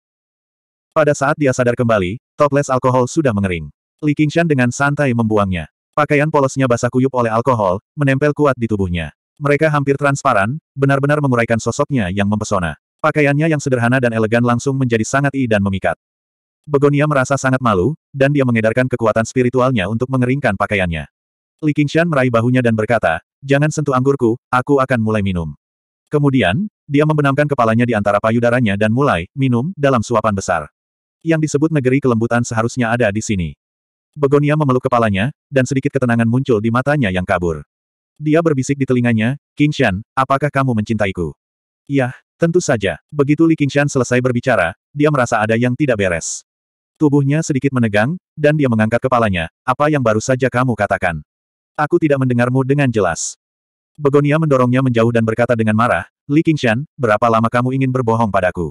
Pada saat dia sadar kembali, toples alkohol sudah mengering. Li Qingshan dengan santai membuangnya. Pakaian polosnya basah kuyup oleh alkohol, menempel kuat di tubuhnya. Mereka hampir transparan, benar-benar menguraikan sosoknya yang mempesona. Pakaiannya yang sederhana dan elegan langsung menjadi sangat i dan memikat. Begonia merasa sangat malu, dan dia mengedarkan kekuatan spiritualnya untuk mengeringkan pakaiannya. Li Qingshan meraih bahunya dan berkata, jangan sentuh anggurku, aku akan mulai minum. Kemudian, dia membenamkan kepalanya di antara payudaranya dan mulai minum dalam suapan besar yang disebut negeri kelembutan seharusnya ada di sini. Begonia memeluk kepalanya, dan sedikit ketenangan muncul di matanya yang kabur. Dia berbisik di telinganya, Kingshan, apakah kamu mencintaiku? Yah, tentu saja. Begitu Li Kingshan selesai berbicara, dia merasa ada yang tidak beres. Tubuhnya sedikit menegang, dan dia mengangkat kepalanya, apa yang baru saja kamu katakan. Aku tidak mendengarmu dengan jelas. Begonia mendorongnya menjauh dan berkata dengan marah, Li Kingshan, berapa lama kamu ingin berbohong padaku?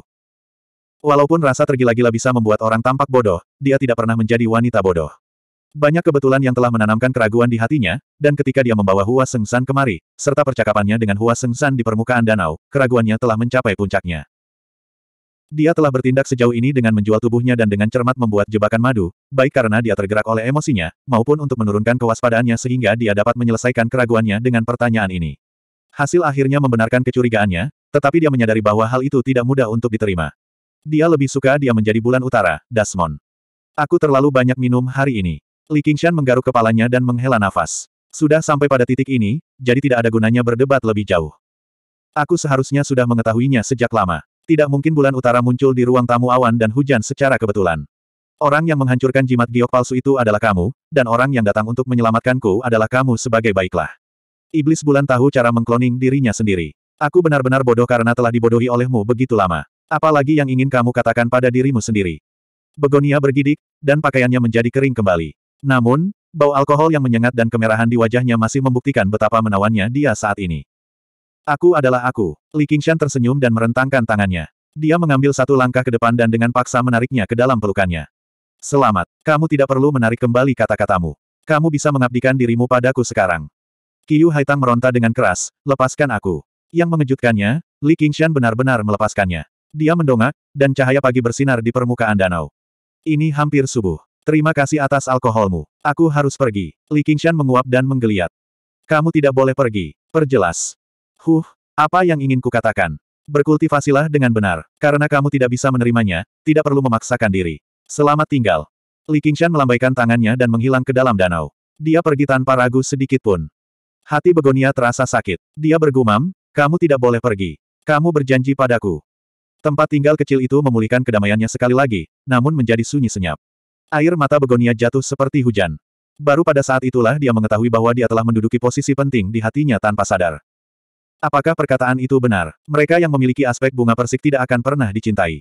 Walaupun rasa tergila-gila bisa membuat orang tampak bodoh, dia tidak pernah menjadi wanita bodoh. Banyak kebetulan yang telah menanamkan keraguan di hatinya, dan ketika dia membawa Hua Seng San kemari, serta percakapannya dengan Hua Seng San di permukaan danau, keraguannya telah mencapai puncaknya. Dia telah bertindak sejauh ini dengan menjual tubuhnya dan dengan cermat membuat jebakan madu, baik karena dia tergerak oleh emosinya, maupun untuk menurunkan kewaspadaannya sehingga dia dapat menyelesaikan keraguannya dengan pertanyaan ini. Hasil akhirnya membenarkan kecurigaannya, tetapi dia menyadari bahwa hal itu tidak mudah untuk diterima. Dia lebih suka dia menjadi bulan utara, Dasmon. Aku terlalu banyak minum hari ini. Li Qingshan menggaruk kepalanya dan menghela nafas. Sudah sampai pada titik ini, jadi tidak ada gunanya berdebat lebih jauh. Aku seharusnya sudah mengetahuinya sejak lama. Tidak mungkin bulan utara muncul di ruang tamu awan dan hujan secara kebetulan. Orang yang menghancurkan jimat giok palsu itu adalah kamu, dan orang yang datang untuk menyelamatkanku adalah kamu sebagai baiklah. Iblis bulan tahu cara mengkloning dirinya sendiri. Aku benar-benar bodoh karena telah dibodohi olehmu begitu lama. Apalagi yang ingin kamu katakan pada dirimu sendiri. Begonia bergidik, dan pakaiannya menjadi kering kembali. Namun, bau alkohol yang menyengat dan kemerahan di wajahnya masih membuktikan betapa menawannya dia saat ini. Aku adalah aku. Li Qingshan tersenyum dan merentangkan tangannya. Dia mengambil satu langkah ke depan dan dengan paksa menariknya ke dalam pelukannya. Selamat, kamu tidak perlu menarik kembali kata-katamu. Kamu bisa mengabdikan dirimu padaku sekarang. Qiu Haitang meronta dengan keras, lepaskan aku. Yang mengejutkannya, Li Qingshan benar-benar melepaskannya. Dia mendongak, dan cahaya pagi bersinar di permukaan danau. Ini hampir subuh. Terima kasih atas alkoholmu. Aku harus pergi. Li Qingshan menguap dan menggeliat. Kamu tidak boleh pergi. Perjelas. Huh, apa yang ingin kukatakan? Berkultivasilah dengan benar. Karena kamu tidak bisa menerimanya, tidak perlu memaksakan diri. Selamat tinggal. Li Qingshan melambaikan tangannya dan menghilang ke dalam danau. Dia pergi tanpa ragu sedikit pun. Hati Begonia terasa sakit. Dia bergumam, kamu tidak boleh pergi. Kamu berjanji padaku. Tempat tinggal kecil itu memulihkan kedamaiannya sekali lagi, namun menjadi sunyi senyap. Air mata begonia jatuh seperti hujan. Baru pada saat itulah dia mengetahui bahwa dia telah menduduki posisi penting di hatinya tanpa sadar. Apakah perkataan itu benar? Mereka yang memiliki aspek bunga persik tidak akan pernah dicintai.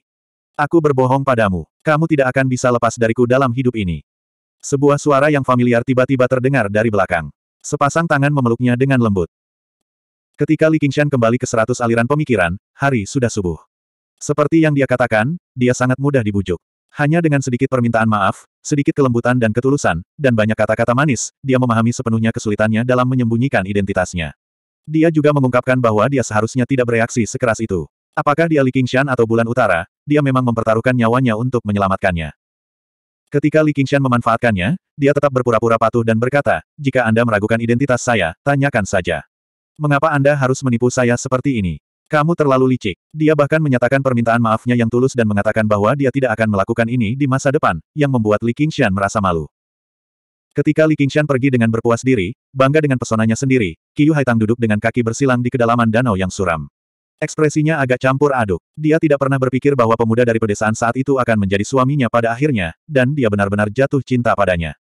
Aku berbohong padamu. Kamu tidak akan bisa lepas dariku dalam hidup ini. Sebuah suara yang familiar tiba-tiba terdengar dari belakang. Sepasang tangan memeluknya dengan lembut. Ketika Li Qingshan kembali ke seratus aliran pemikiran, hari sudah subuh. Seperti yang dia katakan, dia sangat mudah dibujuk. Hanya dengan sedikit permintaan maaf, sedikit kelembutan dan ketulusan, dan banyak kata-kata manis, dia memahami sepenuhnya kesulitannya dalam menyembunyikan identitasnya. Dia juga mengungkapkan bahwa dia seharusnya tidak bereaksi sekeras itu. Apakah dia Li Qingshan atau Bulan Utara, dia memang mempertaruhkan nyawanya untuk menyelamatkannya. Ketika Li Qingshan memanfaatkannya, dia tetap berpura-pura patuh dan berkata, jika Anda meragukan identitas saya, tanyakan saja. Mengapa Anda harus menipu saya seperti ini? Kamu terlalu licik. Dia bahkan menyatakan permintaan maafnya yang tulus dan mengatakan bahwa dia tidak akan melakukan ini di masa depan, yang membuat Li Qingshan merasa malu. Ketika Li Qingshan pergi dengan berpuas diri, bangga dengan pesonanya sendiri, Yu Haitang duduk dengan kaki bersilang di kedalaman danau yang suram. Ekspresinya agak campur aduk. Dia tidak pernah berpikir bahwa pemuda dari pedesaan saat itu akan menjadi suaminya pada akhirnya, dan dia benar-benar jatuh cinta padanya.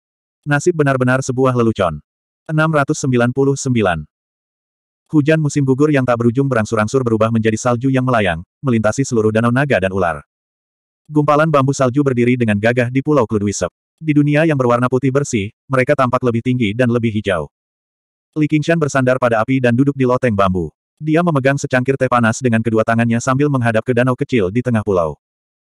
Nasib benar-benar sebuah lelucon. 699 Hujan musim gugur yang tak berujung berangsur-angsur berubah menjadi salju yang melayang, melintasi seluruh danau naga dan ular. Gumpalan bambu salju berdiri dengan gagah di Pulau Kludwisep. Di dunia yang berwarna putih bersih, mereka tampak lebih tinggi dan lebih hijau. Li Qingshan bersandar pada api dan duduk di loteng bambu. Dia memegang secangkir teh panas dengan kedua tangannya sambil menghadap ke danau kecil di tengah pulau.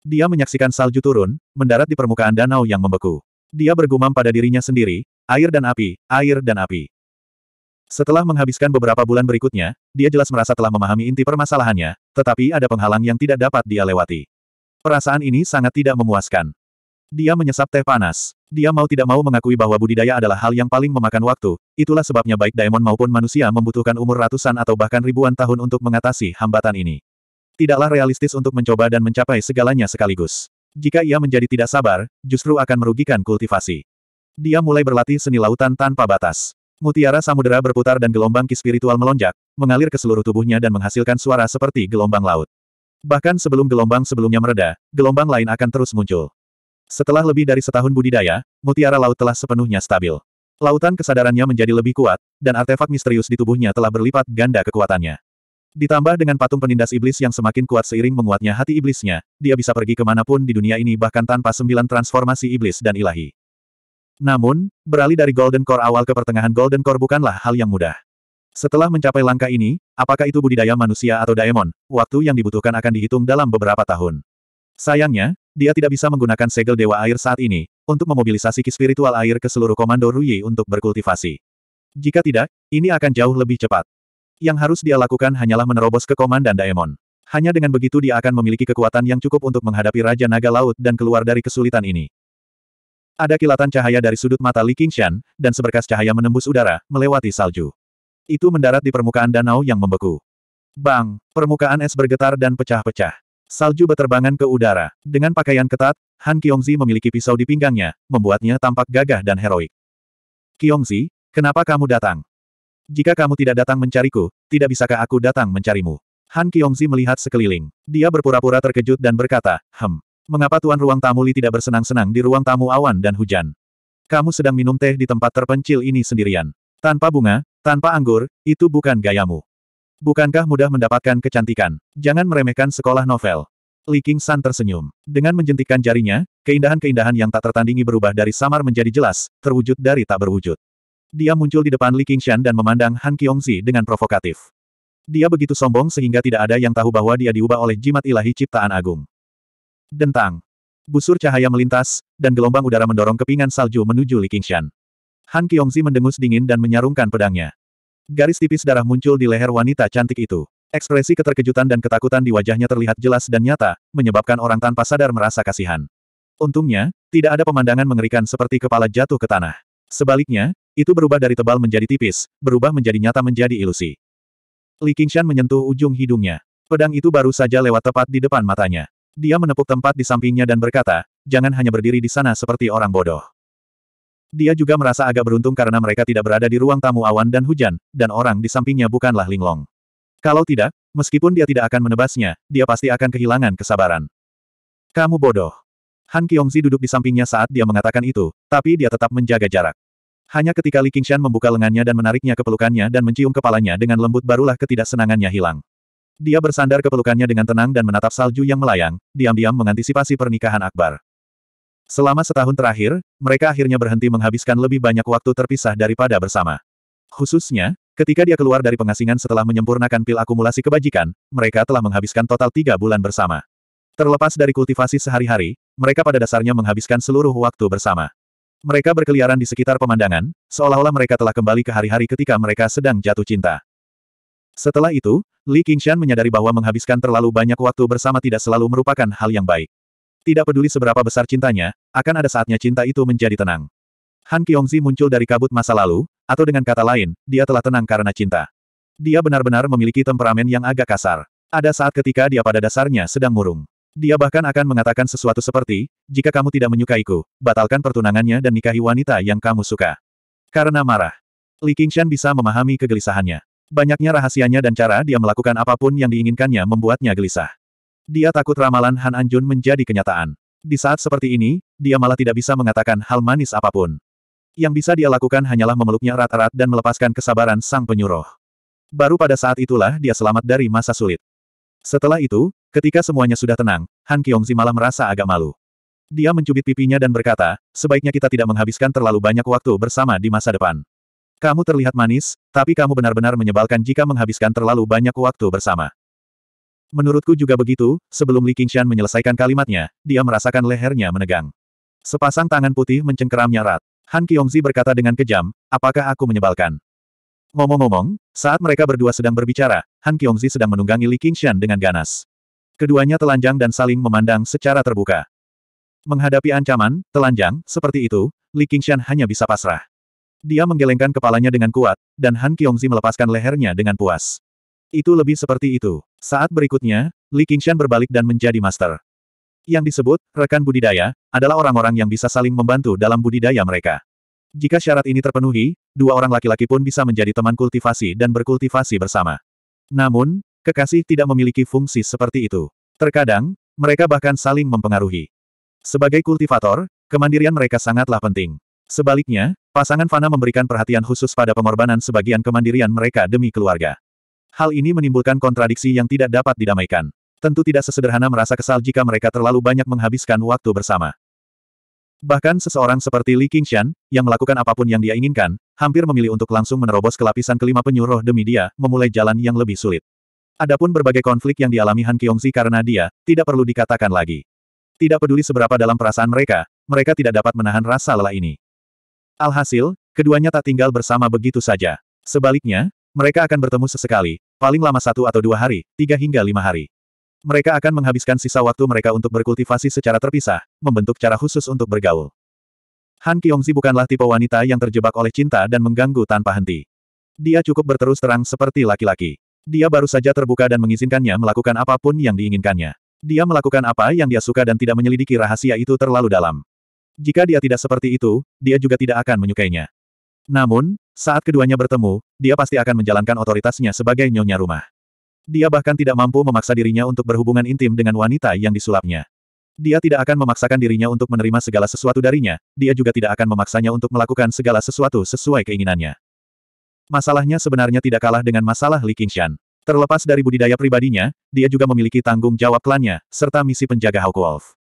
Dia menyaksikan salju turun, mendarat di permukaan danau yang membeku. Dia bergumam pada dirinya sendiri, air dan api, air dan api. Setelah menghabiskan beberapa bulan berikutnya, dia jelas merasa telah memahami inti permasalahannya, tetapi ada penghalang yang tidak dapat dia lewati. Perasaan ini sangat tidak memuaskan. Dia menyesap teh panas. Dia mau tidak mau mengakui bahwa budidaya adalah hal yang paling memakan waktu, itulah sebabnya baik daimon maupun manusia membutuhkan umur ratusan atau bahkan ribuan tahun untuk mengatasi hambatan ini. Tidaklah realistis untuk mencoba dan mencapai segalanya sekaligus. Jika ia menjadi tidak sabar, justru akan merugikan kultivasi. Dia mulai berlatih seni lautan tanpa batas. Mutiara samudera berputar dan gelombang ki spiritual melonjak, mengalir ke seluruh tubuhnya dan menghasilkan suara seperti gelombang laut. Bahkan sebelum gelombang sebelumnya mereda, gelombang lain akan terus muncul. Setelah lebih dari setahun budidaya, mutiara laut telah sepenuhnya stabil. Lautan kesadarannya menjadi lebih kuat, dan artefak misterius di tubuhnya telah berlipat ganda kekuatannya. Ditambah dengan patung penindas iblis yang semakin kuat seiring menguatnya hati iblisnya, dia bisa pergi kemanapun di dunia ini bahkan tanpa sembilan transformasi iblis dan ilahi. Namun, beralih dari Golden Core awal ke pertengahan Golden Core bukanlah hal yang mudah. Setelah mencapai langkah ini, apakah itu budidaya manusia atau daemon, waktu yang dibutuhkan akan dihitung dalam beberapa tahun. Sayangnya, dia tidak bisa menggunakan segel Dewa Air saat ini, untuk memobilisasi ki spiritual air ke seluruh komando Ruyi untuk berkultivasi. Jika tidak, ini akan jauh lebih cepat. Yang harus dia lakukan hanyalah menerobos ke komandan Daemon. Hanya dengan begitu dia akan memiliki kekuatan yang cukup untuk menghadapi Raja Naga Laut dan keluar dari kesulitan ini. Ada kilatan cahaya dari sudut mata Li Qingshan, dan seberkas cahaya menembus udara, melewati salju. Itu mendarat di permukaan danau yang membeku. Bang! Permukaan es bergetar dan pecah-pecah. Salju beterbangan ke udara. Dengan pakaian ketat, Han Kiongzi memiliki pisau di pinggangnya, membuatnya tampak gagah dan heroik. Kiongzi, kenapa kamu datang? Jika kamu tidak datang mencariku, tidak bisakah aku datang mencarimu? Han Kiongzi melihat sekeliling. Dia berpura-pura terkejut dan berkata, hem. Mengapa tuan ruang tamu Li tidak bersenang-senang di ruang tamu awan dan hujan? Kamu sedang minum teh di tempat terpencil ini sendirian. Tanpa bunga, tanpa anggur, itu bukan gayamu. Bukankah mudah mendapatkan kecantikan? Jangan meremehkan sekolah novel. Li King San tersenyum. Dengan menjentikkan jarinya, keindahan-keindahan yang tak tertandingi berubah dari samar menjadi jelas, terwujud dari tak berwujud. Dia muncul di depan Li Shan dan memandang Han Qiongzi dengan provokatif. Dia begitu sombong sehingga tidak ada yang tahu bahwa dia diubah oleh jimat ilahi ciptaan agung. Dentang. Busur cahaya melintas, dan gelombang udara mendorong kepingan salju menuju Li Qingshan. Han Kiongzi mendengus dingin dan menyarungkan pedangnya. Garis tipis darah muncul di leher wanita cantik itu. Ekspresi keterkejutan dan ketakutan di wajahnya terlihat jelas dan nyata, menyebabkan orang tanpa sadar merasa kasihan. Untungnya, tidak ada pemandangan mengerikan seperti kepala jatuh ke tanah. Sebaliknya, itu berubah dari tebal menjadi tipis, berubah menjadi nyata menjadi ilusi. Li Qingshan menyentuh ujung hidungnya. Pedang itu baru saja lewat tepat di depan matanya. Dia menepuk tempat di sampingnya dan berkata, jangan hanya berdiri di sana seperti orang bodoh. Dia juga merasa agak beruntung karena mereka tidak berada di ruang tamu awan dan hujan, dan orang di sampingnya bukanlah linglong. Kalau tidak, meskipun dia tidak akan menebasnya, dia pasti akan kehilangan kesabaran. Kamu bodoh. Han Kiongzi duduk di sampingnya saat dia mengatakan itu, tapi dia tetap menjaga jarak. Hanya ketika Li Qingshan membuka lengannya dan menariknya ke pelukannya dan mencium kepalanya dengan lembut barulah ketidaksenangannya hilang. Dia bersandar ke pelukannya dengan tenang dan menatap salju yang melayang, diam-diam mengantisipasi pernikahan Akbar. Selama setahun terakhir, mereka akhirnya berhenti menghabiskan lebih banyak waktu terpisah daripada bersama. Khususnya, ketika dia keluar dari pengasingan setelah menyempurnakan pil akumulasi kebajikan, mereka telah menghabiskan total tiga bulan bersama. Terlepas dari kultivasi sehari-hari, mereka pada dasarnya menghabiskan seluruh waktu bersama. Mereka berkeliaran di sekitar pemandangan, seolah-olah mereka telah kembali ke hari-hari ketika mereka sedang jatuh cinta. Setelah itu, Li Qingshan menyadari bahwa menghabiskan terlalu banyak waktu bersama tidak selalu merupakan hal yang baik. Tidak peduli seberapa besar cintanya, akan ada saatnya cinta itu menjadi tenang. Han Kiongzi muncul dari kabut masa lalu, atau dengan kata lain, dia telah tenang karena cinta. Dia benar-benar memiliki temperamen yang agak kasar. Ada saat ketika dia pada dasarnya sedang murung. Dia bahkan akan mengatakan sesuatu seperti, jika kamu tidak menyukaiku, batalkan pertunangannya dan nikahi wanita yang kamu suka. Karena marah. Li Qingshan bisa memahami kegelisahannya. Banyaknya rahasianya dan cara dia melakukan apapun yang diinginkannya membuatnya gelisah. Dia takut ramalan Han Anjun menjadi kenyataan. Di saat seperti ini, dia malah tidak bisa mengatakan hal manis apapun. Yang bisa dia lakukan hanyalah memeluknya erat-erat dan melepaskan kesabaran sang penyuruh. Baru pada saat itulah dia selamat dari masa sulit. Setelah itu, ketika semuanya sudah tenang, Han Kyongzi malah merasa agak malu. Dia mencubit pipinya dan berkata, sebaiknya kita tidak menghabiskan terlalu banyak waktu bersama di masa depan. Kamu terlihat manis, tapi kamu benar-benar menyebalkan jika menghabiskan terlalu banyak waktu bersama. Menurutku juga begitu, sebelum Li Qingshan menyelesaikan kalimatnya, dia merasakan lehernya menegang. Sepasang tangan putih mencengkeramnya rat. Han Kiongzi berkata dengan kejam, apakah aku menyebalkan? Ngomong-ngomong, saat mereka berdua sedang berbicara, Han Kiongzi sedang menunggangi Li Qingshan dengan ganas. Keduanya telanjang dan saling memandang secara terbuka. Menghadapi ancaman, telanjang, seperti itu, Li Qingshan hanya bisa pasrah. Dia menggelengkan kepalanya dengan kuat, dan Han Kyongzi melepaskan lehernya dengan puas. Itu lebih seperti itu. Saat berikutnya, Li Qingshan berbalik dan menjadi master. Yang disebut, rekan budidaya, adalah orang-orang yang bisa saling membantu dalam budidaya mereka. Jika syarat ini terpenuhi, dua orang laki-laki pun bisa menjadi teman kultivasi dan berkultivasi bersama. Namun, kekasih tidak memiliki fungsi seperti itu. Terkadang, mereka bahkan saling mempengaruhi. Sebagai kultivator, kemandirian mereka sangatlah penting. Sebaliknya, Pasangan Fana memberikan perhatian khusus pada pengorbanan sebagian kemandirian mereka demi keluarga. Hal ini menimbulkan kontradiksi yang tidak dapat didamaikan. Tentu tidak sesederhana merasa kesal jika mereka terlalu banyak menghabiskan waktu bersama. Bahkan seseorang seperti Li Qingshan, yang melakukan apapun yang dia inginkan, hampir memilih untuk langsung menerobos ke lapisan kelima penyuruh demi dia, memulai jalan yang lebih sulit. Adapun berbagai konflik yang dialami Han Kyongzi karena dia, tidak perlu dikatakan lagi. Tidak peduli seberapa dalam perasaan mereka, mereka tidak dapat menahan rasa lelah ini. Alhasil, keduanya tak tinggal bersama begitu saja. Sebaliknya, mereka akan bertemu sesekali, paling lama satu atau dua hari, tiga hingga lima hari. Mereka akan menghabiskan sisa waktu mereka untuk berkultivasi secara terpisah, membentuk cara khusus untuk bergaul. Han Kyongzi bukanlah tipe wanita yang terjebak oleh cinta dan mengganggu tanpa henti. Dia cukup berterus terang seperti laki-laki. Dia baru saja terbuka dan mengizinkannya melakukan apapun yang diinginkannya. Dia melakukan apa yang dia suka dan tidak menyelidiki rahasia itu terlalu dalam. Jika dia tidak seperti itu, dia juga tidak akan menyukainya. Namun, saat keduanya bertemu, dia pasti akan menjalankan otoritasnya sebagai nyonya rumah. Dia bahkan tidak mampu memaksa dirinya untuk berhubungan intim dengan wanita yang disulapnya. Dia tidak akan memaksakan dirinya untuk menerima segala sesuatu darinya, dia juga tidak akan memaksanya untuk melakukan segala sesuatu sesuai keinginannya. Masalahnya sebenarnya tidak kalah dengan masalah Li Qingshan. Terlepas dari budidaya pribadinya, dia juga memiliki tanggung jawab klannya, serta misi penjaga Hawk Wolf.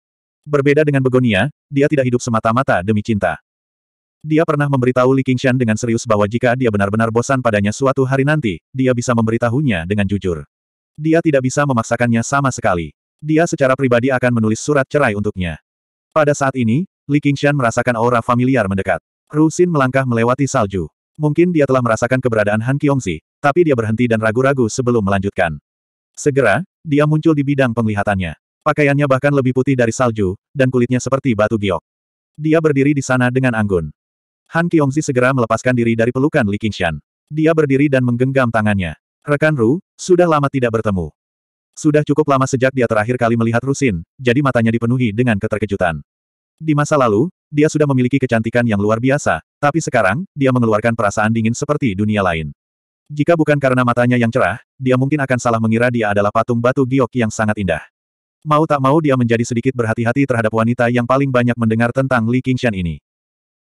Berbeda dengan Begonia, dia tidak hidup semata-mata demi cinta. Dia pernah memberitahu Li Qingshan dengan serius bahwa jika dia benar-benar bosan padanya suatu hari nanti, dia bisa memberitahunya dengan jujur. Dia tidak bisa memaksakannya sama sekali. Dia secara pribadi akan menulis surat cerai untuknya. Pada saat ini, Li Qingshan merasakan aura familiar mendekat. Rusin melangkah melewati salju. Mungkin dia telah merasakan keberadaan Han Kyongzi, tapi dia berhenti dan ragu-ragu sebelum melanjutkan. Segera, dia muncul di bidang penglihatannya. Pakaiannya bahkan lebih putih dari salju, dan kulitnya seperti batu giok. Dia berdiri di sana dengan anggun. Han Kyongzi segera melepaskan diri dari pelukan Li Qingshan. Dia berdiri dan menggenggam tangannya. Rekan Ru, sudah lama tidak bertemu. Sudah cukup lama sejak dia terakhir kali melihat Rusin, jadi matanya dipenuhi dengan keterkejutan. Di masa lalu, dia sudah memiliki kecantikan yang luar biasa, tapi sekarang, dia mengeluarkan perasaan dingin seperti dunia lain. Jika bukan karena matanya yang cerah, dia mungkin akan salah mengira dia adalah patung batu giok yang sangat indah. Mau tak mau dia menjadi sedikit berhati-hati terhadap wanita yang paling banyak mendengar tentang Li Qingshan ini.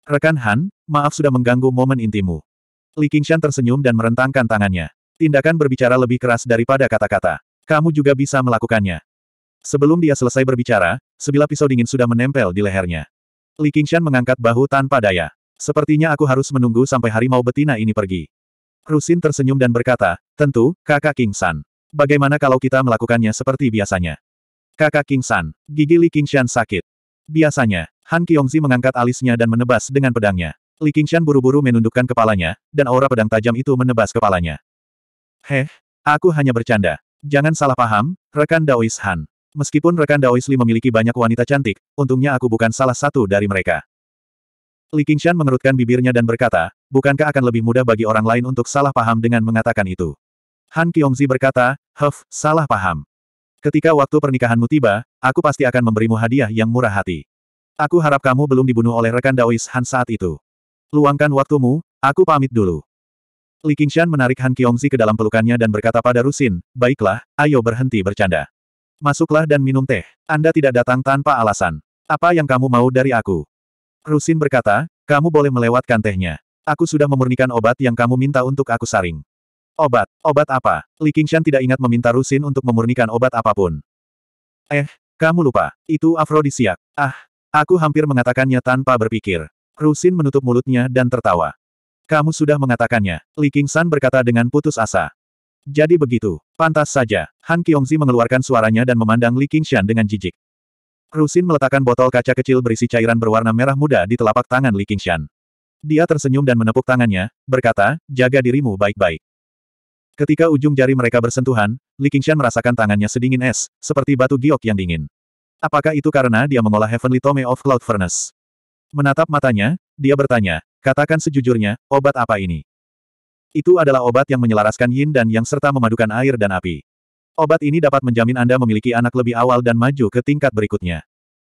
Rekan Han, maaf sudah mengganggu momen intimu. Li Qingshan tersenyum dan merentangkan tangannya. Tindakan berbicara lebih keras daripada kata-kata. Kamu juga bisa melakukannya. Sebelum dia selesai berbicara, sebilah pisau dingin sudah menempel di lehernya. Li Qingshan mengangkat bahu tanpa daya. Sepertinya aku harus menunggu sampai harimau betina ini pergi. Rusin tersenyum dan berkata, tentu, kakak Qingshan. Bagaimana kalau kita melakukannya seperti biasanya? Kakak King San, gigi Li Qingshan sakit. Biasanya, Han Kiongzi mengangkat alisnya dan menebas dengan pedangnya. Li Qingshan buru-buru menundukkan kepalanya, dan aura pedang tajam itu menebas kepalanya. Heh, aku hanya bercanda. Jangan salah paham, rekan Daois Han. Meskipun rekan Daois Li memiliki banyak wanita cantik, untungnya aku bukan salah satu dari mereka. Li Qingshan mengerutkan bibirnya dan berkata, bukankah akan lebih mudah bagi orang lain untuk salah paham dengan mengatakan itu? Han Kiongzi berkata, Huff, salah paham. Ketika waktu pernikahanmu tiba, aku pasti akan memberimu hadiah yang murah hati. Aku harap kamu belum dibunuh oleh rekan Daois Han saat itu. Luangkan waktumu, aku pamit dulu. Li Qingshan menarik Han Kiongzi ke dalam pelukannya dan berkata pada Rusin, baiklah, ayo berhenti bercanda. Masuklah dan minum teh. Anda tidak datang tanpa alasan. Apa yang kamu mau dari aku? Rusin berkata, kamu boleh melewatkan tehnya. Aku sudah memurnikan obat yang kamu minta untuk aku saring. Obat, obat apa? Li Qingshan tidak ingat meminta Rusin untuk memurnikan obat apapun. Eh, kamu lupa, itu afrodisiak. Ah, aku hampir mengatakannya tanpa berpikir. Rusin menutup mulutnya dan tertawa. Kamu sudah mengatakannya, Li Qingshan berkata dengan putus asa. Jadi begitu, pantas saja. Han Kyongzi mengeluarkan suaranya dan memandang Li Qingshan dengan jijik. Rusin meletakkan botol kaca kecil berisi cairan berwarna merah muda di telapak tangan Li Qingshan. Dia tersenyum dan menepuk tangannya, berkata, jaga dirimu baik-baik. Ketika ujung jari mereka bersentuhan, Li Qingshan merasakan tangannya sedingin es, seperti batu giok yang dingin. Apakah itu karena dia mengolah Heavenly Tome of Cloud Furnace? Menatap matanya, dia bertanya, katakan sejujurnya, obat apa ini? Itu adalah obat yang menyelaraskan yin dan yang serta memadukan air dan api. Obat ini dapat menjamin Anda memiliki anak lebih awal dan maju ke tingkat berikutnya.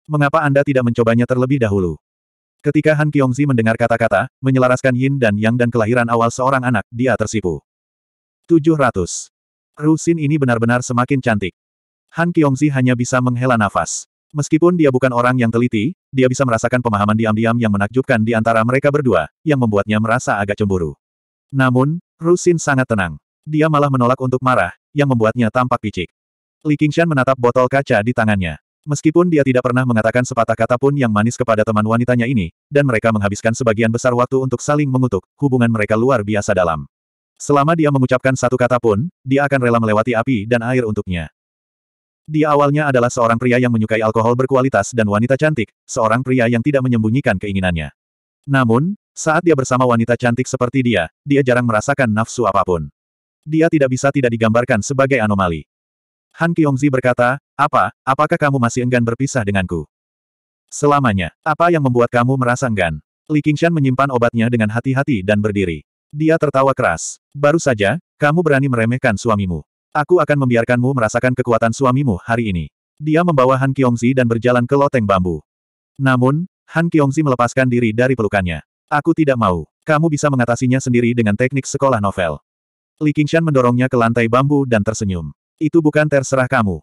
Mengapa Anda tidak mencobanya terlebih dahulu? Ketika Han Kiongzi mendengar kata-kata, menyelaraskan yin dan yang dan kelahiran awal seorang anak, dia tersipu. 700. Rusin ini benar-benar semakin cantik. Han Kyongzi hanya bisa menghela nafas. Meskipun dia bukan orang yang teliti, dia bisa merasakan pemahaman diam-diam yang menakjubkan di antara mereka berdua, yang membuatnya merasa agak cemburu. Namun, Rusin sangat tenang. Dia malah menolak untuk marah, yang membuatnya tampak picik. Li Qingshan menatap botol kaca di tangannya. Meskipun dia tidak pernah mengatakan sepatah kata pun yang manis kepada teman wanitanya ini, dan mereka menghabiskan sebagian besar waktu untuk saling mengutuk, hubungan mereka luar biasa dalam. Selama dia mengucapkan satu kata pun, dia akan rela melewati api dan air untuknya. Dia awalnya adalah seorang pria yang menyukai alkohol berkualitas dan wanita cantik, seorang pria yang tidak menyembunyikan keinginannya. Namun, saat dia bersama wanita cantik seperti dia, dia jarang merasakan nafsu apapun. Dia tidak bisa tidak digambarkan sebagai anomali. Han Kyongzi berkata, apa, apakah kamu masih enggan berpisah denganku? Selamanya, apa yang membuat kamu merasa enggan? Li Qingshan menyimpan obatnya dengan hati-hati dan berdiri. Dia tertawa keras. Baru saja, kamu berani meremehkan suamimu. Aku akan membiarkanmu merasakan kekuatan suamimu hari ini. Dia membawa Han Kiongzi dan berjalan ke loteng bambu. Namun, Han Kiongzi melepaskan diri dari pelukannya. Aku tidak mau. Kamu bisa mengatasinya sendiri dengan teknik sekolah novel. Li Qingshan mendorongnya ke lantai bambu dan tersenyum. Itu bukan terserah kamu.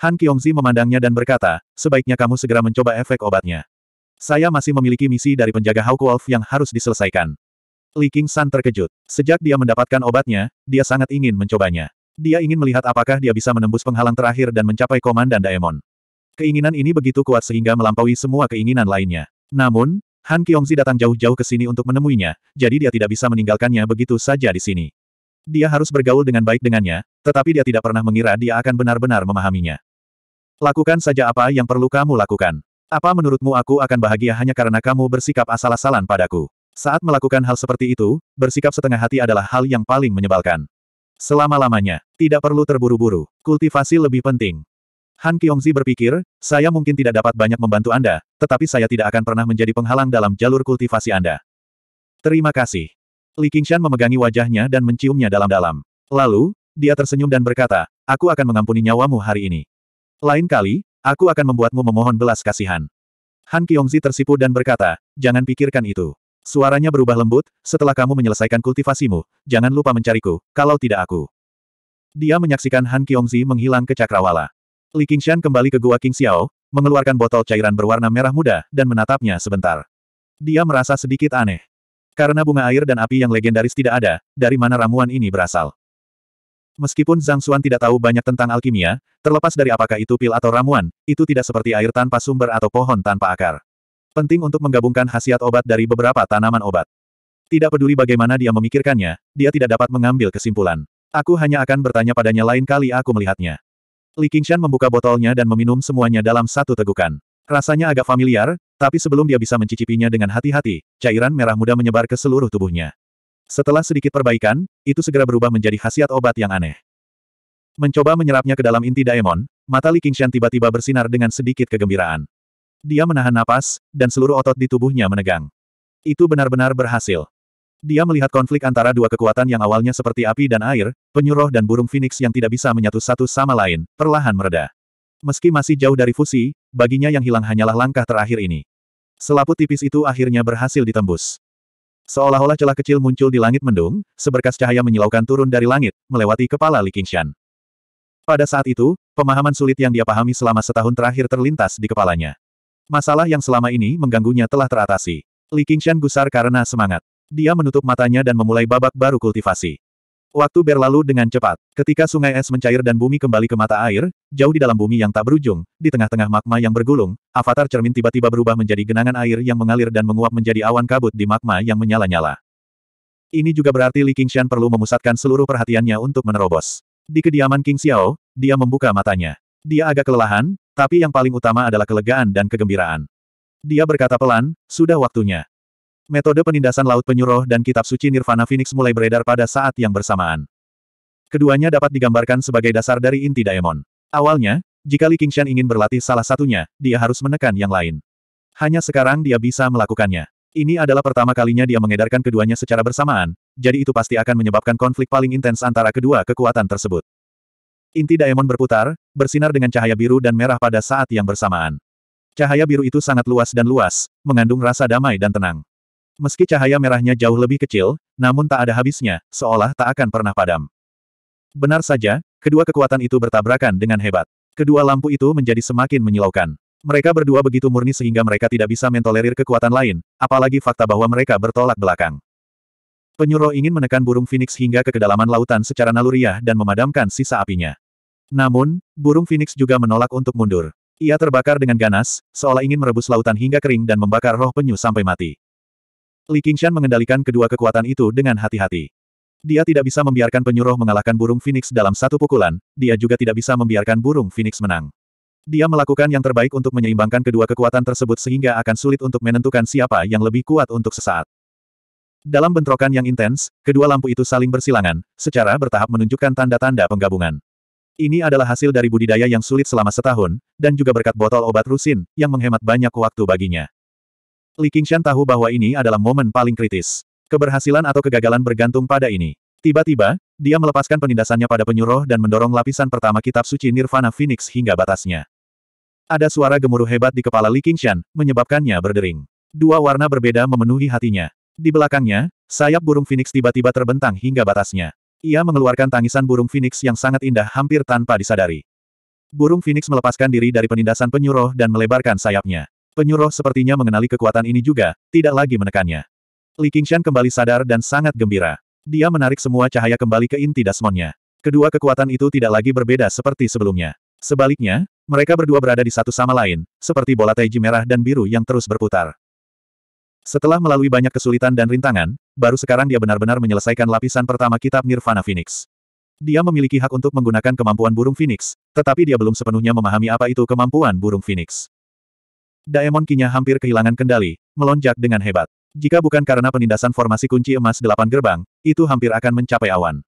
Han Kiongzi memandangnya dan berkata, sebaiknya kamu segera mencoba efek obatnya. Saya masih memiliki misi dari penjaga Hawk Wolf yang harus diselesaikan. Li King San terkejut. Sejak dia mendapatkan obatnya, dia sangat ingin mencobanya. Dia ingin melihat apakah dia bisa menembus penghalang terakhir dan mencapai komandan Daemon. Keinginan ini begitu kuat sehingga melampaui semua keinginan lainnya. Namun, Han Kyongzi datang jauh-jauh ke sini untuk menemuinya, jadi dia tidak bisa meninggalkannya begitu saja di sini. Dia harus bergaul dengan baik dengannya, tetapi dia tidak pernah mengira dia akan benar-benar memahaminya. Lakukan saja apa yang perlu kamu lakukan. Apa menurutmu aku akan bahagia hanya karena kamu bersikap asal-asalan padaku? Saat melakukan hal seperti itu, bersikap setengah hati adalah hal yang paling menyebalkan. Selama-lamanya, tidak perlu terburu-buru, kultivasi lebih penting. Han Kiongzi berpikir, saya mungkin tidak dapat banyak membantu Anda, tetapi saya tidak akan pernah menjadi penghalang dalam jalur kultivasi Anda. Terima kasih. Li Qingshan memegangi wajahnya dan menciumnya dalam-dalam. Lalu, dia tersenyum dan berkata, aku akan mengampuni nyawamu hari ini. Lain kali, aku akan membuatmu memohon belas kasihan. Han Kiongzi tersipu dan berkata, jangan pikirkan itu. Suaranya berubah lembut, setelah kamu menyelesaikan kultivasimu, jangan lupa mencariku, kalau tidak aku. Dia menyaksikan Han Kiongzi menghilang ke cakrawala. Li Qingshan kembali ke gua King Xiao, mengeluarkan botol cairan berwarna merah muda, dan menatapnya sebentar. Dia merasa sedikit aneh. Karena bunga air dan api yang legendaris tidak ada, dari mana ramuan ini berasal. Meskipun Zhang Xuan tidak tahu banyak tentang alkimia, terlepas dari apakah itu pil atau ramuan, itu tidak seperti air tanpa sumber atau pohon tanpa akar. Penting untuk menggabungkan khasiat obat dari beberapa tanaman obat. Tidak peduli bagaimana dia memikirkannya, dia tidak dapat mengambil kesimpulan. Aku hanya akan bertanya padanya lain kali aku melihatnya. Li Qingshan membuka botolnya dan meminum semuanya dalam satu tegukan. Rasanya agak familiar, tapi sebelum dia bisa mencicipinya dengan hati-hati, cairan merah muda menyebar ke seluruh tubuhnya. Setelah sedikit perbaikan, itu segera berubah menjadi khasiat obat yang aneh. Mencoba menyerapnya ke dalam inti Daemon, mata Li Qingshan tiba-tiba bersinar dengan sedikit kegembiraan. Dia menahan napas, dan seluruh otot di tubuhnya menegang. Itu benar-benar berhasil. Dia melihat konflik antara dua kekuatan yang awalnya seperti api dan air, penyuruh dan burung phoenix yang tidak bisa menyatu satu sama lain, perlahan mereda. Meski masih jauh dari fusi, baginya yang hilang hanyalah langkah terakhir ini. Selaput tipis itu akhirnya berhasil ditembus. Seolah-olah celah kecil muncul di langit mendung, seberkas cahaya menyilaukan turun dari langit, melewati kepala Li Qingshan. Pada saat itu, pemahaman sulit yang dia pahami selama setahun terakhir terlintas di kepalanya. Masalah yang selama ini mengganggunya telah teratasi. Li Qingshan gusar karena semangat. Dia menutup matanya dan memulai babak baru kultivasi. Waktu berlalu dengan cepat. Ketika sungai es mencair dan bumi kembali ke mata air, jauh di dalam bumi yang tak berujung, di tengah-tengah magma yang bergulung, avatar cermin tiba-tiba berubah menjadi genangan air yang mengalir dan menguap menjadi awan kabut di magma yang menyala-nyala. Ini juga berarti Li Qingshan perlu memusatkan seluruh perhatiannya untuk menerobos. Di kediaman King Xiao, dia membuka matanya. Dia agak kelelahan, tapi yang paling utama adalah kelegaan dan kegembiraan. Dia berkata pelan, sudah waktunya. Metode penindasan Laut Penyuruh dan Kitab Suci Nirvana Phoenix mulai beredar pada saat yang bersamaan. Keduanya dapat digambarkan sebagai dasar dari inti Daemon. Awalnya, jika Li Qingshan ingin berlatih salah satunya, dia harus menekan yang lain. Hanya sekarang dia bisa melakukannya. Ini adalah pertama kalinya dia mengedarkan keduanya secara bersamaan, jadi itu pasti akan menyebabkan konflik paling intens antara kedua kekuatan tersebut. Inti Diamond berputar, bersinar dengan cahaya biru dan merah pada saat yang bersamaan. Cahaya biru itu sangat luas dan luas, mengandung rasa damai dan tenang. Meski cahaya merahnya jauh lebih kecil, namun tak ada habisnya, seolah tak akan pernah padam. Benar saja, kedua kekuatan itu bertabrakan dengan hebat. Kedua lampu itu menjadi semakin menyilaukan. Mereka berdua begitu murni sehingga mereka tidak bisa mentolerir kekuatan lain, apalagi fakta bahwa mereka bertolak belakang. Penyuruh ingin menekan burung Phoenix hingga ke kedalaman lautan secara naluriah dan memadamkan sisa apinya. Namun, burung Phoenix juga menolak untuk mundur. Ia terbakar dengan ganas, seolah ingin merebus lautan hingga kering dan membakar roh penyu sampai mati. Li Qingshan mengendalikan kedua kekuatan itu dengan hati-hati. Dia tidak bisa membiarkan penyu roh mengalahkan burung Phoenix dalam satu pukulan, dia juga tidak bisa membiarkan burung Phoenix menang. Dia melakukan yang terbaik untuk menyeimbangkan kedua kekuatan tersebut sehingga akan sulit untuk menentukan siapa yang lebih kuat untuk sesaat. Dalam bentrokan yang intens, kedua lampu itu saling bersilangan, secara bertahap menunjukkan tanda-tanda penggabungan. Ini adalah hasil dari budidaya yang sulit selama setahun, dan juga berkat botol obat rusin, yang menghemat banyak waktu baginya. Li Qingshan tahu bahwa ini adalah momen paling kritis. Keberhasilan atau kegagalan bergantung pada ini. Tiba-tiba, dia melepaskan penindasannya pada penyuruh dan mendorong lapisan pertama kitab suci Nirvana Phoenix hingga batasnya. Ada suara gemuruh hebat di kepala Li Qingshan, menyebabkannya berdering. Dua warna berbeda memenuhi hatinya. Di belakangnya, sayap burung Phoenix tiba-tiba terbentang hingga batasnya. Ia mengeluarkan tangisan burung Phoenix yang sangat indah hampir tanpa disadari. Burung Phoenix melepaskan diri dari penindasan penyuruh dan melebarkan sayapnya. Penyuruh sepertinya mengenali kekuatan ini juga, tidak lagi menekannya. Li Qingshan kembali sadar dan sangat gembira. Dia menarik semua cahaya kembali ke inti dasmonnya. Kedua kekuatan itu tidak lagi berbeda seperti sebelumnya. Sebaliknya, mereka berdua berada di satu sama lain, seperti bola teji merah dan biru yang terus berputar. Setelah melalui banyak kesulitan dan rintangan, baru sekarang dia benar-benar menyelesaikan lapisan pertama kitab Nirvana Phoenix. Dia memiliki hak untuk menggunakan kemampuan burung Phoenix, tetapi dia belum sepenuhnya memahami apa itu kemampuan burung Phoenix. Daemon Kinya hampir kehilangan kendali, melonjak dengan hebat. Jika bukan karena penindasan formasi kunci emas delapan gerbang, itu hampir akan mencapai awan.